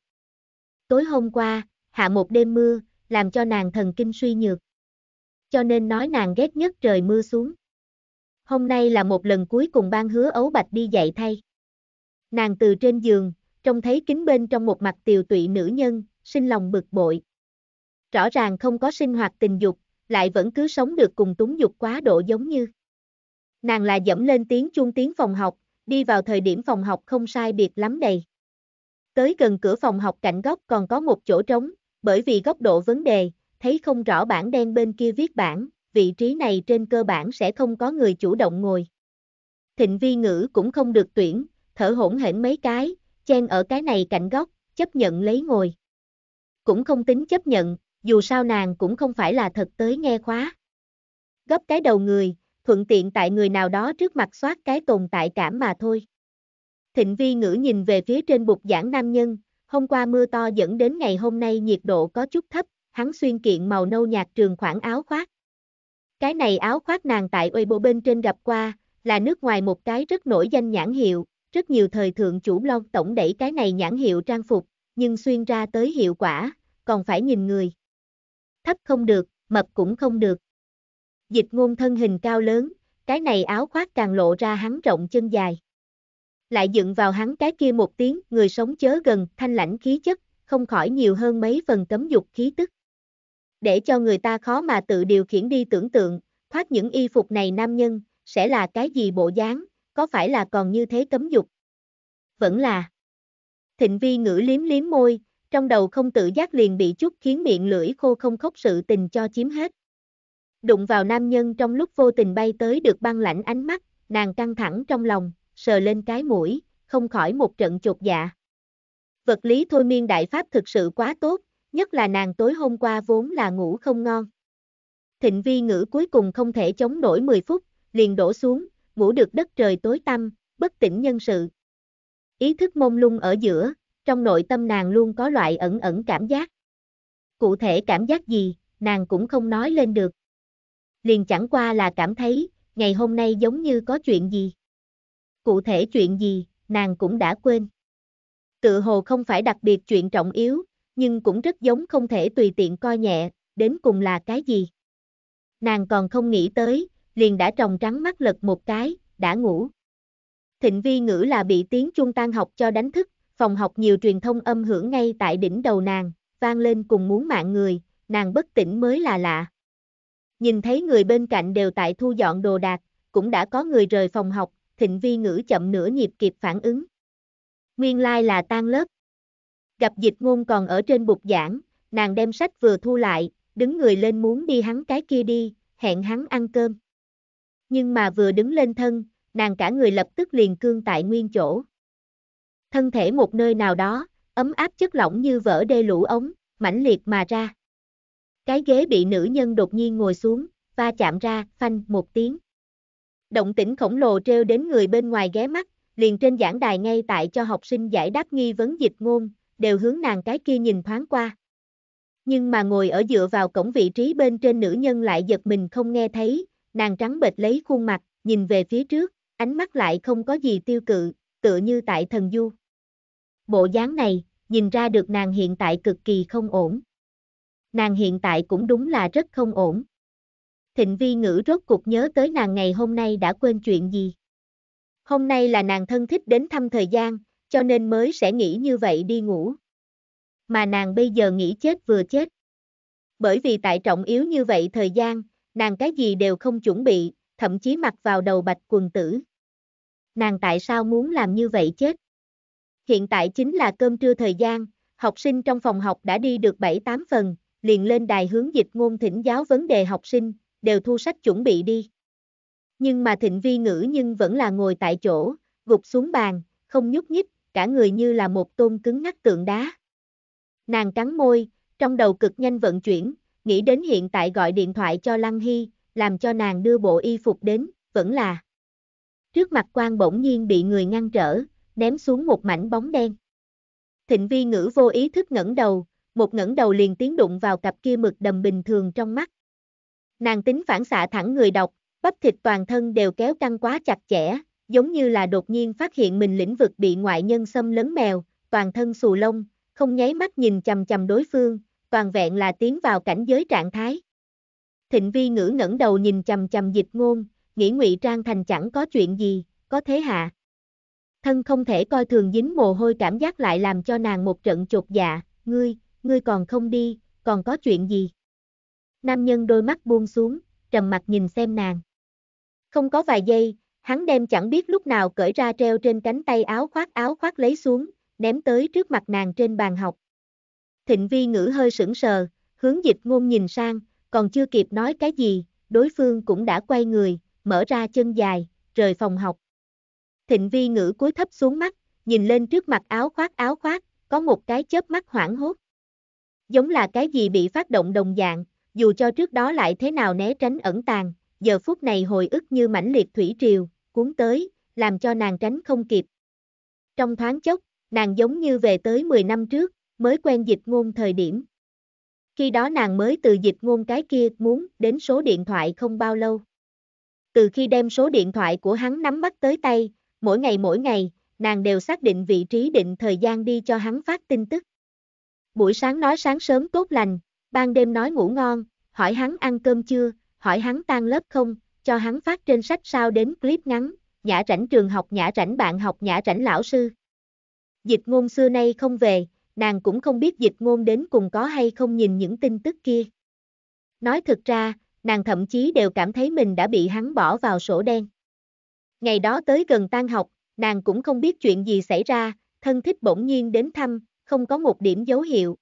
Tối hôm qua, hạ một đêm mưa, làm cho nàng thần kinh suy nhược. Cho nên nói nàng ghét nhất trời mưa xuống. Hôm nay là một lần cuối cùng ban hứa ấu bạch đi dạy thay. Nàng từ trên giường, trông thấy kính bên trong một mặt tiều tụy nữ nhân, sinh lòng bực bội, rõ ràng không có sinh hoạt tình dục, lại vẫn cứ sống được cùng túng dục quá độ giống như. Nàng là dẫm lên tiếng chuông tiếng phòng học, đi vào thời điểm phòng học không sai biệt lắm đầy. Tới gần cửa phòng học cạnh góc còn có một chỗ trống, bởi vì góc độ vấn đề, thấy không rõ bảng đen bên kia viết bảng, vị trí này trên cơ bản sẽ không có người chủ động ngồi. Thịnh vi ngữ cũng không được tuyển, thở hổn hển mấy cái, chen ở cái này cạnh góc, chấp nhận lấy ngồi. Cũng không tính chấp nhận, dù sao nàng cũng không phải là thật tới nghe khóa. Gấp cái đầu người, thuận tiện tại người nào đó trước mặt soát cái tồn tại cảm mà thôi. Thịnh vi ngữ nhìn về phía trên bục giảng nam nhân, hôm qua mưa to dẫn đến ngày hôm nay nhiệt độ có chút thấp, hắn xuyên kiện màu nâu nhạt trường khoảng áo khoác. Cái này áo khoác nàng tại Weibo bên trên gặp qua, là nước ngoài một cái rất nổi danh nhãn hiệu, rất nhiều thời thượng chủ blog tổng đẩy cái này nhãn hiệu trang phục, nhưng xuyên ra tới hiệu quả, còn phải nhìn người thấp không được, mập cũng không được. Dịch ngôn thân hình cao lớn, cái này áo khoác càng lộ ra hắn rộng chân dài. Lại dựng vào hắn cái kia một tiếng, người sống chớ gần, thanh lãnh khí chất, không khỏi nhiều hơn mấy phần cấm dục khí tức. Để cho người ta khó mà tự điều khiển đi tưởng tượng, thoát những y phục này nam nhân, sẽ là cái gì bộ dáng, có phải là còn như thế cấm dục? Vẫn là. Thịnh vi ngữ liếm liếm môi, trong đầu không tự giác liền bị chút khiến miệng lưỡi khô không khóc sự tình cho chiếm hết. Đụng vào nam nhân trong lúc vô tình bay tới được băng lãnh ánh mắt, nàng căng thẳng trong lòng, sờ lên cái mũi, không khỏi một trận chột dạ. Vật lý thôi miên đại pháp thực sự quá tốt, nhất là nàng tối hôm qua vốn là ngủ không ngon. Thịnh vi ngữ cuối cùng không thể chống nổi 10 phút, liền đổ xuống, ngủ được đất trời tối tăm, bất tỉnh nhân sự. Ý thức mông lung ở giữa, trong nội tâm nàng luôn có loại ẩn ẩn cảm giác. Cụ thể cảm giác gì, nàng cũng không nói lên được. Liền chẳng qua là cảm thấy, ngày hôm nay giống như có chuyện gì. Cụ thể chuyện gì, nàng cũng đã quên. Tự hồ không phải đặc biệt chuyện trọng yếu, nhưng cũng rất giống không thể tùy tiện coi nhẹ, đến cùng là cái gì. Nàng còn không nghĩ tới, liền đã trồng trắng mắt lật một cái, đã ngủ. Thịnh vi ngữ là bị tiếng chuông tan học cho đánh thức, phòng học nhiều truyền thông âm hưởng ngay tại đỉnh đầu nàng, vang lên cùng muốn mạng người, nàng bất tỉnh mới là lạ. Nhìn thấy người bên cạnh đều tại thu dọn đồ đạc, cũng đã có người rời phòng học, thịnh vi ngữ chậm nửa nhịp kịp phản ứng. Nguyên lai like là tan lớp. Gặp dịch ngôn còn ở trên bục giảng, nàng đem sách vừa thu lại, đứng người lên muốn đi hắn cái kia đi, hẹn hắn ăn cơm. Nhưng mà vừa đứng lên thân, nàng cả người lập tức liền cương tại nguyên chỗ thân thể một nơi nào đó, ấm áp chất lỏng như vỡ đê lũ ống, mãnh liệt mà ra. Cái ghế bị nữ nhân đột nhiên ngồi xuống, va chạm ra, phanh một tiếng. Động tĩnh khổng lồ treo đến người bên ngoài ghé mắt, liền trên giảng đài ngay tại cho học sinh giải đáp nghi vấn dịch ngôn, đều hướng nàng cái kia nhìn thoáng qua. Nhưng mà ngồi ở dựa vào cổng vị trí bên trên nữ nhân lại giật mình không nghe thấy, nàng trắng bệch lấy khuôn mặt, nhìn về phía trước, ánh mắt lại không có gì tiêu cự, tựa như tại thần du bộ dáng này, nhìn ra được nàng hiện tại cực kỳ không ổn. Nàng hiện tại cũng đúng là rất không ổn. Thịnh vi ngữ rốt cuộc nhớ tới nàng ngày hôm nay đã quên chuyện gì. Hôm nay là nàng thân thích đến thăm thời gian, cho nên mới sẽ nghĩ như vậy đi ngủ. Mà nàng bây giờ nghĩ chết vừa chết. Bởi vì tại trọng yếu như vậy thời gian, nàng cái gì đều không chuẩn bị, thậm chí mặc vào đầu bạch quần tử. Nàng tại sao muốn làm như vậy chết? Hiện tại chính là cơm trưa thời gian, học sinh trong phòng học đã đi được 7-8 phần, liền lên đài hướng dịch ngôn thỉnh giáo vấn đề học sinh, đều thu sách chuẩn bị đi. Nhưng mà thịnh vi ngữ nhưng vẫn là ngồi tại chỗ, gục xuống bàn, không nhúc nhích, cả người như là một tôn cứng ngắc tượng đá. Nàng cắn môi, trong đầu cực nhanh vận chuyển, nghĩ đến hiện tại gọi điện thoại cho Lăng Hy, làm cho nàng đưa bộ y phục đến, vẫn là. Trước mặt quan bỗng nhiên bị người ngăn trở, ném xuống một mảnh bóng đen. Thịnh vi ngữ vô ý thức ngẩng đầu, một ngẩng đầu liền tiến đụng vào cặp kia mực đầm bình thường trong mắt. Nàng tính phản xạ thẳng người đọc, bắp thịt toàn thân đều kéo căng quá chặt chẽ, giống như là đột nhiên phát hiện mình lĩnh vực bị ngoại nhân xâm lấn mèo, toàn thân xù lông, không nháy mắt nhìn chầm chầm đối phương, toàn vẹn là tiến vào cảnh giới trạng thái. Thịnh vi ngữ ngẩng đầu nhìn chầm chầm dịch ngôn, nghĩ ngụy trang thành chẳng có chuyện gì, có thế hạ thân không thể coi thường dính mồ hôi cảm giác lại làm cho nàng một trận chột dạ, ngươi, ngươi còn không đi, còn có chuyện gì? Nam nhân đôi mắt buông xuống, trầm mặt nhìn xem nàng. Không có vài giây, hắn đem chẳng biết lúc nào cởi ra treo trên cánh tay áo khoác áo khoác lấy xuống, ném tới trước mặt nàng trên bàn học. Thịnh vi ngữ hơi sững sờ, hướng dịch ngôn nhìn sang, còn chưa kịp nói cái gì, đối phương cũng đã quay người, mở ra chân dài, rời phòng học. Thịnh vi ngữ cúi thấp xuống mắt, nhìn lên trước mặt áo khoác áo khoác, có một cái chớp mắt hoảng hốt. Giống là cái gì bị phát động đồng dạng, dù cho trước đó lại thế nào né tránh ẩn tàng, giờ phút này hồi ức như mãnh liệt thủy triều, cuốn tới, làm cho nàng tránh không kịp. Trong thoáng chốc, nàng giống như về tới 10 năm trước, mới quen dịch ngôn thời điểm. Khi đó nàng mới từ dịch ngôn cái kia muốn đến số điện thoại không bao lâu. Từ khi đem số điện thoại của hắn nắm bắt tới tay, mỗi ngày mỗi ngày, nàng đều xác định vị trí định thời gian đi cho hắn phát tin tức. Buổi sáng nói sáng sớm tốt lành, ban đêm nói ngủ ngon, hỏi hắn ăn cơm chưa, hỏi hắn tan lớp không, cho hắn phát trên sách sao đến clip ngắn, nhã rảnh trường học nhã rảnh bạn học nhã rảnh lão sư. Dịch ngôn xưa nay không về, nàng cũng không biết dịch ngôn đến cùng có hay không nhìn những tin tức kia. Nói thật ra, nàng thậm chí đều cảm thấy mình đã bị hắn bỏ vào sổ đen. Ngày đó tới gần tan học, nàng cũng không biết chuyện gì xảy ra, thân thích bỗng nhiên đến thăm, không có một điểm dấu hiệu.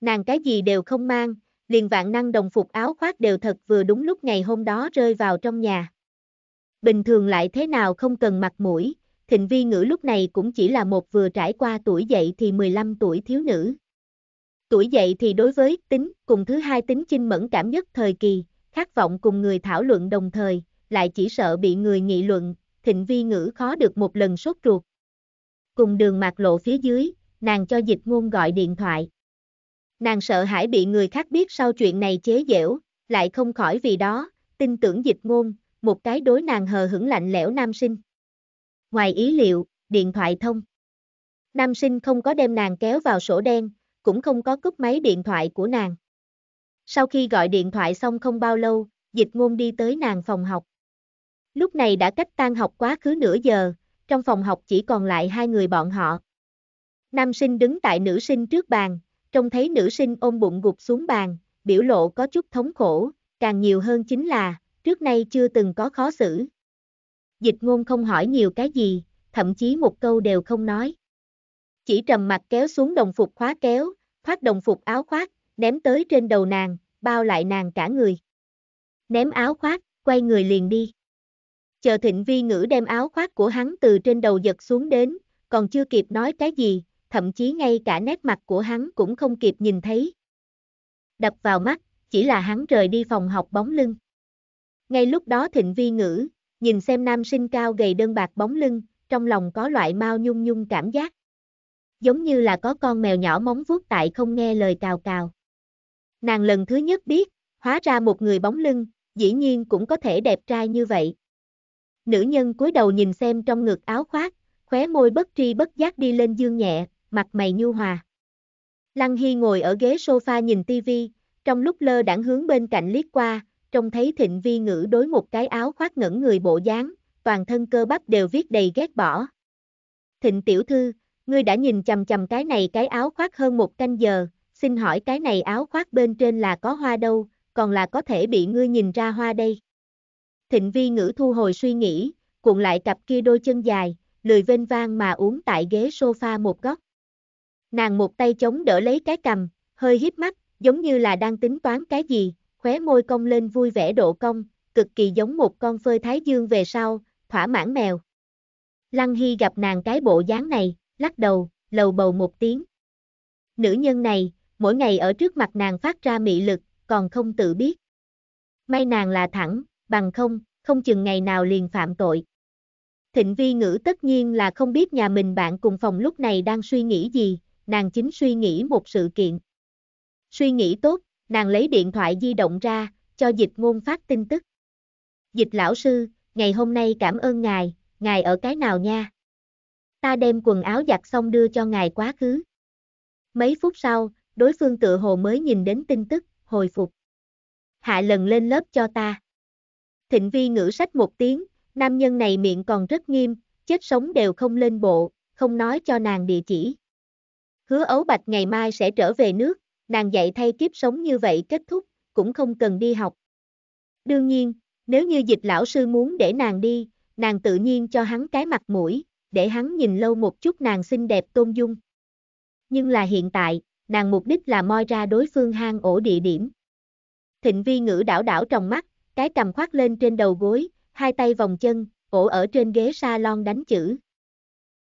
Nàng cái gì đều không mang, liền vạn năng đồng phục áo khoác đều thật vừa đúng lúc ngày hôm đó rơi vào trong nhà. Bình thường lại thế nào không cần mặt mũi, thịnh vi ngữ lúc này cũng chỉ là một vừa trải qua tuổi dậy thì 15 tuổi thiếu nữ. Tuổi dậy thì đối với tính cùng thứ hai tính chinh mẫn cảm nhất thời kỳ, khát vọng cùng người thảo luận đồng thời, lại chỉ sợ bị người nghị luận, thịnh vi ngữ khó được một lần sốt ruột. Cùng đường mạc lộ phía dưới, nàng cho dịch ngôn gọi điện thoại. Nàng sợ hãi bị người khác biết sau chuyện này chế giễu, lại không khỏi vì đó, tin tưởng dịch ngôn, một cái đối nàng hờ hững lạnh lẽo nam sinh. Ngoài ý liệu, điện thoại thông. Nam sinh không có đem nàng kéo vào sổ đen, cũng không có cúp máy điện thoại của nàng. Sau khi gọi điện thoại xong không bao lâu, dịch ngôn đi tới nàng phòng học. Lúc này đã cách tan học quá khứ nửa giờ, trong phòng học chỉ còn lại hai người bọn họ. Nam sinh đứng tại nữ sinh trước bàn, trông thấy nữ sinh ôm bụng gục xuống bàn, biểu lộ có chút thống khổ, càng nhiều hơn chính là, trước nay chưa từng có khó xử. Dịch ngôn không hỏi nhiều cái gì, thậm chí một câu đều không nói. Chỉ trầm mặt kéo xuống đồng phục khóa kéo, thoát đồng phục áo khoác, ném tới trên đầu nàng, bao lại nàng cả người. Ném áo khoác, quay người liền đi chờ thịnh vi ngữ đem áo khoác của hắn từ trên đầu giật xuống đến, còn chưa kịp nói cái gì, thậm chí ngay cả nét mặt của hắn cũng không kịp nhìn thấy. Đập vào mắt, chỉ là hắn rời đi phòng học bóng lưng. Ngay lúc đó thịnh vi ngữ, nhìn xem nam sinh cao gầy đơn bạc bóng lưng, trong lòng có loại mau nhung nhung cảm giác. Giống như là có con mèo nhỏ móng vuốt tại không nghe lời cào cào. Nàng lần thứ nhất biết, hóa ra một người bóng lưng, dĩ nhiên cũng có thể đẹp trai như vậy. Nữ nhân cúi đầu nhìn xem trong ngực áo khoác, khóe môi bất tri bất giác đi lên dương nhẹ, mặt mày nhu hòa. Lăng Hy ngồi ở ghế sofa nhìn tivi, trong lúc lơ đãng hướng bên cạnh liếc qua, trông thấy thịnh vi ngữ đối một cái áo khoác ngẩn người bộ dáng, toàn thân cơ bắp đều viết đầy ghét bỏ. Thịnh tiểu thư, ngươi đã nhìn chầm chầm cái này cái áo khoác hơn một canh giờ, xin hỏi cái này áo khoác bên trên là có hoa đâu, còn là có thể bị ngươi nhìn ra hoa đây. Thịnh vi ngữ thu hồi suy nghĩ, cuộn lại cặp kia đôi chân dài, lười vênh vang mà uống tại ghế sofa một góc. Nàng một tay chống đỡ lấy cái cầm, hơi híp mắt, giống như là đang tính toán cái gì, khóe môi cong lên vui vẻ độ cong, cực kỳ giống một con phơi thái dương về sau, thỏa mãn mèo. Lăng Hy gặp nàng cái bộ dáng này, lắc đầu, lầu bầu một tiếng. Nữ nhân này, mỗi ngày ở trước mặt nàng phát ra mị lực, còn không tự biết. May nàng là thẳng, bằng không, không chừng ngày nào liền phạm tội. Thịnh vi ngữ tất nhiên là không biết nhà mình bạn cùng phòng lúc này đang suy nghĩ gì, nàng chính suy nghĩ một sự kiện. Suy nghĩ tốt, nàng lấy điện thoại di động ra, cho dịch ngôn phát tin tức. Dịch lão sư, ngày hôm nay cảm ơn ngài, ngài ở cái nào nha? Ta đem quần áo giặt xong đưa cho ngài quá khứ. Mấy phút sau, đối phương tự hồ mới nhìn đến tin tức, hồi phục. Hạ lần lên lớp cho ta. Thịnh vi ngữ sách một tiếng, nam nhân này miệng còn rất nghiêm, chết sống đều không lên bộ, không nói cho nàng địa chỉ. Hứa ấu bạch ngày mai sẽ trở về nước, nàng dạy thay kiếp sống như vậy kết thúc, cũng không cần đi học. Đương nhiên, nếu như dịch lão sư muốn để nàng đi, nàng tự nhiên cho hắn cái mặt mũi, để hắn nhìn lâu một chút nàng xinh đẹp tôn dung. Nhưng là hiện tại, nàng mục đích là moi ra đối phương hang ổ địa điểm. Thịnh vi ngữ đảo đảo trong mắt, cái cầm khoác lên trên đầu gối, hai tay vòng chân, cổ ở trên ghế salon đánh chữ.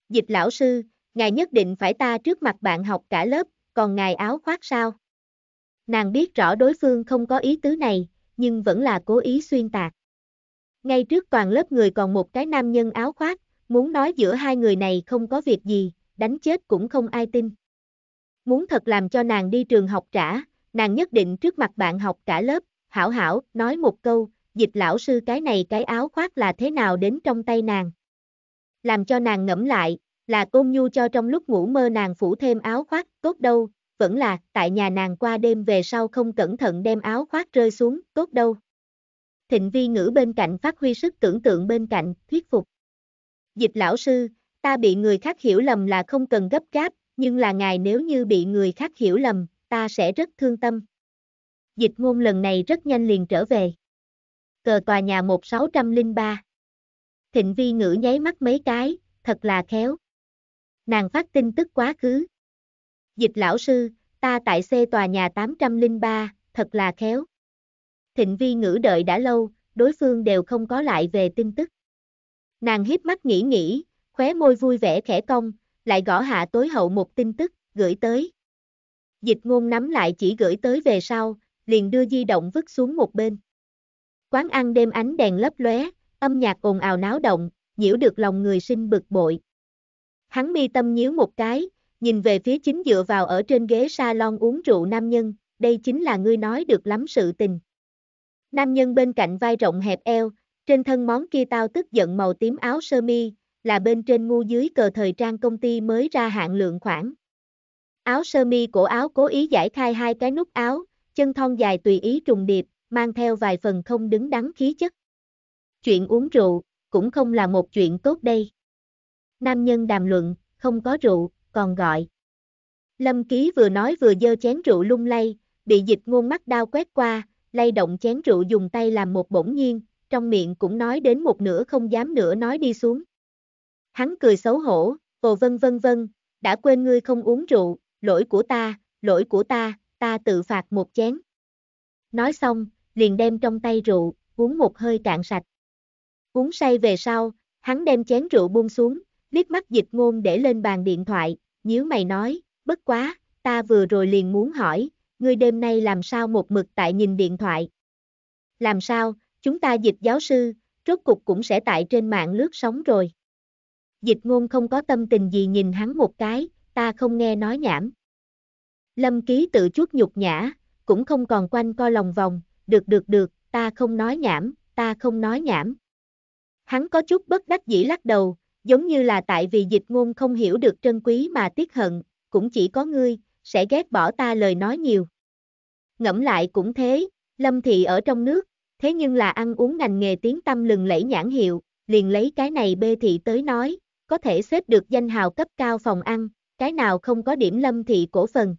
Dịch lão sư, ngài nhất định phải ta trước mặt bạn học cả lớp, còn ngài áo khoác sao? Nàng biết rõ đối phương không có ý tứ này, nhưng vẫn là cố ý xuyên tạc. Ngay trước toàn lớp người còn một cái nam nhân áo khoác, muốn nói giữa hai người này không có việc gì, đánh chết cũng không ai tin. Muốn thật làm cho nàng đi trường học trả, nàng nhất định trước mặt bạn học cả lớp, hảo hảo, nói một câu, dịch lão sư cái này cái áo khoác là thế nào đến trong tay nàng. Làm cho nàng ngẫm lại, là côn nhu cho trong lúc ngủ mơ nàng phủ thêm áo khoác, tốt đâu, vẫn là, tại nhà nàng qua đêm về sau không cẩn thận đem áo khoác rơi xuống, tốt đâu. Thịnh vi ngữ bên cạnh phát huy sức tưởng tượng bên cạnh, thuyết phục. Dịch lão sư, ta bị người khác hiểu lầm là không cần gấp gáp, nhưng là ngài nếu như bị người khác hiểu lầm, ta sẽ rất thương tâm dịch ngôn lần này rất nhanh liền trở về. Cờ tòa nhà 1603. Thịnh vi ngữ nháy mắt mấy cái, thật là khéo. Nàng phát tin tức quá khứ. Dịch lão sư, ta tại C tòa nhà 803, thật là khéo. Thịnh vi ngữ đợi đã lâu, đối phương đều không có lại về tin tức. Nàng hiếp mắt nghĩ nghĩ, khóe môi vui vẻ khẽ cong, lại gõ hạ tối hậu một tin tức, gửi tới. Dịch ngôn nắm lại chỉ gửi tới về sau, liền đưa di động vứt xuống một bên. Quán ăn đêm ánh đèn lấp lóe, âm nhạc ồn ào náo động, nhiễu được lòng người sinh bực bội. Hắn mi tâm nhíu một cái, nhìn về phía chính dựa vào ở trên ghế salon uống rượu nam nhân, đây chính là ngươi nói được lắm sự tình. Nam nhân bên cạnh vai rộng hẹp eo, trên thân món kia tao tức giận màu tím áo sơ mi, là bên trên ngu dưới cờ thời trang công ty mới ra hạn lượng khoảng. Áo sơ mi cổ áo cố ý giải khai hai cái nút áo, chân thon dài tùy ý trùng điệp, mang theo vài phần không đứng đắn khí chất. Chuyện uống rượu, cũng không là một chuyện tốt đây. Nam nhân đàm luận, không có rượu, còn gọi. Lâm Ký vừa nói vừa dơ chén rượu lung lay, bị dịch ngôn mắt đau quét qua, lay động chén rượu dùng tay làm một bổng nhiên, trong miệng cũng nói đến một nửa không dám nữa nói đi xuống. Hắn cười xấu hổ, vồ vân vân vân, đã quên ngươi không uống rượu, lỗi của ta, lỗi của ta, ta tự phạt một chén. Nói xong, liền đem trong tay rượu, uống một hơi cạn sạch. Uống say về sau, hắn đem chén rượu buông xuống, liếc mắt dịch ngôn để lên bàn điện thoại, nhíu mày nói, bất quá, ta vừa rồi liền muốn hỏi, ngươi đêm nay làm sao một mực tại nhìn điện thoại. Làm sao, chúng ta dịch giáo sư, rốt cục cũng sẽ tại trên mạng lướt sóng rồi. Dịch ngôn không có tâm tình gì nhìn hắn một cái, ta không nghe nói nhảm. Lâm Ký tự chút nhục nhã, cũng không còn quanh co lòng vòng, được được được, ta không nói nhảm, ta không nói nhảm. Hắn có chút bất đắc dĩ lắc đầu, giống như là tại vì dịch ngôn không hiểu được trân quý mà tiếc hận, cũng chỉ có ngươi, sẽ ghét bỏ ta lời nói nhiều. Ngẫm lại cũng thế, Lâm Thị ở trong nước, thế nhưng là ăn uống ngành nghề tiếng tâm lừng lẫy nhãn hiệu, liền lấy cái này bê thị tới nói, có thể xếp được danh hào cấp cao phòng ăn, cái nào không có điểm Lâm Thị cổ phần.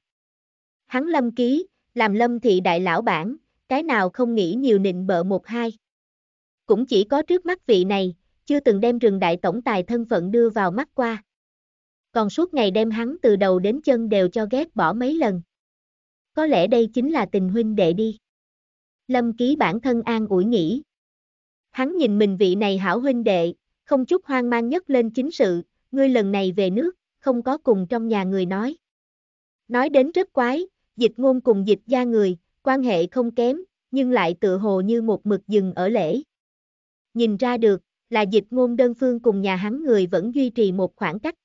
Hắn lâm ký, làm lâm thị đại lão bản, cái nào không nghĩ nhiều nịnh bợ một hai. Cũng chỉ có trước mắt vị này, chưa từng đem rừng đại tổng tài thân phận đưa vào mắt qua. Còn suốt ngày đem hắn từ đầu đến chân đều cho ghét bỏ mấy lần. Có lẽ đây chính là tình huynh đệ đi. Lâm ký bản thân an ủi nghĩ. Hắn nhìn mình vị này hảo huynh đệ, không chút hoang mang nhất lên chính sự, ngươi lần này về nước, không có cùng trong nhà người nói. Nói đến rất quái, dịch ngôn cùng dịch gia người, quan hệ không kém, nhưng lại tự hồ như một mực dừng ở lễ. Nhìn ra được, là dịch ngôn đơn phương cùng nhà hắn người vẫn duy trì một khoảng cách.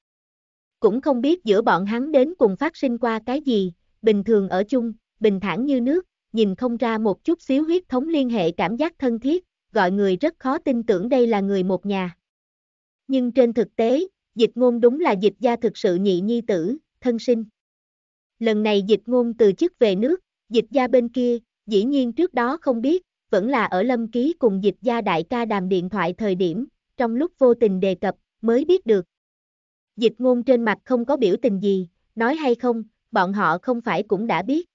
Cũng không biết giữa bọn hắn đến cùng phát sinh qua cái gì, bình thường ở chung, bình thản như nước, nhìn không ra một chút xíu huyết thống liên hệ cảm giác thân thiết, gọi người rất khó tin tưởng đây là người một nhà. Nhưng trên thực tế, dịch ngôn đúng là dịch gia thực sự nhị nhi tử, thân sinh lần này dịch ngôn từ chức về nước, dịch gia bên kia, dĩ nhiên trước đó không biết, vẫn là ở lâm ký cùng dịch gia đại ca đàm điện thoại thời điểm, trong lúc vô tình đề cập, mới biết được. Dịch ngôn trên mặt không có biểu tình gì, nói hay không, bọn họ không phải cũng đã biết.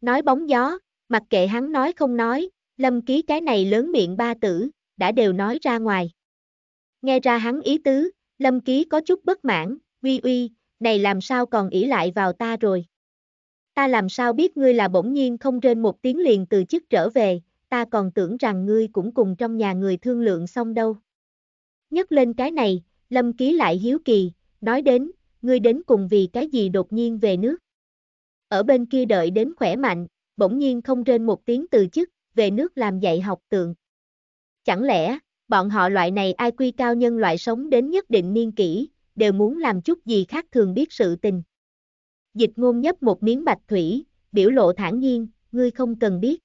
Nói bóng gió, mặc kệ hắn nói không nói, lâm ký cái này lớn miệng ba tử, đã đều nói ra ngoài. Nghe ra hắn ý tứ, lâm ký có chút bất mãn, uy uy, này làm sao còn ỷ lại vào ta rồi. Ta làm sao biết ngươi là bỗng nhiên không trên một tiếng liền từ chức trở về, ta còn tưởng rằng ngươi cũng cùng trong nhà người thương lượng xong đâu. Nhắc lên cái này, Lâm Ký lại hiếu kỳ, nói đến, ngươi đến cùng vì cái gì đột nhiên về nước. Ở bên kia đợi đến khỏe mạnh, bỗng nhiên không trên một tiếng từ chức, về nước làm dạy học tượng. Chẳng lẽ, bọn họ loại này ai quy cao nhân loại sống đến nhất định niên kỷ, đều muốn làm chút gì khác thường biết sự tình. Dịch ngôn nhấp một miếng bạch thủy, biểu lộ thản nhiên, ngươi không cần biết.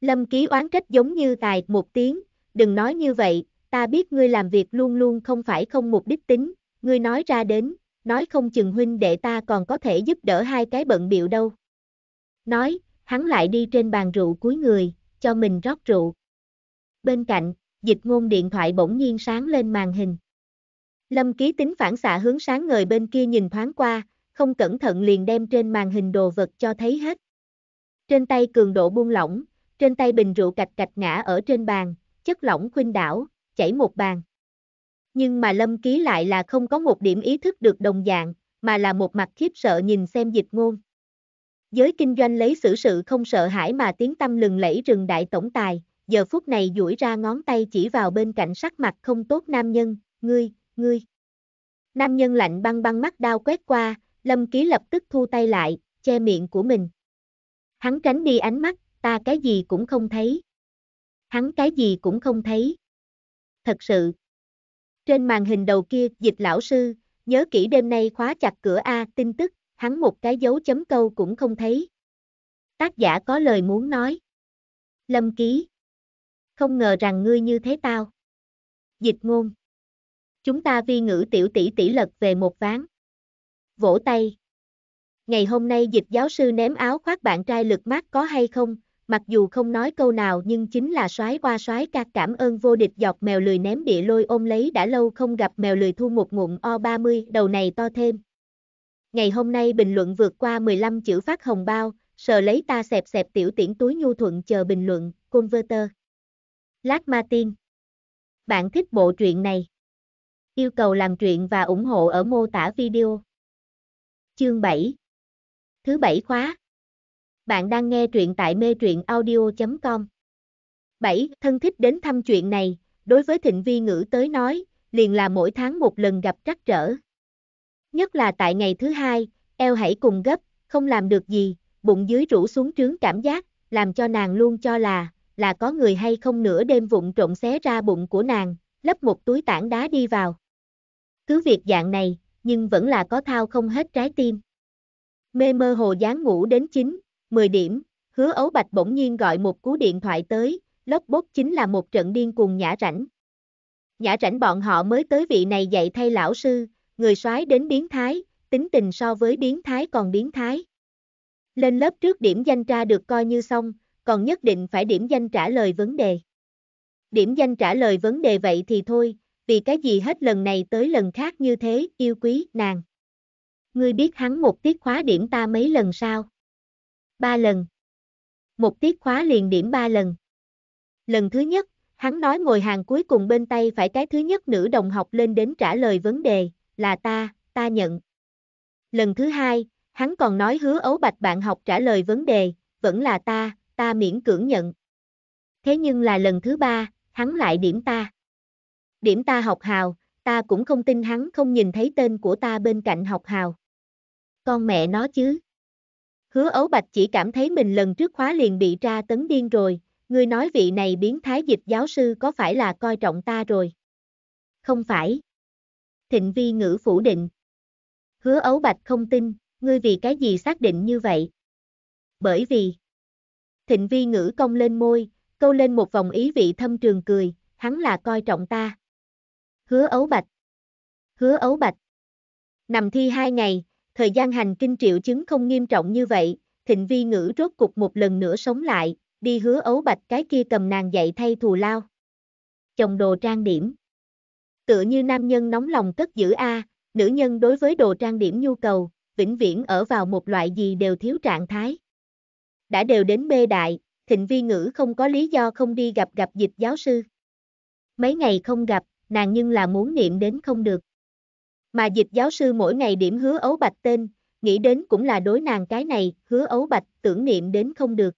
Lâm ký oán trách giống như tài một tiếng, đừng nói như vậy, ta biết ngươi làm việc luôn luôn không phải không mục đích tính, ngươi nói ra đến, nói không chừng huynh để ta còn có thể giúp đỡ hai cái bận biệu đâu. Nói, hắn lại đi trên bàn rượu cuối người, cho mình rót rượu. Bên cạnh, dịch ngôn điện thoại bỗng nhiên sáng lên màn hình. Lâm ký tính phản xạ hướng sáng ngời bên kia nhìn thoáng qua, không cẩn thận liền đem trên màn hình đồ vật cho thấy hết. Trên tay cường độ buông lỏng, trên tay bình rượu cạch cạch ngã ở trên bàn, chất lỏng khuynh đảo, chảy một bàn. Nhưng mà Lâm Ký lại là không có một điểm ý thức được đồng dạng, mà là một mặt khiếp sợ nhìn xem dịch ngôn. Giới kinh doanh lấy xử sự không sợ hãi mà tiếng tâm lừng lẫy rừng đại tổng tài, giờ phút này duỗi ra ngón tay chỉ vào bên cạnh sắc mặt không tốt nam nhân, ngươi, ngươi. Nam nhân lạnh băng băng mắt đao quét qua, Lâm Ký lập tức thu tay lại, che miệng của mình. Hắn tránh đi ánh mắt, ta cái gì cũng không thấy. Hắn cái gì cũng không thấy. Thật sự. Trên màn hình đầu kia, dịch lão sư, nhớ kỹ đêm nay khóa chặt cửa A tin tức, hắn một cái dấu chấm câu cũng không thấy. Tác giả có lời muốn nói. Lâm Ký. Không ngờ rằng ngươi như thế tao. Dịch ngôn. Chúng ta vi ngữ tiểu tỷ tỷ lật về một ván. Vỗ tay. Ngày hôm nay dịch giáo sư ném áo khoác bạn trai lực mát có hay không, mặc dù không nói câu nào nhưng chính là soái qua soái ca cảm ơn vô địch dọc mèo lười ném địa lôi ôm lấy đã lâu không gặp mèo lười thu một ngụm O30 đầu này to thêm. Ngày hôm nay bình luận vượt qua 15 chữ phát hồng bao, sờ lấy ta xẹp xẹp tiểu tiễn túi nhu thuận chờ bình luận, converter. Lát Martin. Bạn thích bộ truyện này. Yêu cầu làm truyện và ủng hộ ở mô tả video. Chương 7 Thứ 7 khóa Bạn đang nghe truyện tại mê truyện audio.com 7. Thân thích đến thăm chuyện này, đối với thịnh vi ngữ tới nói, liền là mỗi tháng một lần gặp trắc trở. Nhất là tại ngày thứ hai, eo hãy cùng gấp, không làm được gì, bụng dưới rũ xuống trướng cảm giác, làm cho nàng luôn cho là, là có người hay không nửa đêm vụng trộn xé ra bụng của nàng, lấp một túi tảng đá đi vào. Cứ việc dạng này, nhưng vẫn là có thao không hết trái tim. Mê mơ hồ dáng ngủ đến 9, 10 điểm, hứa ấu bạch bỗng nhiên gọi một cú điện thoại tới, lốc bốt chính là một trận điên cùng nhã rảnh. Nhã rảnh bọn họ mới tới vị này dạy thay lão sư, người soái đến biến thái, tính tình so với biến thái còn biến thái. Lên lớp trước điểm danh tra được coi như xong, còn nhất định phải điểm danh trả lời vấn đề. Điểm danh trả lời vấn đề vậy thì thôi, vì cái gì hết lần này tới lần khác như thế, yêu quý, nàng. Ngươi biết hắn một tiết khóa điểm ta mấy lần sao? Ba lần. Một tiết khóa liền điểm ba lần. Lần thứ nhất, hắn nói ngồi hàng cuối cùng bên tay phải cái thứ nhất nữ đồng học lên đến trả lời vấn đề, là ta, ta nhận. Lần thứ hai, hắn còn nói hứa ấu bạch bạn học trả lời vấn đề, vẫn là ta, ta miễn cưỡng nhận. Thế nhưng là lần thứ ba, hắn lại điểm ta. Điểm ta học hào, ta cũng không tin hắn không nhìn thấy tên của ta bên cạnh học hào. Con mẹ nó chứ. Hứa ấu bạch chỉ cảm thấy mình lần trước khóa liền bị tra tấn điên rồi, ngươi nói vị này biến thái dịch giáo sư có phải là coi trọng ta rồi? Không phải. Thịnh vi ngữ phủ định. Hứa ấu bạch không tin, ngươi vì cái gì xác định như vậy? Bởi vì. Thịnh vi ngữ cong lên môi, câu lên một vòng ý vị thâm trường cười, hắn là coi trọng ta hứa ấu bạch. Hứa ấu bạch. Nằm thi hai ngày, thời gian hành kinh triệu chứng không nghiêm trọng như vậy, thịnh vi ngữ rốt cục một lần nữa sống lại, đi hứa ấu bạch cái kia cầm nàng dậy thay thù lao. Chồng đồ trang điểm. Tựa như nam nhân nóng lòng cất giữ A, nữ nhân đối với đồ trang điểm nhu cầu, vĩnh viễn ở vào một loại gì đều thiếu trạng thái. Đã đều đến bê đại, thịnh vi ngữ không có lý do không đi gặp gặp dịch giáo sư. Mấy ngày không gặp, nàng nhưng là muốn niệm đến không được. Mà dịch giáo sư mỗi ngày điểm hứa ấu bạch tên, nghĩ đến cũng là đối nàng cái này, hứa ấu bạch tưởng niệm đến không được.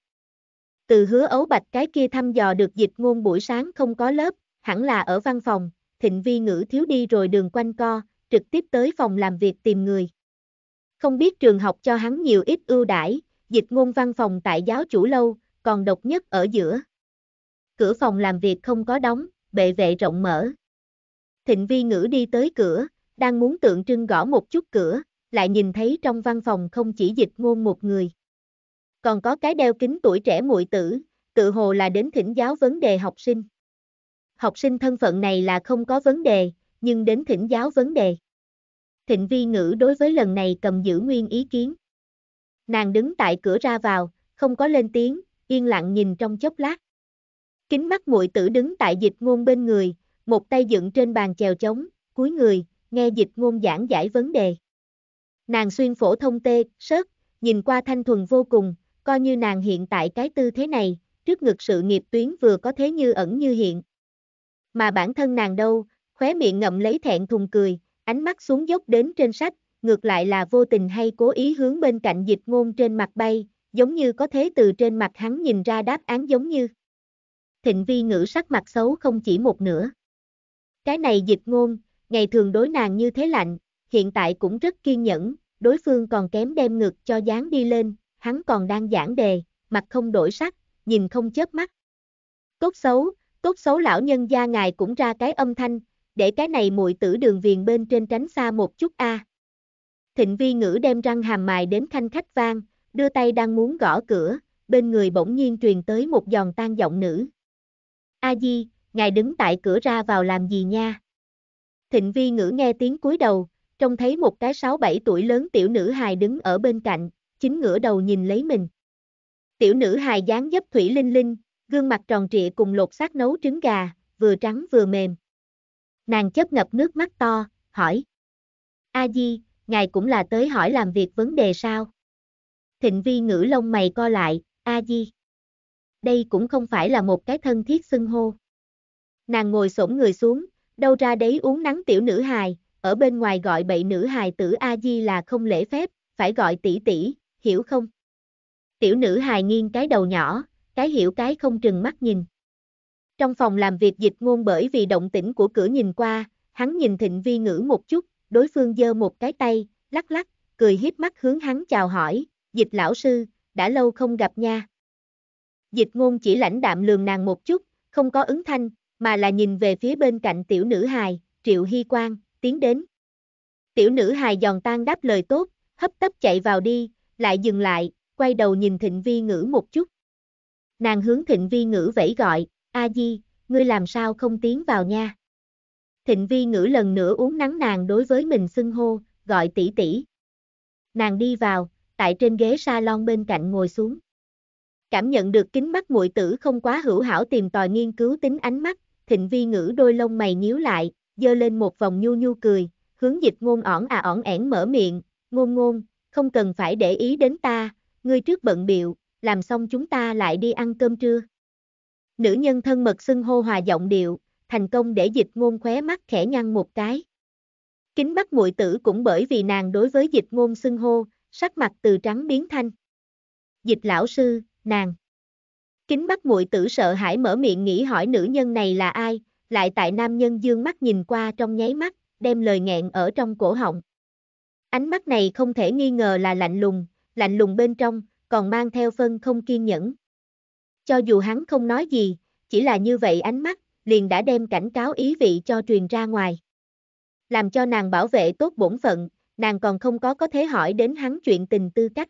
Từ hứa ấu bạch cái kia thăm dò được dịch ngôn buổi sáng không có lớp, hẳn là ở văn phòng, thịnh vi ngữ thiếu đi rồi đường quanh co, trực tiếp tới phòng làm việc tìm người. Không biết trường học cho hắn nhiều ít ưu đãi, dịch ngôn văn phòng tại giáo chủ lâu, còn độc nhất ở giữa. Cửa phòng làm việc không có đóng, bệ vệ rộng mở. Thịnh Vi Ngữ đi tới cửa, đang muốn tượng trưng gõ một chút cửa, lại nhìn thấy trong văn phòng không chỉ dịch ngôn một người. Còn có cái đeo kính tuổi trẻ muội tử, tự hồ là đến thỉnh giáo vấn đề học sinh. Học sinh thân phận này là không có vấn đề, nhưng đến thỉnh giáo vấn đề. Thịnh Vi Ngữ đối với lần này cầm giữ nguyên ý kiến. Nàng đứng tại cửa ra vào, không có lên tiếng, yên lặng nhìn trong chốc lát. Kính mắt muội tử đứng tại dịch ngôn bên người, một tay dựng trên bàn chèo chống, cúi người, nghe dịch ngôn giảng giải vấn đề. Nàng xuyên phổ thông tê, sớt, nhìn qua thanh thuần vô cùng, coi như nàng hiện tại cái tư thế này, trước ngực sự nghiệp tuyến vừa có thế như ẩn như hiện. Mà bản thân nàng đâu, khóe miệng ngậm lấy thẹn thùng cười, ánh mắt xuống dốc đến trên sách, ngược lại là vô tình hay cố ý hướng bên cạnh dịch ngôn trên mặt bay, giống như có thế từ trên mặt hắn nhìn ra đáp án giống như. Thịnh vi ngữ sắc mặt xấu không chỉ một nửa. Cái này dịch ngôn, ngày thường đối nàng như thế lạnh, hiện tại cũng rất kiên nhẫn, đối phương còn kém đem ngực cho dán đi lên, hắn còn đang giảng đề, mặt không đổi sắc, nhìn không chớp mắt. tốt xấu, tốt xấu lão nhân gia ngài cũng ra cái âm thanh, để cái này muội tử đường viền bên trên tránh xa một chút a. Thịnh vi ngữ đem răng hàm mài đến thanh khách vang, đưa tay đang muốn gõ cửa, bên người bỗng nhiên truyền tới một giòn tan giọng nữ. A Di, ngài đứng tại cửa ra vào làm gì nha? Thịnh vi ngữ nghe tiếng cúi đầu, trông thấy một cái sáu bảy tuổi lớn tiểu nữ hài đứng ở bên cạnh, chính ngửa đầu nhìn lấy mình. Tiểu nữ hài dáng dấp thủy linh linh, gương mặt tròn trịa cùng lột xác nấu trứng gà, vừa trắng vừa mềm. Nàng chấp ngập nước mắt to, hỏi. A Di, ngài cũng là tới hỏi làm việc vấn đề sao? Thịnh vi ngữ lông mày co lại, A Di. Đây cũng không phải là một cái thân thiết xưng hô nàng ngồi xổm người xuống, đâu ra đấy uống nắng tiểu nữ hài, ở bên ngoài gọi bậy nữ hài tử A-di là không lễ phép, phải gọi tỷ tỷ, hiểu không? Tiểu nữ hài nghiêng cái đầu nhỏ, cái hiểu cái không trừng mắt nhìn. Trong phòng làm việc dịch ngôn bởi vì động tĩnh của cửa nhìn qua, hắn nhìn thịnh vi ngữ một chút, đối phương giơ một cái tay, lắc lắc, cười hiếp mắt hướng hắn chào hỏi, dịch lão sư, đã lâu không gặp nha. Dịch ngôn chỉ lãnh đạm lường nàng một chút, không có ứng thanh, mà là nhìn về phía bên cạnh tiểu nữ hài, Triệu Hy Quang, tiến đến. Tiểu nữ hài giòn tan đáp lời tốt, hấp tấp chạy vào đi, lại dừng lại, quay đầu nhìn Thịnh Vi Ngữ một chút. Nàng hướng Thịnh Vi Ngữ vẫy gọi, A Di, ngươi làm sao không tiến vào nha. Thịnh Vi Ngữ lần nữa uống nắng nàng đối với mình xưng hô, gọi tỷ tỷ. Nàng đi vào, tại trên ghế salon bên cạnh ngồi xuống. Cảm nhận được kính mắt muội tử không quá hữu hảo tìm tòi nghiên cứu tính ánh mắt, thịnh vi ngữ đôi lông mày nhíu lại, dơ lên một vòng nhu nhu cười, hướng dịch ngôn ỏn à ỏn ẻn mở miệng, ngôn ngôn, không cần phải để ý đến ta, ngươi trước bận biệu, làm xong chúng ta lại đi ăn cơm trưa. Nữ nhân thân mật xưng hô hòa giọng điệu, thành công để dịch ngôn khóe mắt khẽ nhăn một cái. Kính bắt muội tử cũng bởi vì nàng đối với dịch ngôn xưng hô, sắc mặt từ trắng biến thanh. Dịch lão sư, nàng kính mắt muội tử sợ hãi mở miệng nghĩ hỏi nữ nhân này là ai, lại tại nam nhân dương mắt nhìn qua trong nháy mắt, đem lời nghẹn ở trong cổ họng. Ánh mắt này không thể nghi ngờ là lạnh lùng, lạnh lùng bên trong, còn mang theo phân không kiên nhẫn. Cho dù hắn không nói gì, chỉ là như vậy ánh mắt, liền đã đem cảnh cáo ý vị cho truyền ra ngoài. Làm cho nàng bảo vệ tốt bổn phận, nàng còn không có có thể hỏi đến hắn chuyện tình tư cách.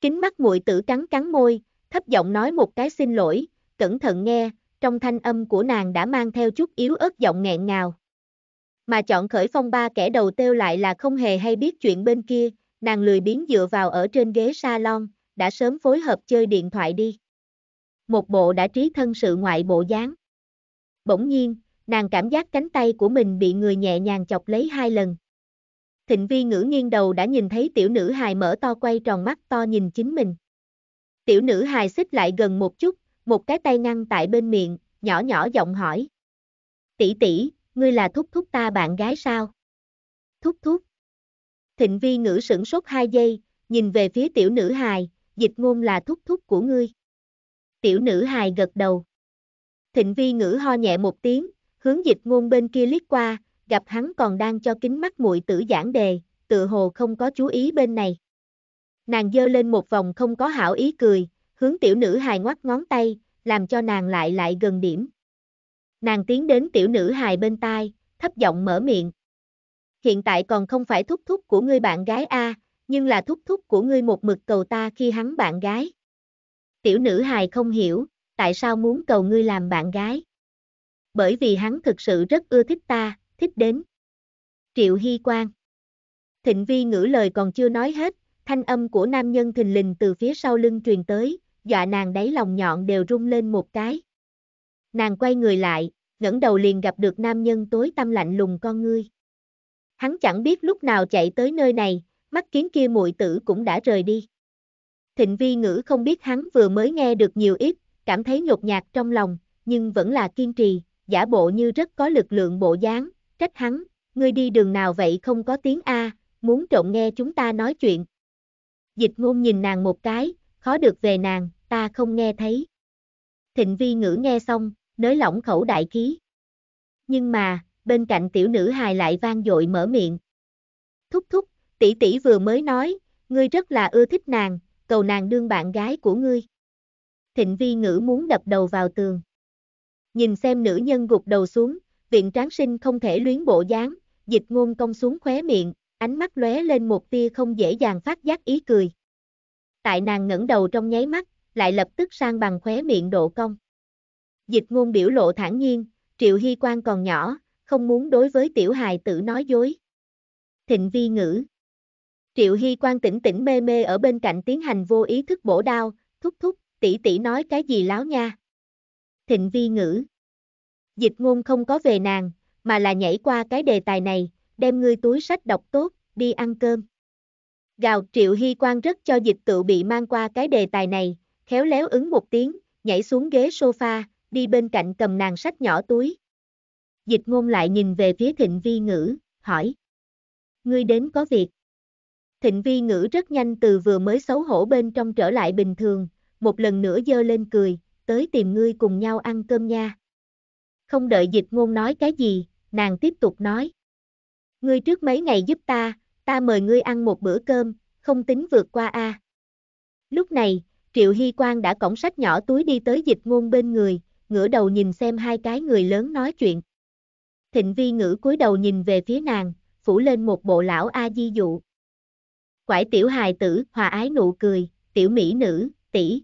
Kính mắt muội tử cắn cắn môi, thấp giọng nói một cái xin lỗi, cẩn thận nghe, trong thanh âm của nàng đã mang theo chút yếu ớt giọng nghẹn ngào. Mà chọn khởi phong ba kẻ đầu têu lại là không hề hay biết chuyện bên kia, nàng lười biến dựa vào ở trên ghế salon, đã sớm phối hợp chơi điện thoại đi. Một bộ đã trí thân sự ngoại bộ dáng. Bỗng nhiên, nàng cảm giác cánh tay của mình bị người nhẹ nhàng chọc lấy hai lần. Thịnh vi ngữ nghiêng đầu đã nhìn thấy tiểu nữ hài mở to quay tròn mắt to nhìn chính mình. Tiểu nữ hài xích lại gần một chút, một cái tay ngăn tại bên miệng, nhỏ nhỏ giọng hỏi. Tỷ tỷ, ngươi là thúc thúc ta bạn gái sao? Thúc thúc. Thịnh vi ngữ sửng sốt hai giây, nhìn về phía tiểu nữ hài, dịch ngôn là thúc thúc của ngươi. Tiểu nữ hài gật đầu. Thịnh vi ngữ ho nhẹ một tiếng, hướng dịch ngôn bên kia liếc qua, gặp hắn còn đang cho kính mắt muội tử giảng đề, tự hồ không có chú ý bên này. Nàng dơ lên một vòng không có hảo ý cười, hướng tiểu nữ hài ngoắt ngón tay, làm cho nàng lại lại gần điểm. Nàng tiến đến tiểu nữ hài bên tai, thấp giọng mở miệng. Hiện tại còn không phải thúc thúc của ngươi bạn gái A, nhưng là thúc thúc của ngươi một mực cầu ta khi hắn bạn gái. Tiểu nữ hài không hiểu, tại sao muốn cầu ngươi làm bạn gái. Bởi vì hắn thực sự rất ưa thích ta, thích đến. Triệu Hy Quang Thịnh Vi ngữ lời còn chưa nói hết, thanh âm của nam nhân thình lình từ phía sau lưng truyền tới, dọa nàng đáy lòng nhọn đều rung lên một cái. Nàng quay người lại, ngẩng đầu liền gặp được nam nhân tối tăm lạnh lùng con ngươi. Hắn chẳng biết lúc nào chạy tới nơi này, mắt kiến kia muội tử cũng đã rời đi. Thịnh vi ngữ không biết hắn vừa mới nghe được nhiều ít, cảm thấy nhột nhạt trong lòng, nhưng vẫn là kiên trì, giả bộ như rất có lực lượng bộ dáng, trách hắn, ngươi đi đường nào vậy không có tiếng A, muốn trộn nghe chúng ta nói chuyện, Dịch ngôn nhìn nàng một cái, khó được về nàng, ta không nghe thấy. Thịnh vi ngữ nghe xong, nới lỏng khẩu đại khí. Nhưng mà, bên cạnh tiểu nữ hài lại vang dội mở miệng. Thúc thúc, tỷ tỷ vừa mới nói, ngươi rất là ưa thích nàng, cầu nàng đương bạn gái của ngươi. Thịnh vi ngữ muốn đập đầu vào tường. Nhìn xem nữ nhân gục đầu xuống, viện tráng sinh không thể luyến bộ dáng, dịch ngôn cong xuống khóe miệng, ánh mắt lóe lên một tia không dễ dàng phát giác ý cười. Tại nàng ngẩng đầu trong nháy mắt, lại lập tức sang bằng khóe miệng độ cong. Dịch ngôn biểu lộ thản nhiên, Triệu Hy Quan còn nhỏ, không muốn đối với tiểu hài tử nói dối. Thịnh vi ngữ Triệu Hy Quan tỉnh tỉnh mê mê ở bên cạnh tiến hành vô ý thức bổ đao, thúc thúc, tỷ tỷ nói cái gì láo nha. Thịnh vi ngữ Dịch ngôn không có về nàng, mà là nhảy qua cái đề tài này, đem ngươi túi sách đọc tốt, đi ăn cơm. Gào Triệu Hy Quang rất cho dịch tự bị mang qua cái đề tài này, khéo léo ứng một tiếng, nhảy xuống ghế sofa, đi bên cạnh cầm nàng sách nhỏ túi. Dịch ngôn lại nhìn về phía thịnh vi ngữ, hỏi. Ngươi đến có việc. Thịnh vi ngữ rất nhanh từ vừa mới xấu hổ bên trong trở lại bình thường, một lần nữa dơ lên cười, tới tìm ngươi cùng nhau ăn cơm nha. Không đợi dịch ngôn nói cái gì, nàng tiếp tục nói. Ngươi trước mấy ngày giúp ta, ta mời ngươi ăn một bữa cơm, không tính vượt qua a. À. Lúc này, Triệu Hy Quang đã cổng sách nhỏ túi đi tới dịch ngôn bên người, ngửa đầu nhìn xem hai cái người lớn nói chuyện. Thịnh vi ngữ cúi đầu nhìn về phía nàng, phủ lên một bộ lão A di dụ. Quải tiểu hài tử, hòa ái nụ cười, tiểu mỹ nữ, tỷ.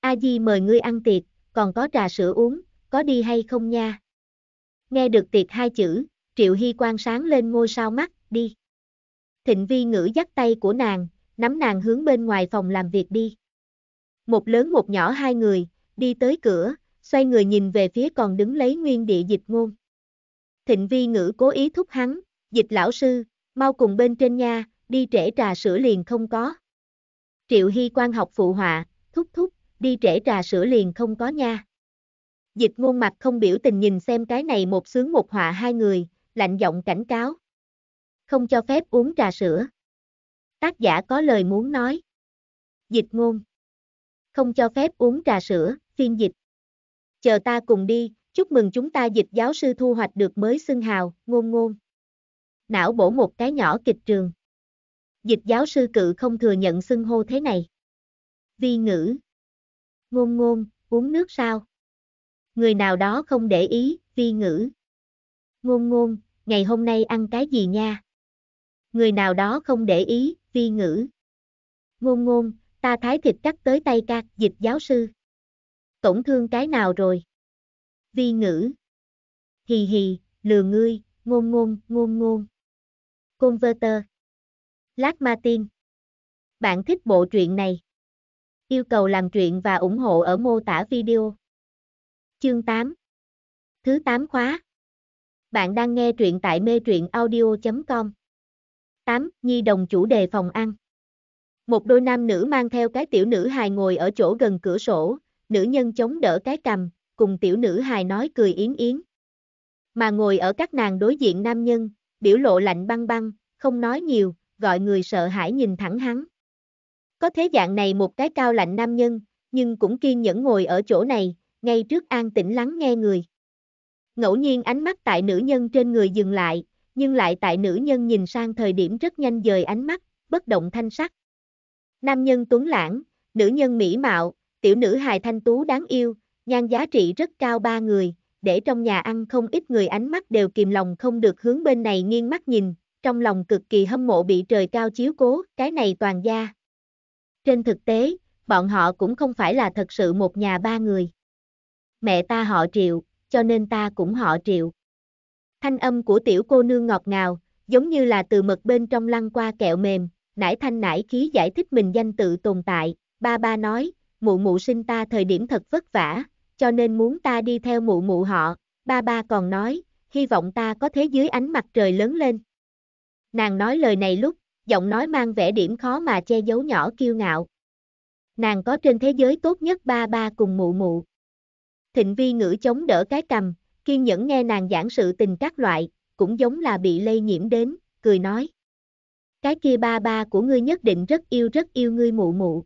A di mời ngươi ăn tiệc, còn có trà sữa uống, có đi hay không nha? Nghe được tiệc hai chữ, Triệu Hy quan sáng lên ngôi sao mắt, đi. Thịnh vi ngữ dắt tay của nàng, nắm nàng hướng bên ngoài phòng làm việc đi. Một lớn một nhỏ hai người, đi tới cửa, xoay người nhìn về phía còn đứng lấy nguyên địa dịch ngôn. Thịnh vi ngữ cố ý thúc hắn, dịch lão sư, mau cùng bên trên nha, đi trễ trà sữa liền không có. Triệu Hy quan học phụ họa, thúc thúc, đi trễ trà sữa liền không có nha. Dịch ngôn mặt không biểu tình nhìn xem cái này một sướng một họa hai người, lạnh giọng cảnh cáo. Không cho phép uống trà sữa. Tác giả có lời muốn nói. Dịch ngôn. Không cho phép uống trà sữa, phiên dịch. Chờ ta cùng đi, chúc mừng chúng ta dịch giáo sư thu hoạch được mới xưng hào, ngôn ngôn. Não bổ một cái nhỏ kịch trường. Dịch giáo sư cự không thừa nhận xưng hô thế này. Vi ngữ. Ngôn ngôn, uống nước sao? Người nào đó không để ý, vi ngữ ngôn ngôn, ngày hôm nay ăn cái gì nha? Người nào đó không để ý, vi ngữ. Ngôn ngôn, ta thái thịt cắt tới tay ca, dịch giáo sư. Tổn thương cái nào rồi? Vi ngữ. Hì hì, lừa ngươi, ngôn ngôn, ngôn ngôn. Converter. Lát Martin. Bạn thích bộ truyện này? Yêu cầu làm truyện và ủng hộ ở mô tả video. Chương 8. Thứ 8 khóa. Bạn đang nghe truyện tại mê truyện audio.com 8. Nhi đồng chủ đề phòng ăn Một đôi nam nữ mang theo cái tiểu nữ hài ngồi ở chỗ gần cửa sổ, nữ nhân chống đỡ cái cầm, cùng tiểu nữ hài nói cười yến yến. Mà ngồi ở các nàng đối diện nam nhân, biểu lộ lạnh băng băng, không nói nhiều, gọi người sợ hãi nhìn thẳng hắn. Có thế dạng này một cái cao lạnh nam nhân, nhưng cũng kiên nhẫn ngồi ở chỗ này, ngay trước an tĩnh lắng nghe người. Ngẫu nhiên ánh mắt tại nữ nhân trên người dừng lại, nhưng lại tại nữ nhân nhìn sang thời điểm rất nhanh dời ánh mắt, bất động thanh sắc. Nam nhân tuấn lãng, nữ nhân mỹ mạo, tiểu nữ hài thanh tú đáng yêu, nhan giá trị rất cao ba người, để trong nhà ăn không ít người ánh mắt đều kìm lòng không được hướng bên này nghiêng mắt nhìn, trong lòng cực kỳ hâm mộ bị trời cao chiếu cố, cái này toàn gia. Trên thực tế, bọn họ cũng không phải là thật sự một nhà ba người. Mẹ ta họ Triệu, cho nên ta cũng họ triệu. Thanh âm của tiểu cô nương ngọt ngào, giống như là từ mật bên trong lăn qua kẹo mềm, nải thanh nải khí giải thích mình danh tự tồn tại, ba ba nói, mụ mụ sinh ta thời điểm thật vất vả, cho nên muốn ta đi theo mụ mụ họ, ba ba còn nói, hy vọng ta có thế dưới ánh mặt trời lớn lên. Nàng nói lời này lúc, giọng nói mang vẻ điểm khó mà che giấu nhỏ kiêu ngạo. Nàng có trên thế giới tốt nhất ba ba cùng mụ mụ. Thịnh vi ngữ chống đỡ cái cầm, kiên nhẫn nghe nàng giảng sự tình các loại, cũng giống là bị lây nhiễm đến, cười nói. Cái kia ba ba của ngươi nhất định rất yêu rất yêu ngươi mụ mụ.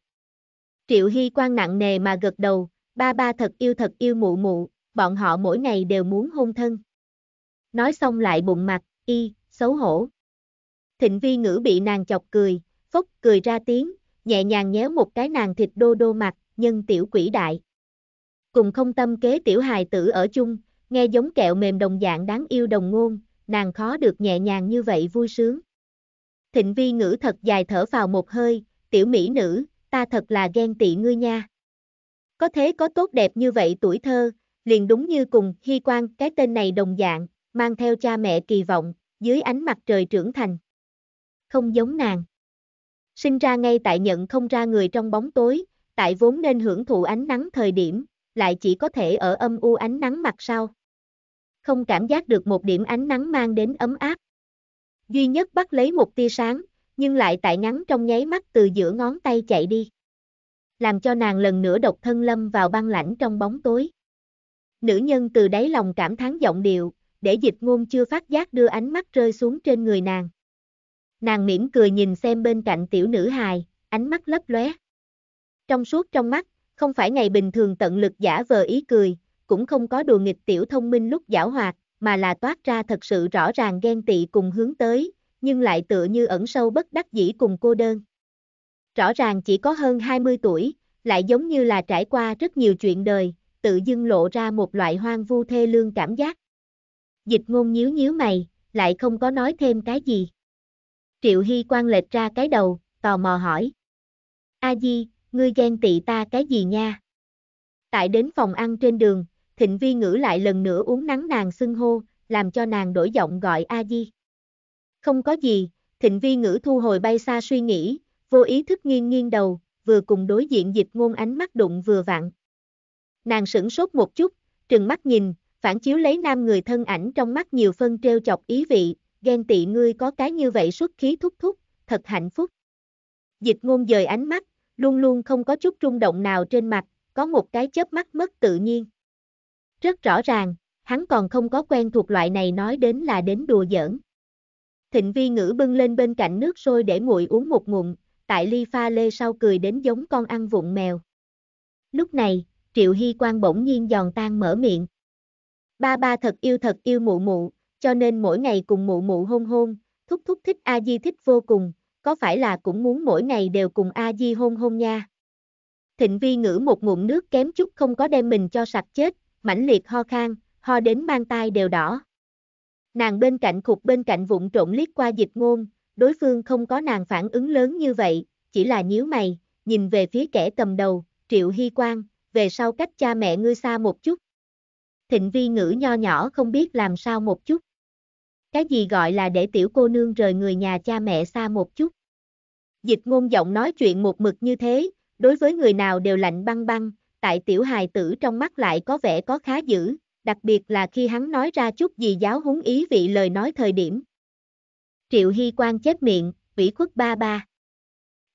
Triệu Hy quan nặng nề mà gật đầu, ba ba thật yêu thật yêu mụ mụ, bọn họ mỗi ngày đều muốn hôn thân. Nói xong lại bụng mặt, y, xấu hổ. Thịnh vi ngữ bị nàng chọc cười, phốc cười ra tiếng, nhẹ nhàng nhéo một cái nàng thịt đô đô mặt, nhân tiểu quỷ đại cùng không tâm kế tiểu hài tử ở chung, nghe giống kẹo mềm đồng dạng đáng yêu đồng ngôn, nàng khó được nhẹ nhàng như vậy vui sướng. Thịnh vi ngữ thật dài thở vào một hơi, tiểu mỹ nữ, ta thật là ghen tị ngươi nha. Có thế có tốt đẹp như vậy tuổi thơ, liền đúng như cùng hy quan cái tên này đồng dạng, mang theo cha mẹ kỳ vọng, dưới ánh mặt trời trưởng thành. Không giống nàng. Sinh ra ngay tại nhận không ra người trong bóng tối, tại vốn nên hưởng thụ ánh nắng thời điểm, lại chỉ có thể ở âm u ánh nắng mặt sau. Không cảm giác được một điểm ánh nắng mang đến ấm áp. Duy nhất bắt lấy một tia sáng, nhưng lại tại ngắn trong nháy mắt từ giữa ngón tay chạy đi. Làm cho nàng lần nữa độc thân lâm vào băng lãnh trong bóng tối. Nữ nhân từ đáy lòng cảm thán giọng điệu, để dịch ngôn chưa phát giác đưa ánh mắt rơi xuống trên người nàng. Nàng mỉm cười nhìn xem bên cạnh tiểu nữ hài, ánh mắt lấp lóe. Trong suốt trong mắt, không phải ngày bình thường tận lực giả vờ ý cười, cũng không có đùa nghịch tiểu thông minh lúc giảo hoạt, mà là toát ra thật sự rõ ràng ghen tị cùng hướng tới, nhưng lại tựa như ẩn sâu bất đắc dĩ cùng cô đơn. Rõ ràng chỉ có hơn 20 tuổi, lại giống như là trải qua rất nhiều chuyện đời, tự dưng lộ ra một loại hoang vu thê lương cảm giác. Dịch ngôn nhíu nhíu mày, lại không có nói thêm cái gì. Triệu Hy quan lệch ra cái đầu, tò mò hỏi. A Di, ngươi ghen tị ta cái gì nha? Tại đến phòng ăn trên đường, thịnh vi ngữ lại lần nữa uống nắng nàng xưng hô, làm cho nàng đổi giọng gọi a di. Không có gì, thịnh vi ngữ thu hồi bay xa suy nghĩ, vô ý thức nghiêng nghiêng đầu, vừa cùng đối diện dịch ngôn ánh mắt đụng vừa vặn. Nàng sửng sốt một chút, trừng mắt nhìn, phản chiếu lấy nam người thân ảnh trong mắt nhiều phân treo chọc ý vị, ghen tị ngươi có cái như vậy xuất khí thúc thúc, thật hạnh phúc. Dịch ngôn dời ánh mắt, luôn luôn không có chút rung động nào trên mặt, có một cái chớp mắt mất tự nhiên. Rất rõ ràng, hắn còn không có quen thuộc loại này nói đến là đến đùa giỡn. Thịnh vi ngữ bưng lên bên cạnh nước sôi để nguội uống một ngụm, tại ly pha lê sau cười đến giống con ăn vụng mèo. Lúc này, Triệu Hy Quang bỗng nhiên giòn tan mở miệng. Ba ba thật yêu thật yêu mụ mụ, cho nên mỗi ngày cùng mụ mụ hôn hôn, thúc thúc thích A Di thích vô cùng, có phải là cũng muốn mỗi ngày đều cùng A Di hôn hôn nha. Thịnh vi ngữ một ngụm nước kém chút không có đem mình cho sạch chết, mãnh liệt ho khan, ho đến mang tai đều đỏ. Nàng bên cạnh khục bên cạnh vụn trộn liếc qua dịch ngôn, đối phương không có nàng phản ứng lớn như vậy, chỉ là nhíu mày, nhìn về phía kẻ cầm đầu, Triệu Hy Quang, về sau cách cha mẹ ngươi xa một chút. Thịnh vi ngữ nho nhỏ không biết làm sao một chút. Cái gì gọi là để tiểu cô nương rời người nhà cha mẹ xa một chút. Dịch ngôn giọng nói chuyện một mực như thế, đối với người nào đều lạnh băng băng, tại tiểu hài tử trong mắt lại có vẻ có khá dữ, đặc biệt là khi hắn nói ra chút gì giáo húng ý vị lời nói thời điểm. Triệu Hy Quang chết miệng, vĩ khuất ba ba.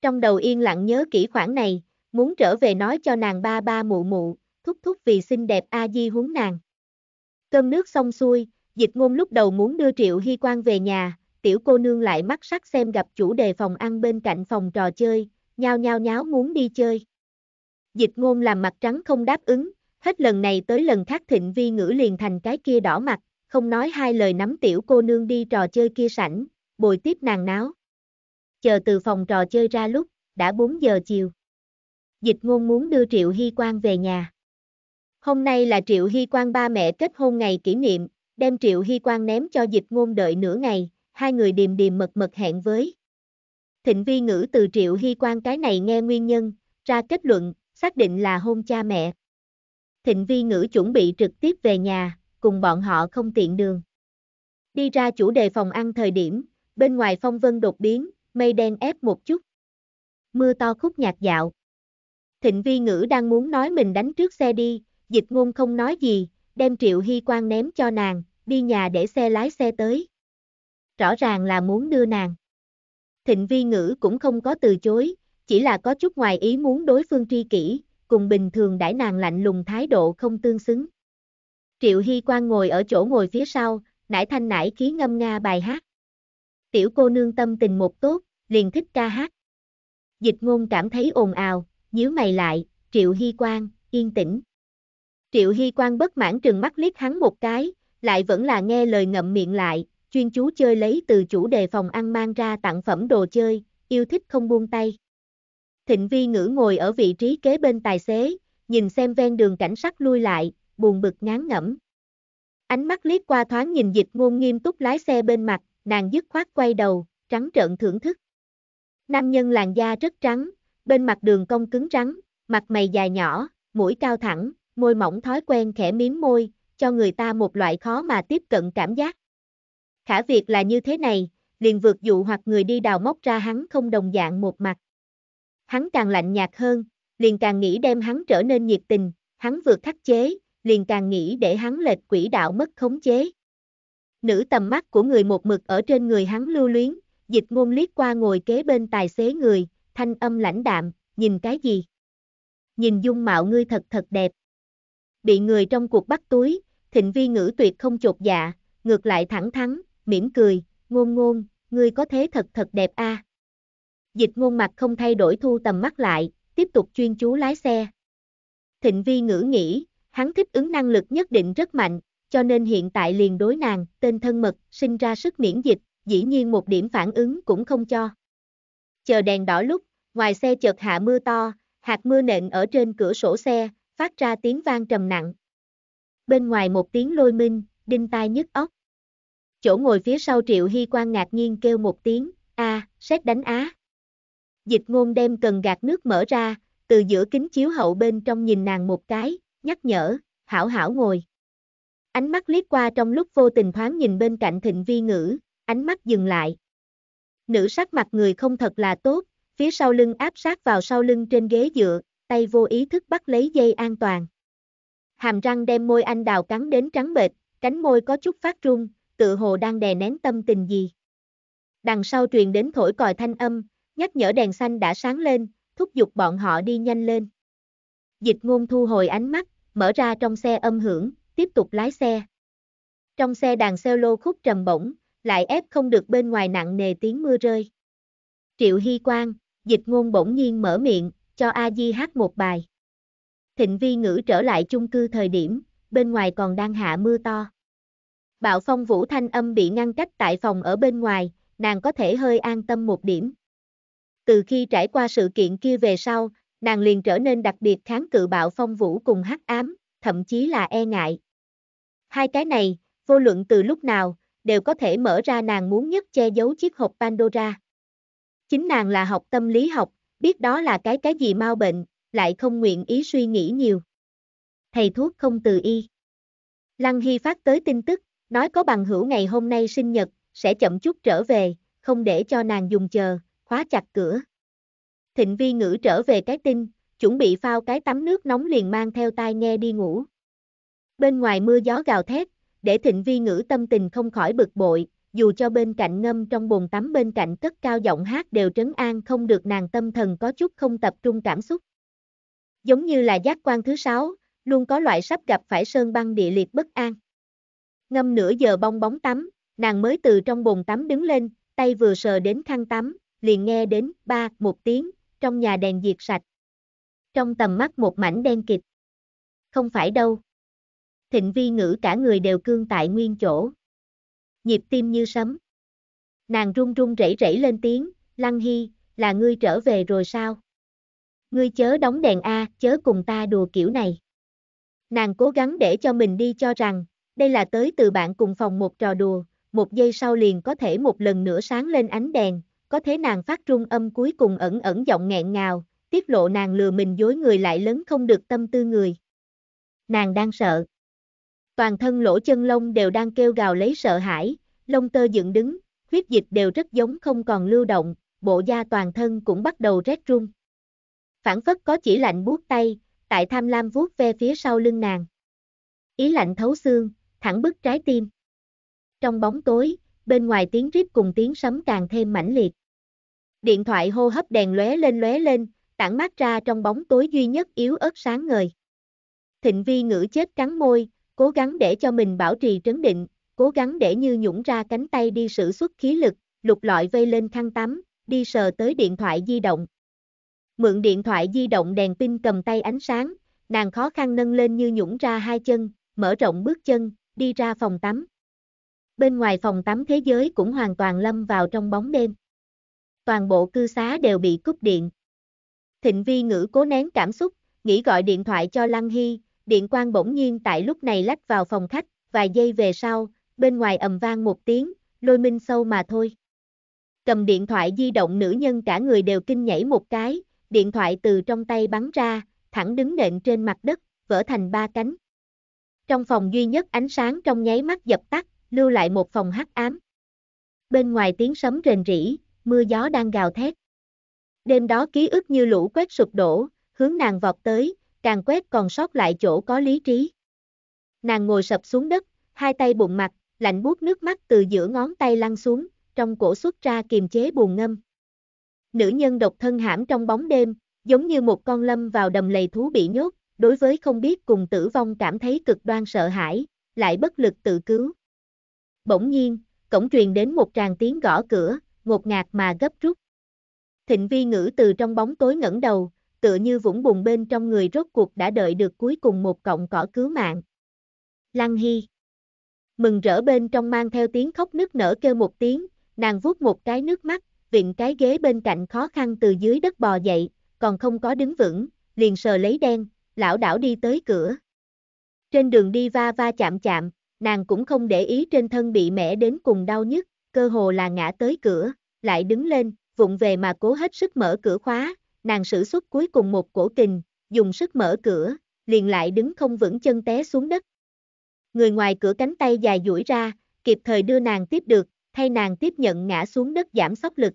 Trong đầu yên lặng nhớ kỹ khoảng này, muốn trở về nói cho nàng ba ba mụ mụ, thúc thúc vì xinh đẹp A Di huống nàng. Cơm nước xong xuôi, Dịch ngôn lúc đầu muốn đưa Triệu Hy Quang về nhà, tiểu cô nương lại mắt sắc xem gặp chủ đề phòng ăn bên cạnh phòng trò chơi, nhao nhao nháo muốn đi chơi. Dịch ngôn làm mặt trắng không đáp ứng, hết lần này tới lần khác thịnh vi ngữ liền thành cái kia đỏ mặt, không nói hai lời nắm tiểu cô nương đi trò chơi kia sảnh, bồi tiếp nàng náo. Chờ từ phòng trò chơi ra lúc, đã 4 giờ chiều. Dịch ngôn muốn đưa Triệu Hy Quang về nhà. Hôm nay là Triệu Hy Quang ba mẹ kết hôn ngày kỷ niệm, đem Triệu Hy Quang ném cho dịch ngôn đợi nửa ngày, hai người điềm điềm mật mật hẹn với. Thịnh vi ngữ từ Triệu Hy Quang cái này nghe nguyên nhân, ra kết luận, xác định là hôn cha mẹ. Thịnh vi ngữ chuẩn bị trực tiếp về nhà, cùng bọn họ không tiện đường. Đi ra chủ đề phòng ăn thời điểm, bên ngoài phong vân đột biến, mây đen ép một chút. Mưa to khúc nhạt dạo. Thịnh vi ngữ đang muốn nói mình đánh trước xe đi, dịch ngôn không nói gì, đem triệu hy quan ném cho nàng, đi nhà để xe lái xe tới. Rõ ràng là muốn đưa nàng. Thịnh vi ngữ cũng không có từ chối, chỉ là có chút ngoài ý muốn đối phương tri kỷ, cùng bình thường đãi nàng lạnh lùng thái độ không tương xứng. Triệu Hy Quang ngồi ở chỗ ngồi phía sau, nải thanh nải khí ngâm nga bài hát. Tiểu cô nương tâm tình một tốt, liền thích ca hát. Dịch ngôn cảm thấy ồn ào, nhíu mày lại, Triệu Hy Quang, yên tĩnh. Triệu Hy Quang bất mãn trừng mắt liếc hắn một cái, lại vẫn là nghe lời ngậm miệng lại, chuyên chú chơi lấy từ chủ đề phòng ăn mang ra tặng phẩm đồ chơi, yêu thích không buông tay. Thịnh vi ngữ ngồi ở vị trí kế bên tài xế, nhìn xem ven đường cảnh sát lui lại, buồn bực ngán ngẩm. Ánh mắt liếc qua thoáng nhìn dịch ngôn nghiêm túc lái xe bên mặt, nàng dứt khoát quay đầu, trắng trợn thưởng thức. Nam nhân làn da rất trắng, bên mặt đường cong cứng rắn, mặt mày dài nhỏ, mũi cao thẳng, môi mỏng thói quen khẽ miếng môi, cho người ta một loại khó mà tiếp cận cảm giác. Khả việc là như thế này, liền vượt dụ hoặc người đi đào móc ra hắn không đồng dạng một mặt. Hắn càng lạnh nhạt hơn, liền càng nghĩ đem hắn trở nên nhiệt tình, hắn vượt khắc chế, liền càng nghĩ để hắn lệch quỹ đạo mất khống chế. Nữ tầm mắt của người một mực ở trên người hắn lưu luyến, dịch ngôn liếc qua ngồi kế bên tài xế người, thanh âm lãnh đạm, nhìn cái gì? Nhìn dung mạo ngươi thật thật đẹp bị người trong cuộc bắt túi, thịnh vi ngữ tuyệt không chột dạ, ngược lại thẳng thắn, mỉm cười, ngôn ngôn, ngươi có thế thật thật đẹp a. Dịch ngôn mặt không thay đổi thu tầm mắt lại, tiếp tục chuyên chú lái xe. Thịnh vi ngữ nghĩ, hắn thích ứng năng lực nhất định rất mạnh, cho nên hiện tại liền đối nàng, tên thân mật, sinh ra sức miễn dịch, dĩ nhiên một điểm phản ứng cũng không cho. Chờ đèn đỏ lúc, ngoài xe chợt hạ mưa to, hạt mưa nện ở trên cửa sổ xe, phát ra tiếng vang trầm nặng. Bên ngoài một tiếng lôi minh, đinh tai nhức óc. Chỗ ngồi phía sau Triệu Hy Quang ngạc nhiên kêu một tiếng, a, xét đánh á. Dịch ngôn đem cần gạt nước mở ra, từ giữa kính chiếu hậu bên trong nhìn nàng một cái, nhắc nhở, hảo hảo ngồi. Ánh mắt liếc qua trong lúc vô tình thoáng nhìn bên cạnh thịnh vi ngữ, ánh mắt dừng lại. Nữ sắc mặt người không thật là tốt, phía sau lưng áp sát vào sau lưng trên ghế dựa, tay vô ý thức bắt lấy dây an toàn. Hàm răng đem môi anh đào cắn đến trắng bệch, cánh môi có chút phát run, tự hồ đang đè nén tâm tình gì. Đằng sau truyền đến thổi còi thanh âm, nhắc nhở đèn xanh đã sáng lên, thúc giục bọn họ đi nhanh lên. Dịch ngôn thu hồi ánh mắt, mở ra trong xe âm hưởng, tiếp tục lái xe. Trong xe đàn lô khúc trầm bổng, lại ép không được bên ngoài nặng nề tiếng mưa rơi. Triệu Hy Quang, dịch ngôn bỗng nhiên mở miệng, cho A Di hát một bài. Thịnh Vi Ngữ trở lại chung cư thời điểm, bên ngoài còn đang hạ mưa to. Bạo phong vũ thanh âm bị ngăn cách tại phòng ở bên ngoài, nàng có thể hơi an tâm một điểm. Từ khi trải qua sự kiện kia về sau, nàng liền trở nên đặc biệt kháng cự bạo phong vũ cùng hắc ám, thậm chí là e ngại. Hai cái này, vô luận từ lúc nào, đều có thể mở ra nàng muốn nhất che giấu chiếc hộp Pandora. Chính nàng là học tâm lý học, biết đó là cái cái gì mau bệnh, lại không nguyện ý suy nghĩ nhiều. Thầy thuốc không từ y. Lăng Hy phát tới tin tức, nói có bằng hữu ngày hôm nay sinh nhật, sẽ chậm chút trở về, không để cho nàng dùng chờ, khóa chặt cửa. Thịnh vi ngữ trở về cái tin, chuẩn bị phao cái tắm nước nóng liền mang theo tai nghe đi ngủ. Bên ngoài mưa gió gào thét, để thịnh vi ngữ tâm tình không khỏi bực bội, dù cho bên cạnh ngâm trong bồn tắm bên cạnh cất cao giọng hát đều trấn an không được nàng tâm thần có chút không tập trung cảm xúc. Giống như là giác quan thứ sáu, luôn có loại sắp gặp phải sơn băng địa liệt bất an. Ngâm nửa giờ bong bóng tắm, nàng mới từ trong bồn tắm đứng lên, tay vừa sờ đến khăn tắm, liền nghe đến ba một tiếng, trong nhà đèn diệt sạch. Trong tầm mắt một mảnh đen kịt. Không phải đâu. Thịnh vi ngữ cả người đều cương tại nguyên chỗ nhịp tim như sấm. Nàng run run rẩy rẩy lên tiếng, Lăng Hy, là ngươi trở về rồi sao? Ngươi chớ đóng đèn A, chớ cùng ta đùa kiểu này. Nàng cố gắng để cho mình đi cho rằng, đây là tới từ bạn cùng phòng một trò đùa, một giây sau liền có thể một lần nữa sáng lên ánh đèn, có thế nàng phát trung âm cuối cùng ẩn ẩn giọng nghẹn ngào, tiết lộ nàng lừa mình dối người lại lớn không được tâm tư người. Nàng đang sợ. Toàn thân lỗ chân lông đều đang kêu gào lấy sợ hãi, lông tơ dựng đứng, huyết dịch đều rất giống không còn lưu động, bộ da toàn thân cũng bắt đầu rét run. Phản phất có chỉ lạnh buốt tay, tại tham lam vuốt ve phía sau lưng nàng. Ý lạnh thấu xương, thẳng bức trái tim. Trong bóng tối, bên ngoài tiếng rít cùng tiếng sấm càng thêm mãnh liệt. Điện thoại hô hấp đèn lóe lên lóe lên, tản mát ra trong bóng tối duy nhất yếu ớt sáng ngời. Thịnh vi ngữ chết cắn môi, cố gắng để cho mình bảo trì trấn định, cố gắng để như nhũng ra cánh tay đi sử xuất khí lực, lục lọi vây lên khăn tắm, đi sờ tới điện thoại di động. Mượn điện thoại di động đèn pin cầm tay ánh sáng, nàng khó khăn nâng lên như nhũng ra hai chân, mở rộng bước chân, đi ra phòng tắm. Bên ngoài phòng tắm thế giới cũng hoàn toàn lâm vào trong bóng đêm. Toàn bộ cư xá đều bị cúp điện. Thịnh vi ngữ cố nén cảm xúc, nghĩ gọi điện thoại cho Lăng Hy, điện quang bỗng nhiên tại lúc này lách vào phòng khách, vài giây về sau, bên ngoài ầm vang một tiếng, lôi minh sâu mà thôi. Cầm điện thoại di động nữ nhân cả người đều kinh nhảy một cái, điện thoại từ trong tay bắn ra, thẳng đứng nện trên mặt đất, vỡ thành ba cánh. Trong phòng duy nhất ánh sáng trong nháy mắt dập tắt, lưu lại một phòng hắc ám. Bên ngoài tiếng sấm rền rỉ, mưa gió đang gào thét. Đêm đó ký ức như lũ quét sụp đổ, hướng nàng vọt tới, càng quét còn sót lại chỗ có lý trí. Nàng ngồi sập xuống đất, hai tay bụng mặt, lạnh buốt nước mắt từ giữa ngón tay lăn xuống, trong cổ xuất ra kiềm chế buồn ngâm. Nữ nhân độc thân hãm trong bóng đêm, giống như một con lâm vào đầm lầy thú bị nhốt, đối với không biết cùng tử vong cảm thấy cực đoan sợ hãi, lại bất lực tự cứu. Bỗng nhiên, cổng truyền đến một tràng tiếng gõ cửa, ngột ngạt mà gấp rút. Thịnh vi ngữ từ trong bóng tối ngẩng đầu, tựa như vũng bùn bên trong người rốt cuộc đã đợi được cuối cùng một cọng cỏ cứu mạng. Lăng Hy Mừng rỡ bên trong mang theo tiếng khóc nức nở kêu một tiếng, nàng vuốt một cái nước mắt, vịn cái ghế bên cạnh khó khăn từ dưới đất bò dậy, còn không có đứng vững, liền sờ lấy đen, lão đảo đi tới cửa. Trên đường đi va va chạm chạm, nàng cũng không để ý trên thân bị mẻ đến cùng đau nhất, cơ hồ là ngã tới cửa, lại đứng lên, vụng về mà cố hết sức mở cửa khóa, nàng sử xuất cuối cùng một cổ kình, dùng sức mở cửa, liền lại đứng không vững chân té xuống đất. Người ngoài cửa cánh tay dài duỗi ra, kịp thời đưa nàng tiếp được, thay nàng tiếp nhận ngã xuống đất giảm sốc lực.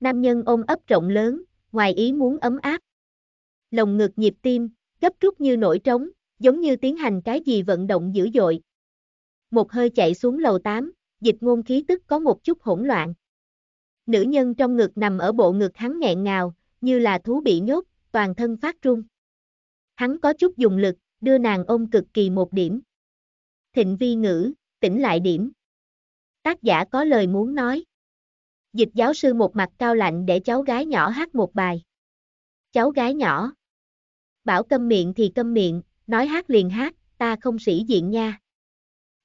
Nam nhân ôm ấp rộng lớn, ngoài ý muốn ấm áp. Lồng ngực nhịp tim, gấp rút như nổi trống, giống như tiến hành cái gì vận động dữ dội. Một hơi chạy xuống lầu 8, dịch ngôn khí tức có một chút hỗn loạn. Nữ nhân trong ngực nằm ở bộ ngực hắn nghẹn ngào, như là thú bị nhốt, toàn thân phát run. Hắn có chút dùng lực, đưa nàng ôm cực kỳ một điểm. Thịnh vi ngữ, tỉnh lại điểm. Tác giả có lời muốn nói. Dịch giáo sư một mặt cao lạnh để cháu gái nhỏ hát một bài. Cháu gái nhỏ. Bảo câm miệng thì câm miệng, nói hát liền hát, ta không sĩ diện nha.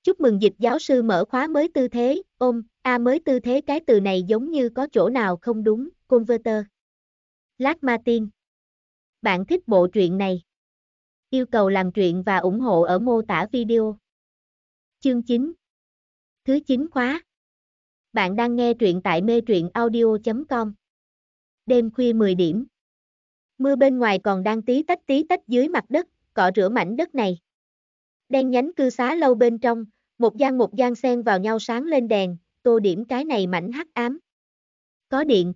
Chúc mừng dịch giáo sư mở khóa mới tư thế, ôm, a à mới tư thế cái từ này giống như có chỗ nào không đúng, converter. Lát Martin. Bạn thích bộ truyện này? Yêu cầu làm truyện và ủng hộ ở mô tả video. Chương 9 Thứ 9 khóa Bạn đang nghe truyện tại mê truyện audio.com Đêm khuya 10 điểm Mưa bên ngoài còn đang tí tách tí tách dưới mặt đất, cọ rửa mảnh đất này. Đen nhánh cư xá lâu bên trong, một gian một gian xen vào nhau sáng lên đèn, tô điểm cái này mảnh hắc ám. Có điện,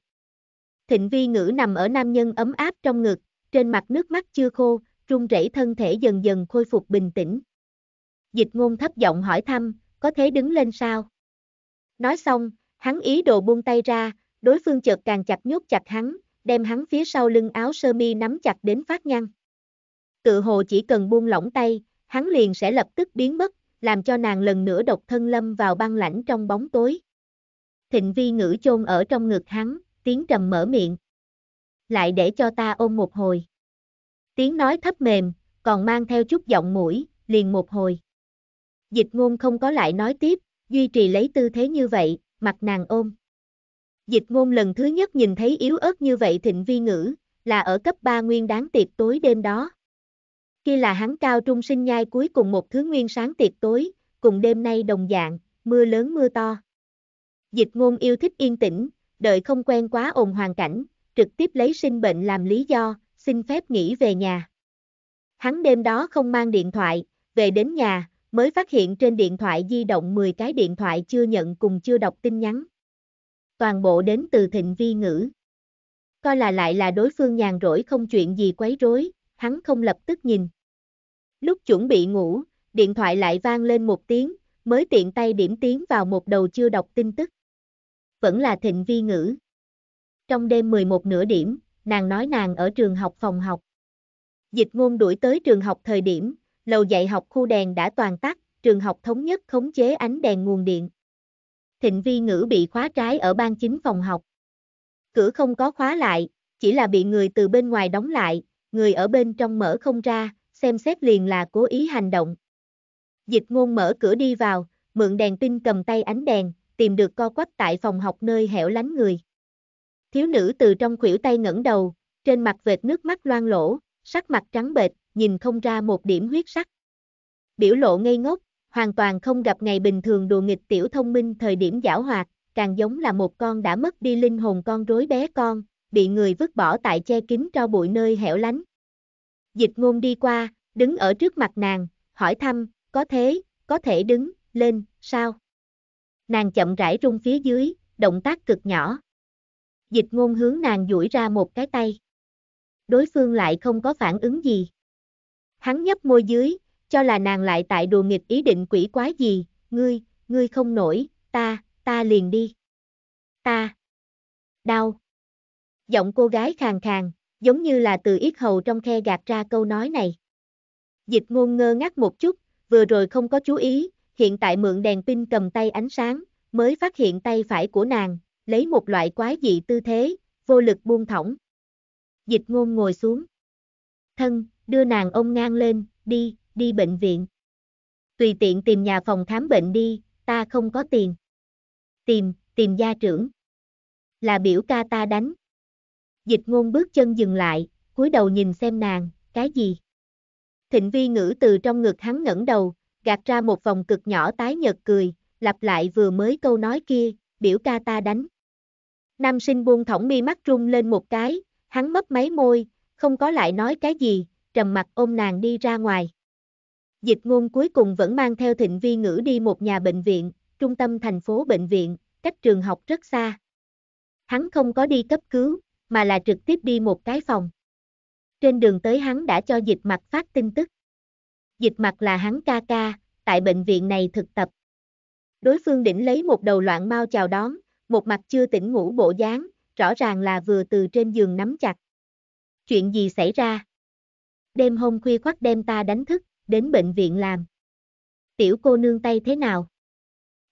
Thịnh vi ngữ nằm ở nam nhân ấm áp trong ngực, trên mặt nước mắt chưa khô, run rẩy thân thể dần dần khôi phục bình tĩnh. Dịch ngôn thấp giọng hỏi thăm, có thể đứng lên sao? Nói xong, hắn ý đồ buông tay ra, đối phương chợt càng chặt nhốt chặt hắn, đem hắn phía sau lưng áo sơ mi nắm chặt đến phát nhăn. Tự hồ chỉ cần buông lỏng tay, hắn liền sẽ lập tức biến mất, làm cho nàng lần nữa độc thân lâm vào băng lãnh trong bóng tối. Thịnh vi ngữ chôn ở trong ngực hắn, tiếng trầm mở miệng. Lại để cho ta ôm một hồi. Tiếng nói thấp mềm, còn mang theo chút giọng mũi, liền một hồi. Dịch ngôn không có lại nói tiếp, duy trì lấy tư thế như vậy, mặt nàng ôm. Dịch ngôn lần thứ nhất nhìn thấy yếu ớt như vậy thịnh vi ngữ, là ở cấp 3 nguyên đáng tiệc tối đêm đó. Khi là hắn cao trung sinh nhai cuối cùng một thứ nguyên sáng tiệc tối, cùng đêm nay đồng dạng, mưa lớn mưa to. Dịch ngôn yêu thích yên tĩnh, đợi không quen quá ồn hoàn cảnh, trực tiếp lấy sinh bệnh làm lý do, xin phép nghỉ về nhà. Hắn đêm đó không mang điện thoại, về đến nhà, mới phát hiện trên điện thoại di động 10 cái điện thoại chưa nhận cùng chưa đọc tin nhắn. Toàn bộ đến từ thịnh vi ngữ. Coi là lại là đối phương nhàn rỗi không chuyện gì quấy rối, hắn không lập tức nhìn. Lúc chuẩn bị ngủ, điện thoại lại vang lên một tiếng, mới tiện tay điểm tiếng vào một đầu chưa đọc tin tức vẫn là thịnh vi ngữ. Trong đêm 11 nửa điểm, nàng nói nàng ở trường học phòng học. Dịch ngôn đuổi tới trường học thời điểm, lầu dạy học khu đèn đã toàn tắt, trường học thống nhất khống chế ánh đèn nguồn điện. Thịnh vi ngữ bị khóa trái ở ban chính phòng học. Cửa không có khóa lại, chỉ là bị người từ bên ngoài đóng lại, người ở bên trong mở không ra, xem xét liền là cố ý hành động. Dịch ngôn mở cửa đi vào, mượn đèn pin cầm tay ánh đèn, tìm được co quắp tại phòng học nơi hẻo lánh người. Thiếu nữ từ trong khuỷu tay ngẩng đầu, trên mặt vệt nước mắt loang lỗ, sắc mặt trắng bệch, nhìn không ra một điểm huyết sắc. Biểu lộ ngây ngốc, hoàn toàn không gặp ngày bình thường đùa nghịch tiểu thông minh thời điểm giảo hoạt, càng giống là một con đã mất đi linh hồn con rối bé con, bị người vứt bỏ tại che kín cho bụi nơi hẻo lánh. Dịch ngôn đi qua, đứng ở trước mặt nàng, hỏi thăm, có thế, có thể đứng, lên, sao? nàng chậm rãi rung phía dưới, động tác cực nhỏ. Dịch ngôn hướng nàng duỗi ra một cái tay. Đối phương lại không có phản ứng gì. Hắn nhấp môi dưới, cho là nàng lại tại đùa nghịch ý định quỷ quái gì, ngươi, ngươi không nổi, ta, ta liền đi. Ta. Đau. Giọng cô gái khàn khàn, giống như là từ yết hầu trong khe gạt ra câu nói này. Dịch ngôn ngơ ngác một chút, vừa rồi không có chú ý, hiện tại mượn đèn pin cầm tay ánh sáng, mới phát hiện tay phải của nàng, lấy một loại quái dị tư thế, vô lực buông thõng. Dịch ngôn ngồi xuống. Thân, đưa nàng ông ngang lên, đi, đi bệnh viện. Tùy tiện tìm nhà phòng khám bệnh đi, ta không có tiền. Tìm, tìm gia trưởng. Là biểu ca ta đánh. Dịch ngôn bước chân dừng lại, cúi đầu nhìn xem nàng, cái gì? Thịnh vi ngữ từ trong ngực hắn ngẩng đầu, gạt ra một vòng cực nhỏ tái nhật cười, lặp lại vừa mới câu nói kia, biểu ca ta đánh. Nam sinh buông thõng mi mắt rung lên một cái, hắn mấp máy môi, không có lại nói cái gì, trầm mặt ôm nàng đi ra ngoài. Dịch ngôn cuối cùng vẫn mang theo thịnh vi ngữ đi một nhà bệnh viện, trung tâm thành phố bệnh viện, cách trường học rất xa. Hắn không có đi cấp cứu, mà là trực tiếp đi một cái phòng. Trên đường tới hắn đã cho dịch mặt phát tin tức. Dịch mặt là hắn ca ca, tại bệnh viện này thực tập. Đối phương đỉnh lấy một đầu loạn mau chào đón, một mặt chưa tỉnh ngủ bộ dáng, rõ ràng là vừa từ trên giường nắm chặt. Chuyện gì xảy ra? Đêm hôm khuya khoắt đem ta đánh thức, đến bệnh viện làm. Tiểu cô nương tay thế nào?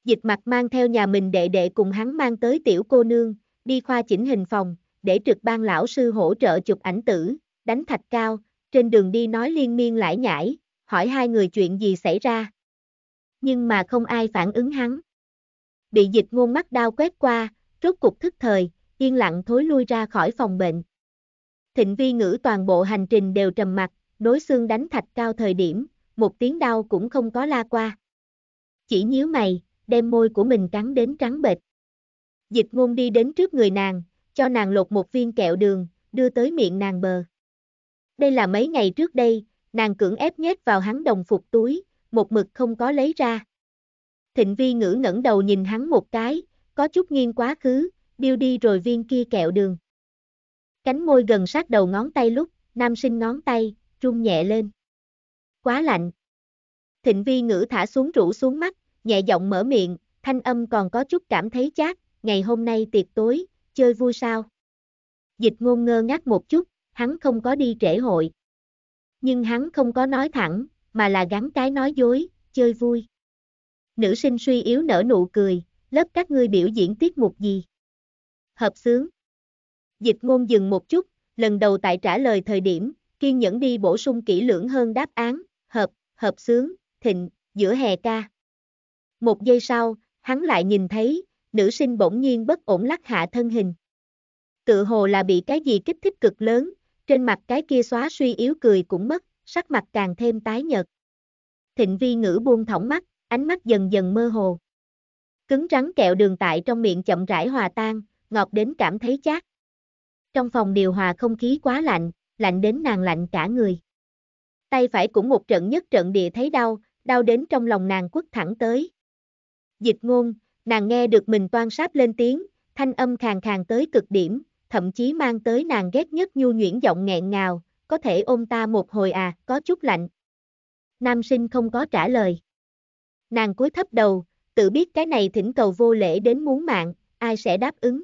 Dịch mặt mang theo nhà mình đệ đệ cùng hắn mang tới tiểu cô nương, đi khoa chỉnh hình phòng, để trực ban lão sư hỗ trợ chụp ảnh tử, đánh thạch cao, trên đường đi nói liên miên lải nhải, hỏi hai người chuyện gì xảy ra. Nhưng mà không ai phản ứng hắn. Bị dịch ngôn mắt đau quét qua, rốt cục thức thời, yên lặng thối lui ra khỏi phòng bệnh. Thịnh vi ngữ toàn bộ hành trình đều trầm mặt, đối xương đánh thạch cao thời điểm, một tiếng đau cũng không có la qua. Chỉ nhíu mày, đem môi của mình cắn đến trắng bệch. Dịch ngôn đi đến trước người nàng, cho nàng lột một viên kẹo đường, đưa tới miệng nàng bờ. Đây là mấy ngày trước đây, nàng cưỡng ép nhét vào hắn đồng phục túi, một mực không có lấy ra. Thịnh vi ngữ ngẩng đầu nhìn hắn một cái, có chút nghiêng quá khứ, điêu đi rồi viên kia kẹo đường. Cánh môi gần sát đầu ngón tay lúc, nam sinh ngón tay, trung nhẹ lên. Quá lạnh. Thịnh vi ngữ thả xuống rũ xuống mắt, nhẹ giọng mở miệng, thanh âm còn có chút cảm thấy chát, ngày hôm nay tiệc tối, chơi vui sao. Dịch ngôn ngơ ngác một chút, hắn không có đi trễ hội nhưng hắn không có nói thẳng, mà là gắn cái nói dối, chơi vui. Nữ sinh suy yếu nở nụ cười, lớp các ngươi biểu diễn tiết mục gì? Hợp sướng. Dịch ngôn dừng một chút, lần đầu tại trả lời thời điểm, kiên nhẫn đi bổ sung kỹ lưỡng hơn đáp án, hợp, hợp sướng, thịnh, giữa hè ca. Một giây sau, hắn lại nhìn thấy, nữ sinh bỗng nhiên bất ổn lắc hạ thân hình. Tự hồ là bị cái gì kích thích cực lớn, trên mặt cái kia xóa suy yếu cười cũng mất, sắc mặt càng thêm tái nhợt. Thịnh vi ngữ buông thõng mắt, ánh mắt dần dần mơ hồ. Cứng rắn kẹo đường tại trong miệng chậm rãi hòa tan, ngọt đến cảm thấy chát. Trong phòng điều hòa không khí quá lạnh, lạnh đến nàng lạnh cả người. Tay phải cũng một trận nhất trận địa thấy đau, đau đến trong lòng nàng quất thẳng tới. Dịch ngôn, nàng nghe được mình toan sáp lên tiếng, thanh âm khàn khàn tới cực điểm, thậm chí mang tới nàng ghét nhất nhu nhuyễn giọng nghẹn ngào, có thể ôm ta một hồi à, có chút lạnh. Nam sinh không có trả lời. Nàng cúi thấp đầu, tự biết cái này thỉnh cầu vô lễ đến muốn mạng, ai sẽ đáp ứng.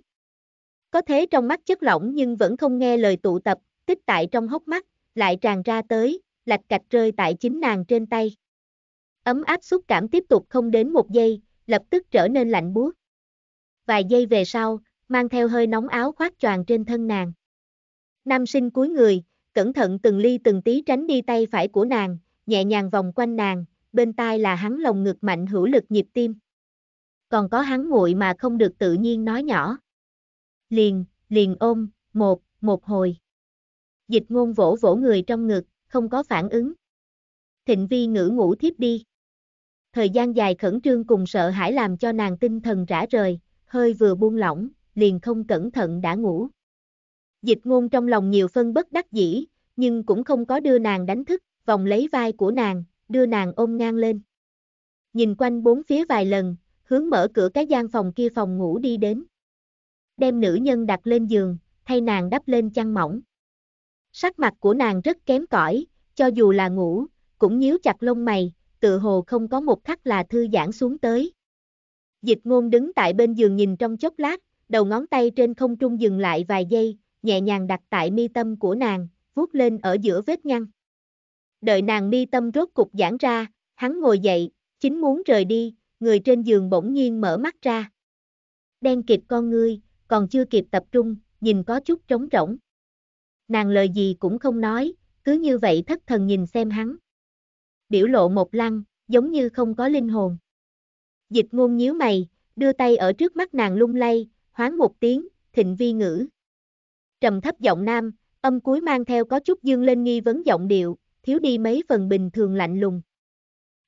Có thế trong mắt chất lỏng nhưng vẫn không nghe lời tụ tập, tích tại trong hốc mắt, lại tràn ra tới, lạch cạch rơi tại chính nàng trên tay. Ấm áp xúc cảm tiếp tục không đến một giây, lập tức trở nên lạnh buốt. Vài giây về sau, mang theo hơi nóng áo khoác choàng trên thân nàng. Nam sinh cuối người, cẩn thận từng ly từng tí tránh đi tay phải của nàng, nhẹ nhàng vòng quanh nàng, bên tai là hắn lồng ngực mạnh hữu lực nhịp tim. Còn có hắn nguội mà không được tự nhiên nói nhỏ. Liền, liền ôm, một, một hồi. Dịch ngôn vỗ vỗ người trong ngực, không có phản ứng. Thịnh vi ngữ ngủ thiếp đi. Thời gian dài khẩn trương cùng sợ hãi làm cho nàng tinh thần rã rời, hơi vừa buông lỏng, liền không cẩn thận đã ngủ. Dịch ngôn trong lòng nhiều phân bất đắc dĩ, nhưng cũng không có đưa nàng đánh thức, vòng lấy vai của nàng, đưa nàng ôm ngang lên. Nhìn quanh bốn phía vài lần, hướng mở cửa cái gian phòng kia phòng ngủ đi đến. Đem nữ nhân đặt lên giường, thay nàng đắp lên chăn mỏng. Sắc mặt của nàng rất kém cỏi, cho dù là ngủ, cũng nhíu chặt lông mày, tự hồ không có một khắc là thư giãn xuống tới. Dịch ngôn đứng tại bên giường nhìn trong chốc lát, đầu ngón tay trên không trung dừng lại vài giây, nhẹ nhàng đặt tại mi tâm của nàng, vuốt lên ở giữa vết nhăn. Đợi nàng mi tâm rốt cục giãn ra, hắn ngồi dậy, chính muốn rời đi, người trên giường bỗng nhiên mở mắt ra. Đen kịp con ngươi, còn chưa kịp tập trung, nhìn có chút trống rỗng. Nàng lời gì cũng không nói, cứ như vậy thất thần nhìn xem hắn. Biểu lộ một lăng, giống như không có linh hồn. Dịch ngôn nhíu mày, đưa tay ở trước mắt nàng lung lay, hoáng một tiếng, thịnh vi ngữ. Trầm thấp giọng nam, âm cuối mang theo có chút dương lên nghi vấn giọng điệu, thiếu đi mấy phần bình thường lạnh lùng.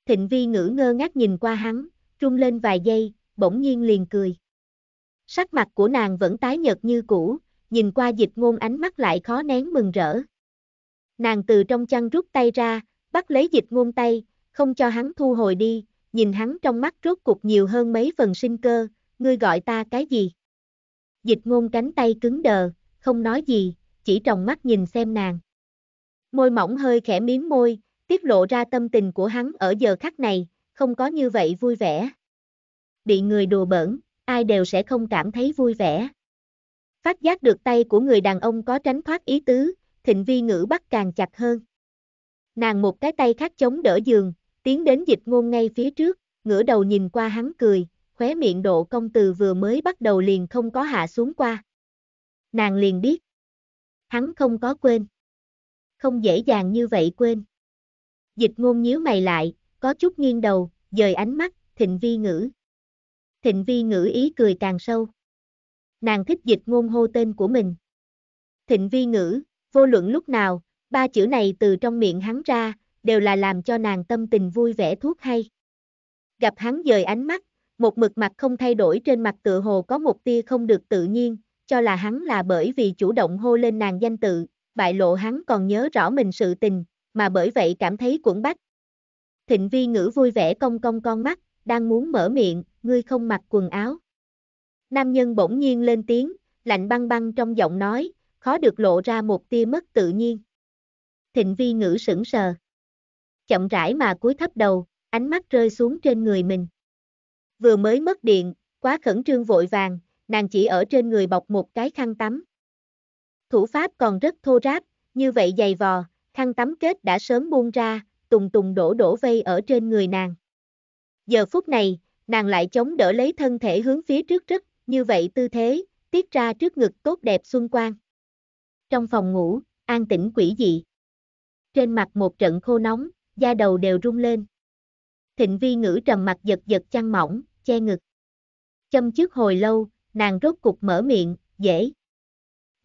Thịnh vi ngữ ngơ ngác nhìn qua hắn, trung lên vài giây, bỗng nhiên liền cười. Sắc mặt của nàng vẫn tái nhợt như cũ, nhìn qua dịch ngôn ánh mắt lại khó nén mừng rỡ. Nàng từ trong chăn rút tay ra, bắt lấy dịch ngôn tay, không cho hắn thu hồi đi, nhìn hắn trong mắt rốt cục nhiều hơn mấy phần sinh cơ, ngươi gọi ta cái gì? Dịch ngôn cánh tay cứng đờ, không nói gì, chỉ tròng mắt nhìn xem nàng. Môi mỏng hơi khẽ miếm môi, tiết lộ ra tâm tình của hắn ở giờ khắc này, không có như vậy vui vẻ. Bị người đùa bỡn, ai đều sẽ không cảm thấy vui vẻ. Phát giác được tay của người đàn ông có tránh thoát ý tứ, thịnh vi ngữ bắt càng chặt hơn. Nàng một cái tay khác chống đỡ giường, tiến đến dịch ngôn ngay phía trước, ngửa đầu nhìn qua hắn cười, khóe miệng độ công từ vừa mới bắt đầu liền không có hạ xuống qua. Nàng liền biết. Hắn không có quên. Không dễ dàng như vậy quên. Dịch ngôn nhíu mày lại, có chút nghiêng đầu, dời ánh mắt, thịnh vi ngữ. Thịnh vi ngữ ý cười càng sâu. Nàng thích dịch ngôn hô tên của mình. Thịnh vi ngữ, vô luận lúc nào, ba chữ này từ trong miệng hắn ra, đều là làm cho nàng tâm tình vui vẻ thuốc hay. Gặp hắn dời ánh mắt, một mực mặt không thay đổi trên mặt tựa hồ có một tia không được tự nhiên, cho là hắn là bởi vì chủ động hô lên nàng danh tự, bại lộ hắn còn nhớ rõ mình sự tình, mà bởi vậy cảm thấy cuộn bách. Thịnh vi ngữ vui vẻ cong cong con mắt, đang muốn mở miệng, ngươi không mặc quần áo. Nam nhân bỗng nhiên lên tiếng, lạnh băng băng trong giọng nói, khó được lộ ra một tia mất tự nhiên. Thịnh vi ngữ sững sờ. Chậm rãi mà cúi thấp đầu, ánh mắt rơi xuống trên người mình. Vừa mới mất điện, quá khẩn trương vội vàng, nàng chỉ ở trên người bọc một cái khăn tắm. Thủ pháp còn rất thô ráp, như vậy dày vò, khăn tắm kết đã sớm buông ra, tùng tùng đổ đổ vây ở trên người nàng. Giờ phút này, nàng lại chống đỡ lấy thân thể hướng phía trước rất, như vậy tư thế, tiết ra trước ngực tốt đẹp xuân quang. Trong phòng ngủ, an tĩnh quỷ dị. Trên mặt một trận khô nóng, da đầu đều rung lên. Thịnh vi ngữ trầm mặt giật giật chăn mỏng, che ngực. Châm trước hồi lâu, nàng rốt cục mở miệng, dễ.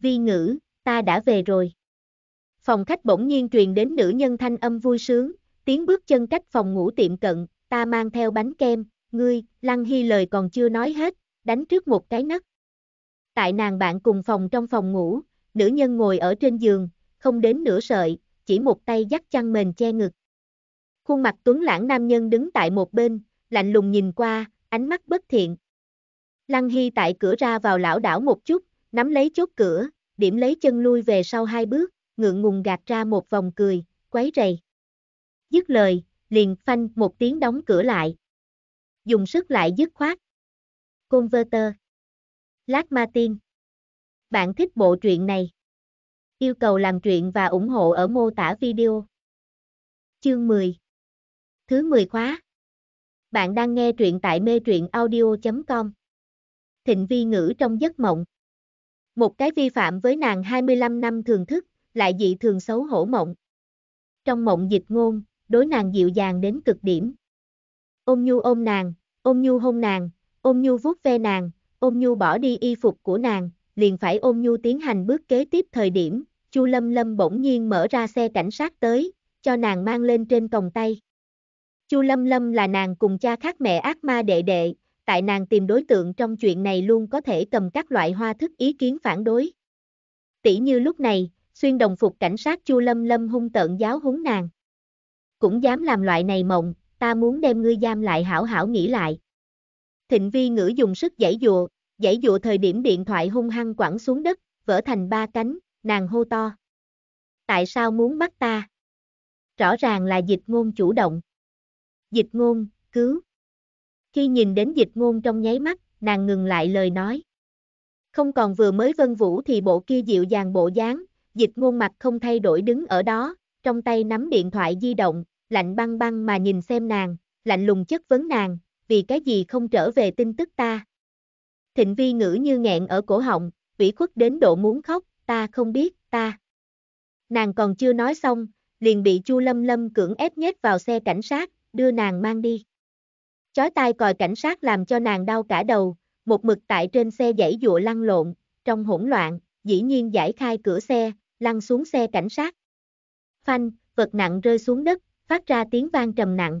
Vi ngữ, ta đã về rồi. Phòng khách bỗng nhiên truyền đến nữ nhân thanh âm vui sướng, tiếng bước chân cách phòng ngủ tiệm cận, ta mang theo bánh kem, ngươi, Lăng Hy lời còn chưa nói hết, đánh trước một cái nấc. Tại nàng bạn cùng phòng trong phòng ngủ, nữ nhân ngồi ở trên giường, không đến nửa sợi, chỉ một tay dắt chăn mền che ngực. Khuôn mặt tuấn lãng nam nhân đứng tại một bên, lạnh lùng nhìn qua, ánh mắt bất thiện. Lăng Hy tại cửa ra vào lão đảo một chút, nắm lấy chốt cửa, điểm lấy chân lui về sau hai bước, ngượng ngùng gạt ra một vòng cười, quấy rầy. Dứt lời, liền phanh một tiếng đóng cửa lại. Dùng sức lại dứt khoát. Converter. Lát Martin. Bạn thích bộ truyện này? Yêu cầu làm truyện và ủng hộ ở mô tả video. Chương 10 thứ 10 khóa. Bạn đang nghe truyện tại mê truyện audio.com. Thịnh vi ngữ trong giấc mộng. Một cái vi phạm với nàng 25 năm thường thức, lại dị thường xấu hổ mộng. Trong mộng dịch ngôn, đối nàng dịu dàng đến cực điểm. Ôm nhu ôm nàng, ôm nhu hôn nàng, ôm nhu vuốt ve nàng, ôm nhu bỏ đi y phục của nàng, liền phải ôm nhu tiến hành bước kế tiếp thời điểm, Chu Lâm Lâm bỗng nhiên mở ra xe cảnh sát tới, cho nàng mang lên trên còng tay. Chu Lâm Lâm là nàng cùng cha khác mẹ ác ma đệ đệ, tại nàng tìm đối tượng trong chuyện này luôn có thể cầm các loại hoa thức ý kiến phản đối. Tỷ như lúc này, xuyên đồng phục cảnh sát Chu Lâm Lâm hung tợn giáo huấn nàng. Cũng dám làm loại này mộng, ta muốn đem ngươi giam lại hảo hảo nghĩ lại. Thịnh vi ngữ dùng sức giải dụa, giải dụa thời điểm điện thoại hung hăng quẳng xuống đất, vỡ thành ba cánh, nàng hô to. Tại sao muốn bắt ta? Rõ ràng là dịch ngôn chủ động. Dịch ngôn, cứu. Khi nhìn đến dịch ngôn trong nháy mắt, nàng ngừng lại lời nói. Không còn vừa mới vân vũ thì bộ kia dịu dàng bộ dáng, dịch ngôn mặt không thay đổi đứng ở đó, trong tay nắm điện thoại di động, lạnh băng băng mà nhìn xem nàng, lạnh lùng chất vấn nàng, vì cái gì không trở về tin tức ta. Thịnh vi ngữ như nghẹn ở cổ họng, vĩ khuất đến độ muốn khóc, ta không biết, ta. Nàng còn chưa nói xong, liền bị Chu Lâm Lâm cưỡng ép nhét vào xe cảnh sát, đưa nàng mang đi. Chói tai còi cảnh sát làm cho nàng đau cả đầu, một mực tại trên xe dãy dụa lăn lộn, trong hỗn loạn, dĩ nhiên giải khai cửa xe, lăn xuống xe cảnh sát. Phanh, vật nặng rơi xuống đất, phát ra tiếng vang trầm nặng.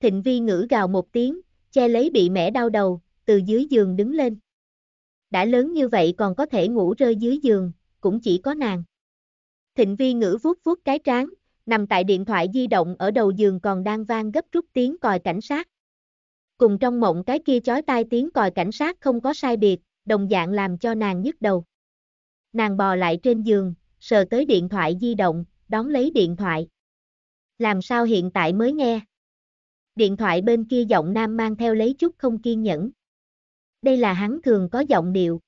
Thịnh vi ngữ gào một tiếng, che lấy bị mẻ đau đầu, từ dưới giường đứng lên. Đã lớn như vậy còn có thể ngủ rơi dưới giường, cũng chỉ có nàng. Thịnh vi ngữ vuốt vuốt cái trán, nằm tại điện thoại di động ở đầu giường còn đang vang gấp rút tiếng còi cảnh sát. Cùng trong mộng cái kia chói tai tiếng còi cảnh sát không có sai biệt, đồng dạng làm cho nàng nhức đầu. Nàng bò lại trên giường, sờ tới điện thoại di động, đón lấy điện thoại. Làm sao hiện tại mới nghe? Điện thoại bên kia giọng nam mang theo lấy chút không kiên nhẫn. Đây là hắn thường có giọng điệu.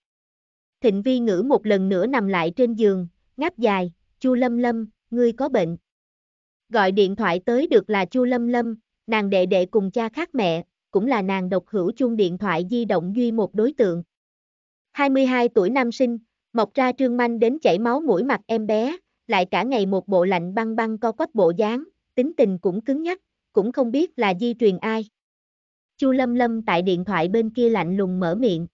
Thịnh vi ngữ một lần nữa nằm lại trên giường, ngáp dài, chu lâm lâm, ngươi có bệnh. Gọi điện thoại tới được là Chu Lâm Lâm, nàng đệ đệ cùng cha khác mẹ, cũng là nàng độc hữu chuông điện thoại di động duy một đối tượng. 22 tuổi nam sinh, mọc ra trương manh đến chảy máu mũi mặt em bé, lại cả ngày một bộ lạnh băng băng co quắp bộ dáng, tính tình cũng cứng nhắc, cũng không biết là di truyền ai. Chu Lâm Lâm tại điện thoại bên kia lạnh lùng mở miệng.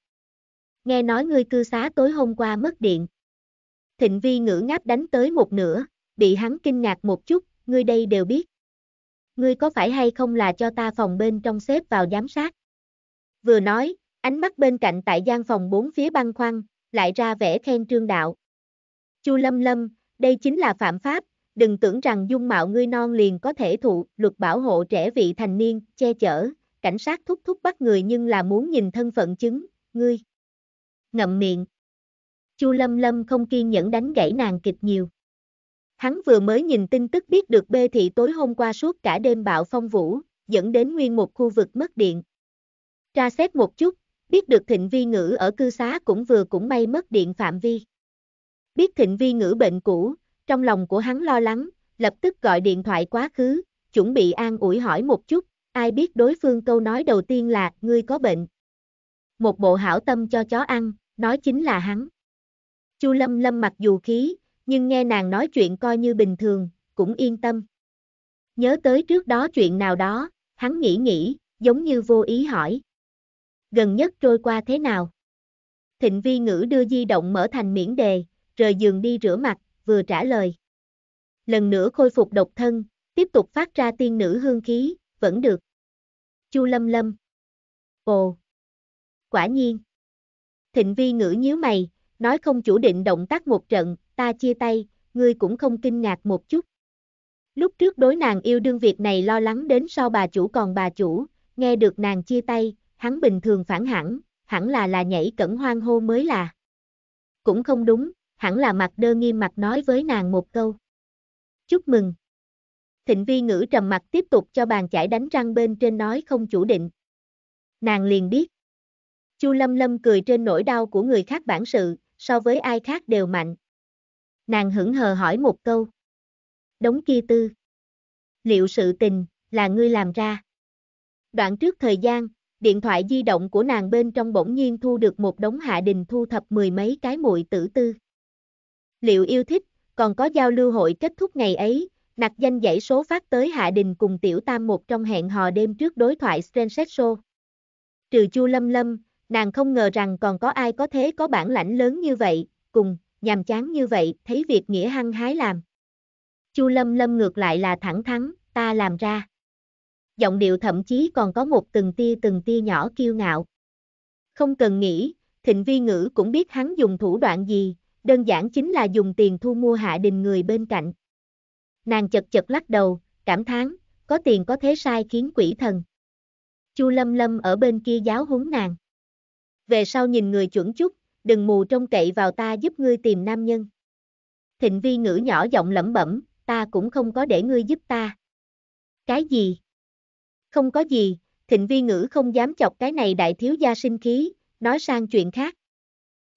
Nghe nói ngươi cư xá tối hôm qua mất điện. Thịnh vi ngữ ngáp đánh tới một nửa, bị hắn kinh ngạc một chút, ngươi đây đều biết. Ngươi có phải hay không là cho ta phòng bên trong xếp vào giám sát? Vừa nói, ánh mắt bên cạnh tại gian phòng bốn phía băng khoăn, lại ra vẻ khen trương đạo. Chu Lâm Lâm, đây chính là phạm pháp, đừng tưởng rằng dung mạo ngươi non liền có thể thụ luật bảo hộ trẻ vị thành niên, che chở, cảnh sát thúc thúc bắt người nhưng là muốn nhìn thân phận chứng, ngươi. Ngậm miệng. Chu Lâm Lâm không kiên nhẫn đánh gãy nàng kịch nhiều. Hắn vừa mới nhìn tin tức biết được bê thị tối hôm qua suốt cả đêm bạo phong vũ, dẫn đến nguyên một khu vực mất điện. Tra xét một chút, biết được thịnh vi ngữ ở cư xá cũng vừa cũng may mất điện phạm vi. Biết thịnh vi ngữ bệnh cũ, trong lòng của hắn lo lắng, lập tức gọi điện thoại quá khứ, chuẩn bị an ủi hỏi một chút, ai biết đối phương câu nói đầu tiên là, ngươi có bệnh. Một bộ hảo tâm cho chó ăn, nói chính là hắn. Chu Lâm Lâm mặc dù khí, nhưng nghe nàng nói chuyện coi như bình thường, cũng yên tâm. Nhớ tới trước đó chuyện nào đó, hắn nghĩ nghĩ, giống như vô ý hỏi. Gần nhất trôi qua thế nào? Thịnh vi ngữ đưa di động mở thành miễn đề, rời giường đi rửa mặt, vừa trả lời. Lần nữa khôi phục độc thân, tiếp tục phát ra tiên nữ hương khí, vẫn được. Chu lâm lâm. Ồ. Quả nhiên. Thịnh vi ngữ nhíu mày, nói không chủ định động tác một trận, ta chia tay, ngươi cũng không kinh ngạc một chút. Lúc trước đối nàng yêu đương việc này lo lắng đến so bà chủ còn bà chủ, nghe được nàng chia tay, hắn bình thường phản hẳn, hẳn là là nhảy cẩn hoang hô mới là. Cũng không đúng, hẳn là mặt đơ nghiêm mặt nói với nàng một câu. Chúc mừng. Thịnh vi ngữ trầm mặt tiếp tục cho bàn chải đánh răng bên trên nói không chủ định. Nàng liền biết. Chu Lâm Lâm cười trên nỗi đau của người khác bản sự, so với ai khác đều mạnh. Nàng hững hờ hỏi một câu. Đống kia tư. Liệu sự tình, là ngươi làm ra? Đoạn trước thời gian, điện thoại di động của nàng bên trong bỗng nhiên thu được một đống hạ đình thu thập mười mấy cái muội tử tư. Liệu yêu thích, còn có giao lưu hội kết thúc ngày ấy, nặc danh dãy số phát tới hạ đình cùng tiểu tam một trong hẹn hò đêm trước đối thoại Stranset Show. Trừ chu lâm lâm, nàng không ngờ rằng còn có ai có thế có bản lãnh lớn như vậy, cùng, nhàm chán như vậy, thấy việc nghĩa hăng hái làm. Chu Lâm Lâm ngược lại là thẳng thắn, ta làm ra. Giọng điệu thậm chí còn có một từng tia từng tia nhỏ kiêu ngạo. Không cần nghĩ, Thịnh Vi Ngữ cũng biết hắn dùng thủ đoạn gì, đơn giản chính là dùng tiền thu mua hạ đình người bên cạnh. Nàng chật chật lắc đầu, cảm thán, có tiền có thế sai khiến quỷ thần. Chu Lâm Lâm ở bên kia giáo huấn nàng. Về sau nhìn người chuẩn chút, đừng mù trông cậy vào ta giúp ngươi tìm nam nhân. Thịnh vi ngữ nhỏ giọng lẩm bẩm, ta cũng không có để ngươi giúp ta. Cái gì? Không có gì, thịnh vi ngữ không dám chọc cái này đại thiếu gia sinh khí, nói sang chuyện khác.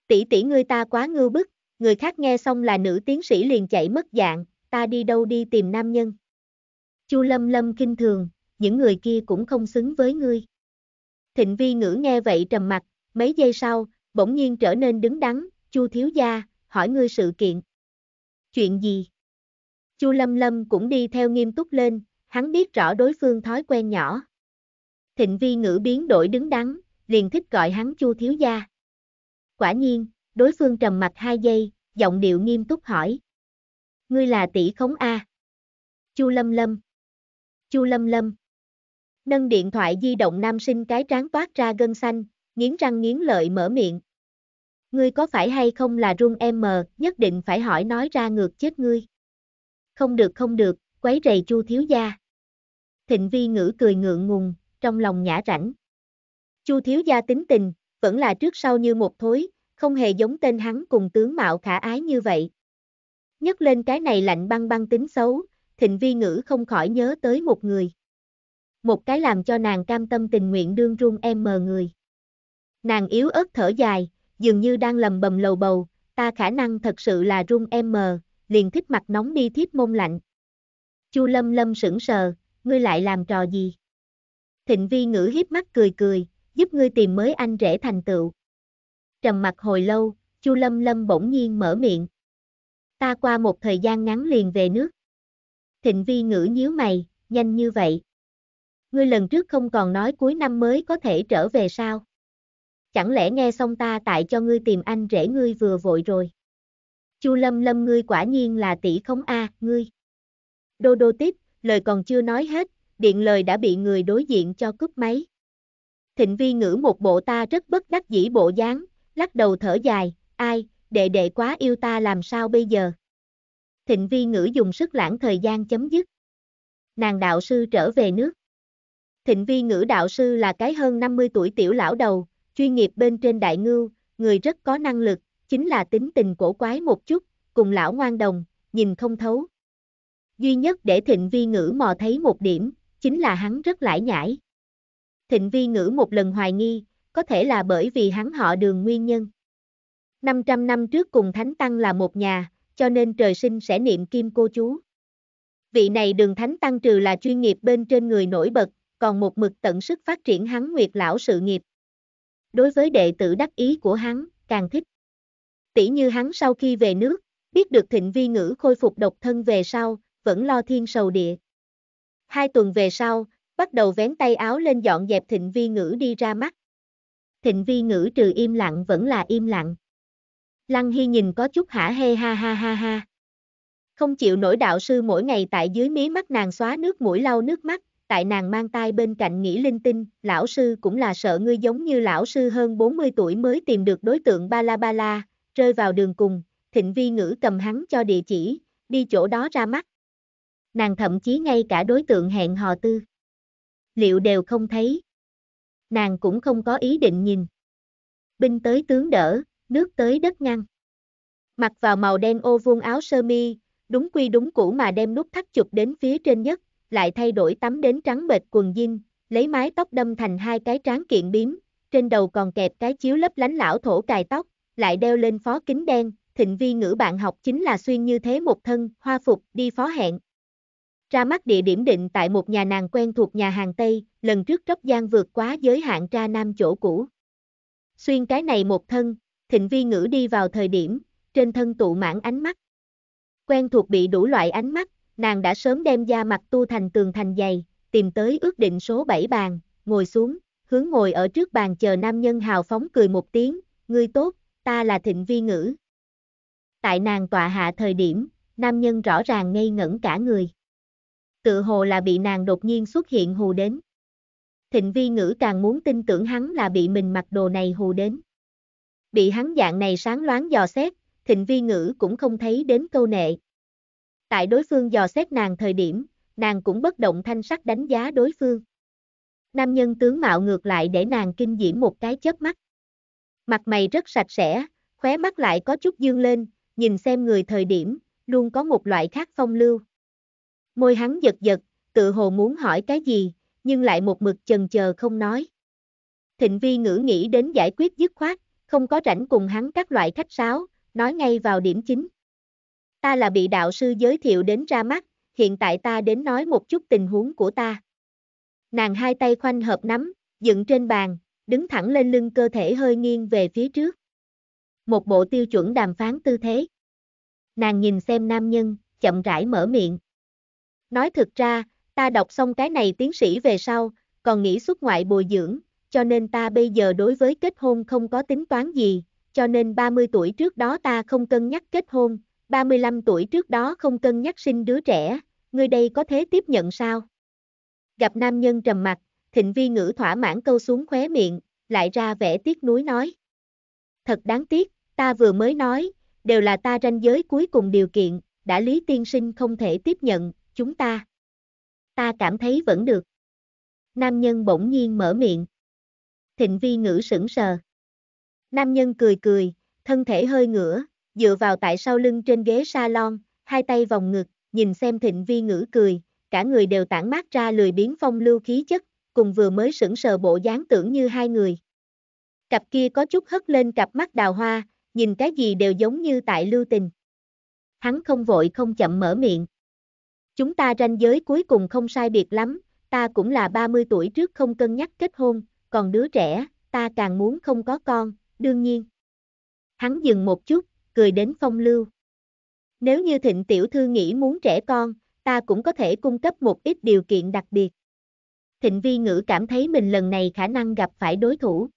Tỷ tỷ ngươi ta quá ngưu bức, người khác nghe xong là nữ tiến sĩ liền chạy mất dạng, ta đi đâu đi tìm nam nhân. Chu lâm lâm kinh thường, những người kia cũng không xứng với ngươi. Thịnh vi ngữ nghe vậy trầm mặt, mấy giây sau, bỗng nhiên trở nên đứng đắn, Chu thiếu gia, hỏi ngươi sự kiện. Chuyện gì? Chu Lâm Lâm cũng đi theo nghiêm túc lên, hắn biết rõ đối phương thói quen nhỏ. Thịnh vi ngữ biến đổi đứng đắn, liền thích gọi hắn Chu thiếu gia. Quả nhiên, đối phương trầm mặt hai giây, giọng điệu nghiêm túc hỏi. Ngươi là tỷ khống A. Chu Lâm Lâm. Chu Lâm Lâm. Nâng điện thoại di động nam sinh cái trán toát ra gân xanh, nghiến răng nghiến lợi mở miệng. Ngươi có phải hay không là rung em mờ, nhất định phải hỏi nói ra ngược chết ngươi. Không được không được, quấy rầy chu thiếu gia. Thịnh vi ngữ cười ngượng ngùng, trong lòng nhã rảnh. Chu thiếu gia tính tình, vẫn là trước sau như một thối, không hề giống tên hắn cùng tướng mạo khả ái như vậy. Nhắc lên cái này lạnh băng băng tính xấu, thịnh vi ngữ không khỏi nhớ tới một người. Một cái làm cho nàng cam tâm tình nguyện đương rung em mờ người. Nàng yếu ớt thở dài, dường như đang lầm bầm lầu bầu, ta khả năng thật sự là run em mờ, liền thích mặt nóng đi thiếp môn lạnh. Chu Lâm Lâm sững sờ, ngươi lại làm trò gì? Thịnh Vi ngữ hiếp mắt cười cười, giúp ngươi tìm mới anh rể thành tựu. Trầm mặt hồi lâu, Chu Lâm Lâm bỗng nhiên mở miệng. Ta qua một thời gian ngắn liền về nước. Thịnh Vi ngữ nhíu mày, nhanh như vậy. Ngươi lần trước không còn nói cuối năm mới có thể trở về sao? chẳng lẽ nghe xong ta tại cho ngươi tìm anh rể ngươi vừa vội rồi. Chu Lâm Lâm ngươi quả nhiên là tỷ không a, à, ngươi. Đô đô tiếp, lời còn chưa nói hết, điện lời đã bị người đối diện cho cúp máy. Thịnh vi ngữ một bộ ta rất bất đắc dĩ bộ dáng, lắc đầu thở dài, ai, đệ đệ quá yêu ta làm sao bây giờ. Thịnh vi ngữ dùng sức lãng thời gian chấm dứt. Nàng đạo sư trở về nước. Thịnh vi ngữ đạo sư là cái hơn 50 tuổi tiểu lão đầu, chuyên nghiệp bên trên đại ngưu, người rất có năng lực, chính là tính tình cổ quái một chút, cùng lão ngoan đồng, nhìn không thấu. Duy nhất để thịnh vi ngữ mò thấy một điểm, chính là hắn rất lãi nhãi. Thịnh vi ngữ một lần hoài nghi, có thể là bởi vì hắn họ đường nguyên nhân. 500 năm trước cùng Thánh Tăng là một nhà, cho nên trời sinh sẽ niệm kim cô chú. Vị này đường Thánh Tăng trừ là chuyên nghiệp bên trên người nổi bật, còn một mực tận sức phát triển hắn nguyệt lão sự nghiệp đối với đệ tử đắc ý của hắn, càng thích. Tỷ như hắn sau khi về nước, biết được thịnh vi ngữ khôi phục độc thân về sau, vẫn lo thiên sầu địa. Hai tuần về sau, bắt đầu vén tay áo lên dọn dẹp thịnh vi ngữ đi ra mắt. Thịnh vi ngữ trừ im lặng vẫn là im lặng. Lăng Hy nhìn có chút hả hê ha ha ha ha. Không chịu nổi đạo sư mỗi ngày tại dưới mí mắt nàng xóa nước mũi lau nước mắt, tại nàng mang tai bên cạnh nghĩ linh tinh, lão sư cũng là sợ ngươi giống như lão sư hơn 40 tuổi mới tìm được đối tượng ba la ba la, rơi vào đường cùng, thịnh vi ngữ cầm hắn cho địa chỉ, đi chỗ đó ra mắt. Nàng thậm chí ngay cả đối tượng hẹn hò tư. Liệu đều không thấy. Nàng cũng không có ý định nhìn. Binh tới tướng đỡ, nước tới đất ngăn. Mặc vào màu đen ô vuông áo sơ mi, đúng quy đúng cũ mà đem nút thắt chụp đến phía trên nhất, lại thay đổi tắm đến trắng bệt quần jean, lấy mái tóc đâm thành hai cái tráng kiện biếm, trên đầu còn kẹp cái chiếu lấp lánh lão thổ cài tóc, lại đeo lên phó kính đen, thịnh vi ngữ bạn học chính là xuyên như thế một thân, hoa phục, đi phó hẹn. Ra mắt địa điểm định tại một nhà nàng quen thuộc nhà hàng Tây, lần trước Tróc Giang vượt quá giới hạn ra nam chỗ cũ. Xuyên cái này một thân, thịnh vi ngữ đi vào thời điểm, trên thân tụ mãn ánh mắt. Quen thuộc bị đủ loại ánh mắt, nàng đã sớm đem da mặt tu thành tường thành dày, tìm tới ước định số 7 bàn, ngồi xuống, hướng ngồi ở trước bàn chờ nam nhân hào phóng cười một tiếng, ngươi tốt, ta là thịnh vi ngữ. Tại nàng tọa hạ thời điểm, nam nhân rõ ràng ngây ngẩn cả người. Tự hồ là bị nàng đột nhiên xuất hiện hù đến. Thịnh vi ngữ càng muốn tin tưởng hắn là bị mình mặc đồ này hù đến. Bị hắn dạng này sáng loáng dò xét, thịnh vi ngữ cũng không thấy đến câu nệ, tại đối phương dò xét nàng thời điểm, nàng cũng bất động thanh sắc đánh giá đối phương. Nam nhân tướng mạo ngược lại để nàng kinh diễm một cái chớp mắt. Mặt mày rất sạch sẽ, khóe mắt lại có chút dương lên, nhìn xem người thời điểm, luôn có một loại khác phong lưu. Môi hắn giật giật, tự hồ muốn hỏi cái gì, nhưng lại một mực chần chờ không nói. Thịnh vi ngữ nghĩ đến giải quyết dứt khoát, không có rảnh cùng hắn các loại khách sáo, nói ngay vào điểm chính. Ta là bị đạo sư giới thiệu đến ra mắt, hiện tại ta đến nói một chút tình huống của ta. Nàng hai tay khoanh hợp nắm, dựng trên bàn, đứng thẳng lên lưng cơ thể hơi nghiêng về phía trước. Một bộ tiêu chuẩn đàm phán tư thế. Nàng nhìn xem nam nhân, chậm rãi mở miệng. Nói thực ra, ta đọc xong cái này tiến sĩ về sau, còn nghĩ xuất ngoại bồi dưỡng, cho nên ta bây giờ đối với kết hôn không có tính toán gì, cho nên 30 tuổi trước đó ta không cân nhắc kết hôn, 35 tuổi trước đó không cân nhắc sinh đứa trẻ, người đây có thế tiếp nhận sao? Gặp nam nhân trầm mặt, thịnh vi ngữ thỏa mãn câu xuống khóe miệng, lại ra vẻ tiếc nuối nói. Thật đáng tiếc, ta vừa mới nói, đều là ta ranh giới cuối cùng điều kiện, đã Lý Tiên Sinh không thể tiếp nhận, chúng ta. Ta cảm thấy vẫn được. Nam nhân bỗng nhiên mở miệng. Thịnh vi ngữ sững sờ. Nam nhân cười cười, thân thể hơi ngửa, dựa vào tại sau lưng trên ghế salon, hai tay vòng ngực, nhìn xem thịnh vi ngữ cười, cả người đều tản mát ra lười biến phong lưu khí chất, cùng vừa mới sững sờ bộ dáng tưởng như hai người. Cặp kia có chút hất lên cặp mắt đào hoa, nhìn cái gì đều giống như tại lưu tình. Hắn không vội không chậm mở miệng. Chúng ta ranh giới cuối cùng không sai biệt lắm, ta cũng là 30 tuổi trước không cân nhắc kết hôn, còn đứa trẻ, ta càng muốn không có con, đương nhiên. Hắn dừng một chút, cười đến phong lưu. Nếu như thịnh tiểu thư nghĩ muốn trẻ con, ta cũng có thể cung cấp một ít điều kiện đặc biệt. Thịnh vi ngữ cảm thấy mình lần này khả năng gặp phải đối thủ.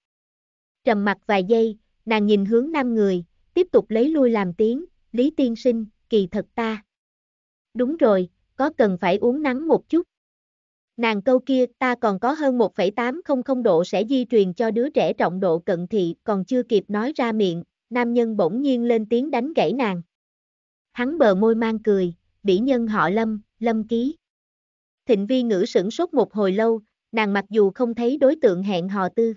Trầm mặt vài giây, nàng nhìn hướng năm người, tiếp tục lấy lui làm tiếng, Lý Tiên Sinh, kỳ thật ta. Đúng rồi, có cần phải uống nắng một chút. Nàng câu kia ta còn có hơn 1,800 độ sẽ di truyền cho đứa trẻ trọng độ cận thị còn chưa kịp nói ra miệng, nam nhân bỗng nhiên lên tiếng đánh gãy nàng. Hắn bờ môi mang cười, bỉ nhân họ Lâm, Lâm Ký. Thịnh vi ngữ sửng sốt một hồi lâu, nàng mặc dù không thấy đối tượng hẹn hò tư.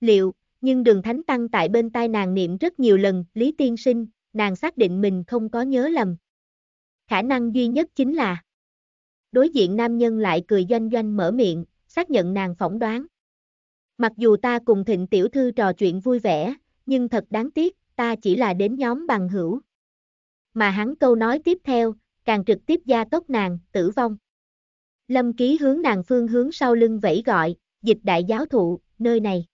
Liệu, nhưng đường thánh tăng tại bên tai nàng niệm rất nhiều lần, Lý Tiên Sinh, nàng xác định mình không có nhớ lầm. Khả năng duy nhất chính là Đối diện nam nhân lại cười doanh doanh mở miệng, xác nhận nàng phỏng đoán. Mặc dù ta cùng thịnh tiểu thư trò chuyện vui vẻ, nhưng thật đáng tiếc, ta chỉ là đến nhóm bằng hữu. Mà hắn câu nói tiếp theo, càng trực tiếp gia tốc nàng, tử vong. Lâm ký hướng nàng phương hướng sau lưng vẫy gọi, dịch đại giáo thụ, nơi này.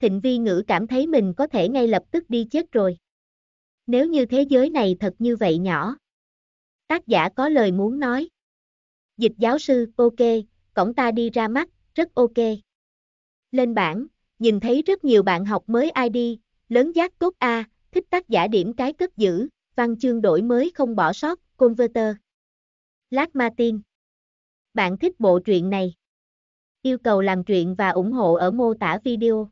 Thịnh vi ngữ cảm thấy mình có thể ngay lập tức đi chết rồi. Nếu như thế giới này thật như vậy nhỏ. Tác giả có lời muốn nói. Dịch giáo sư, ok, cổng ta đi ra mắt, rất ok. Lên bảng, nhìn thấy rất nhiều bạn học mới ID, lớn giác tốt A, thích tác giả điểm cái cất giữ, văn chương đổi mới không bỏ sót, converter. Lát Martin. Bạn thích bộ truyện này? Yêu cầu làm truyện và ủng hộ ở mô tả video.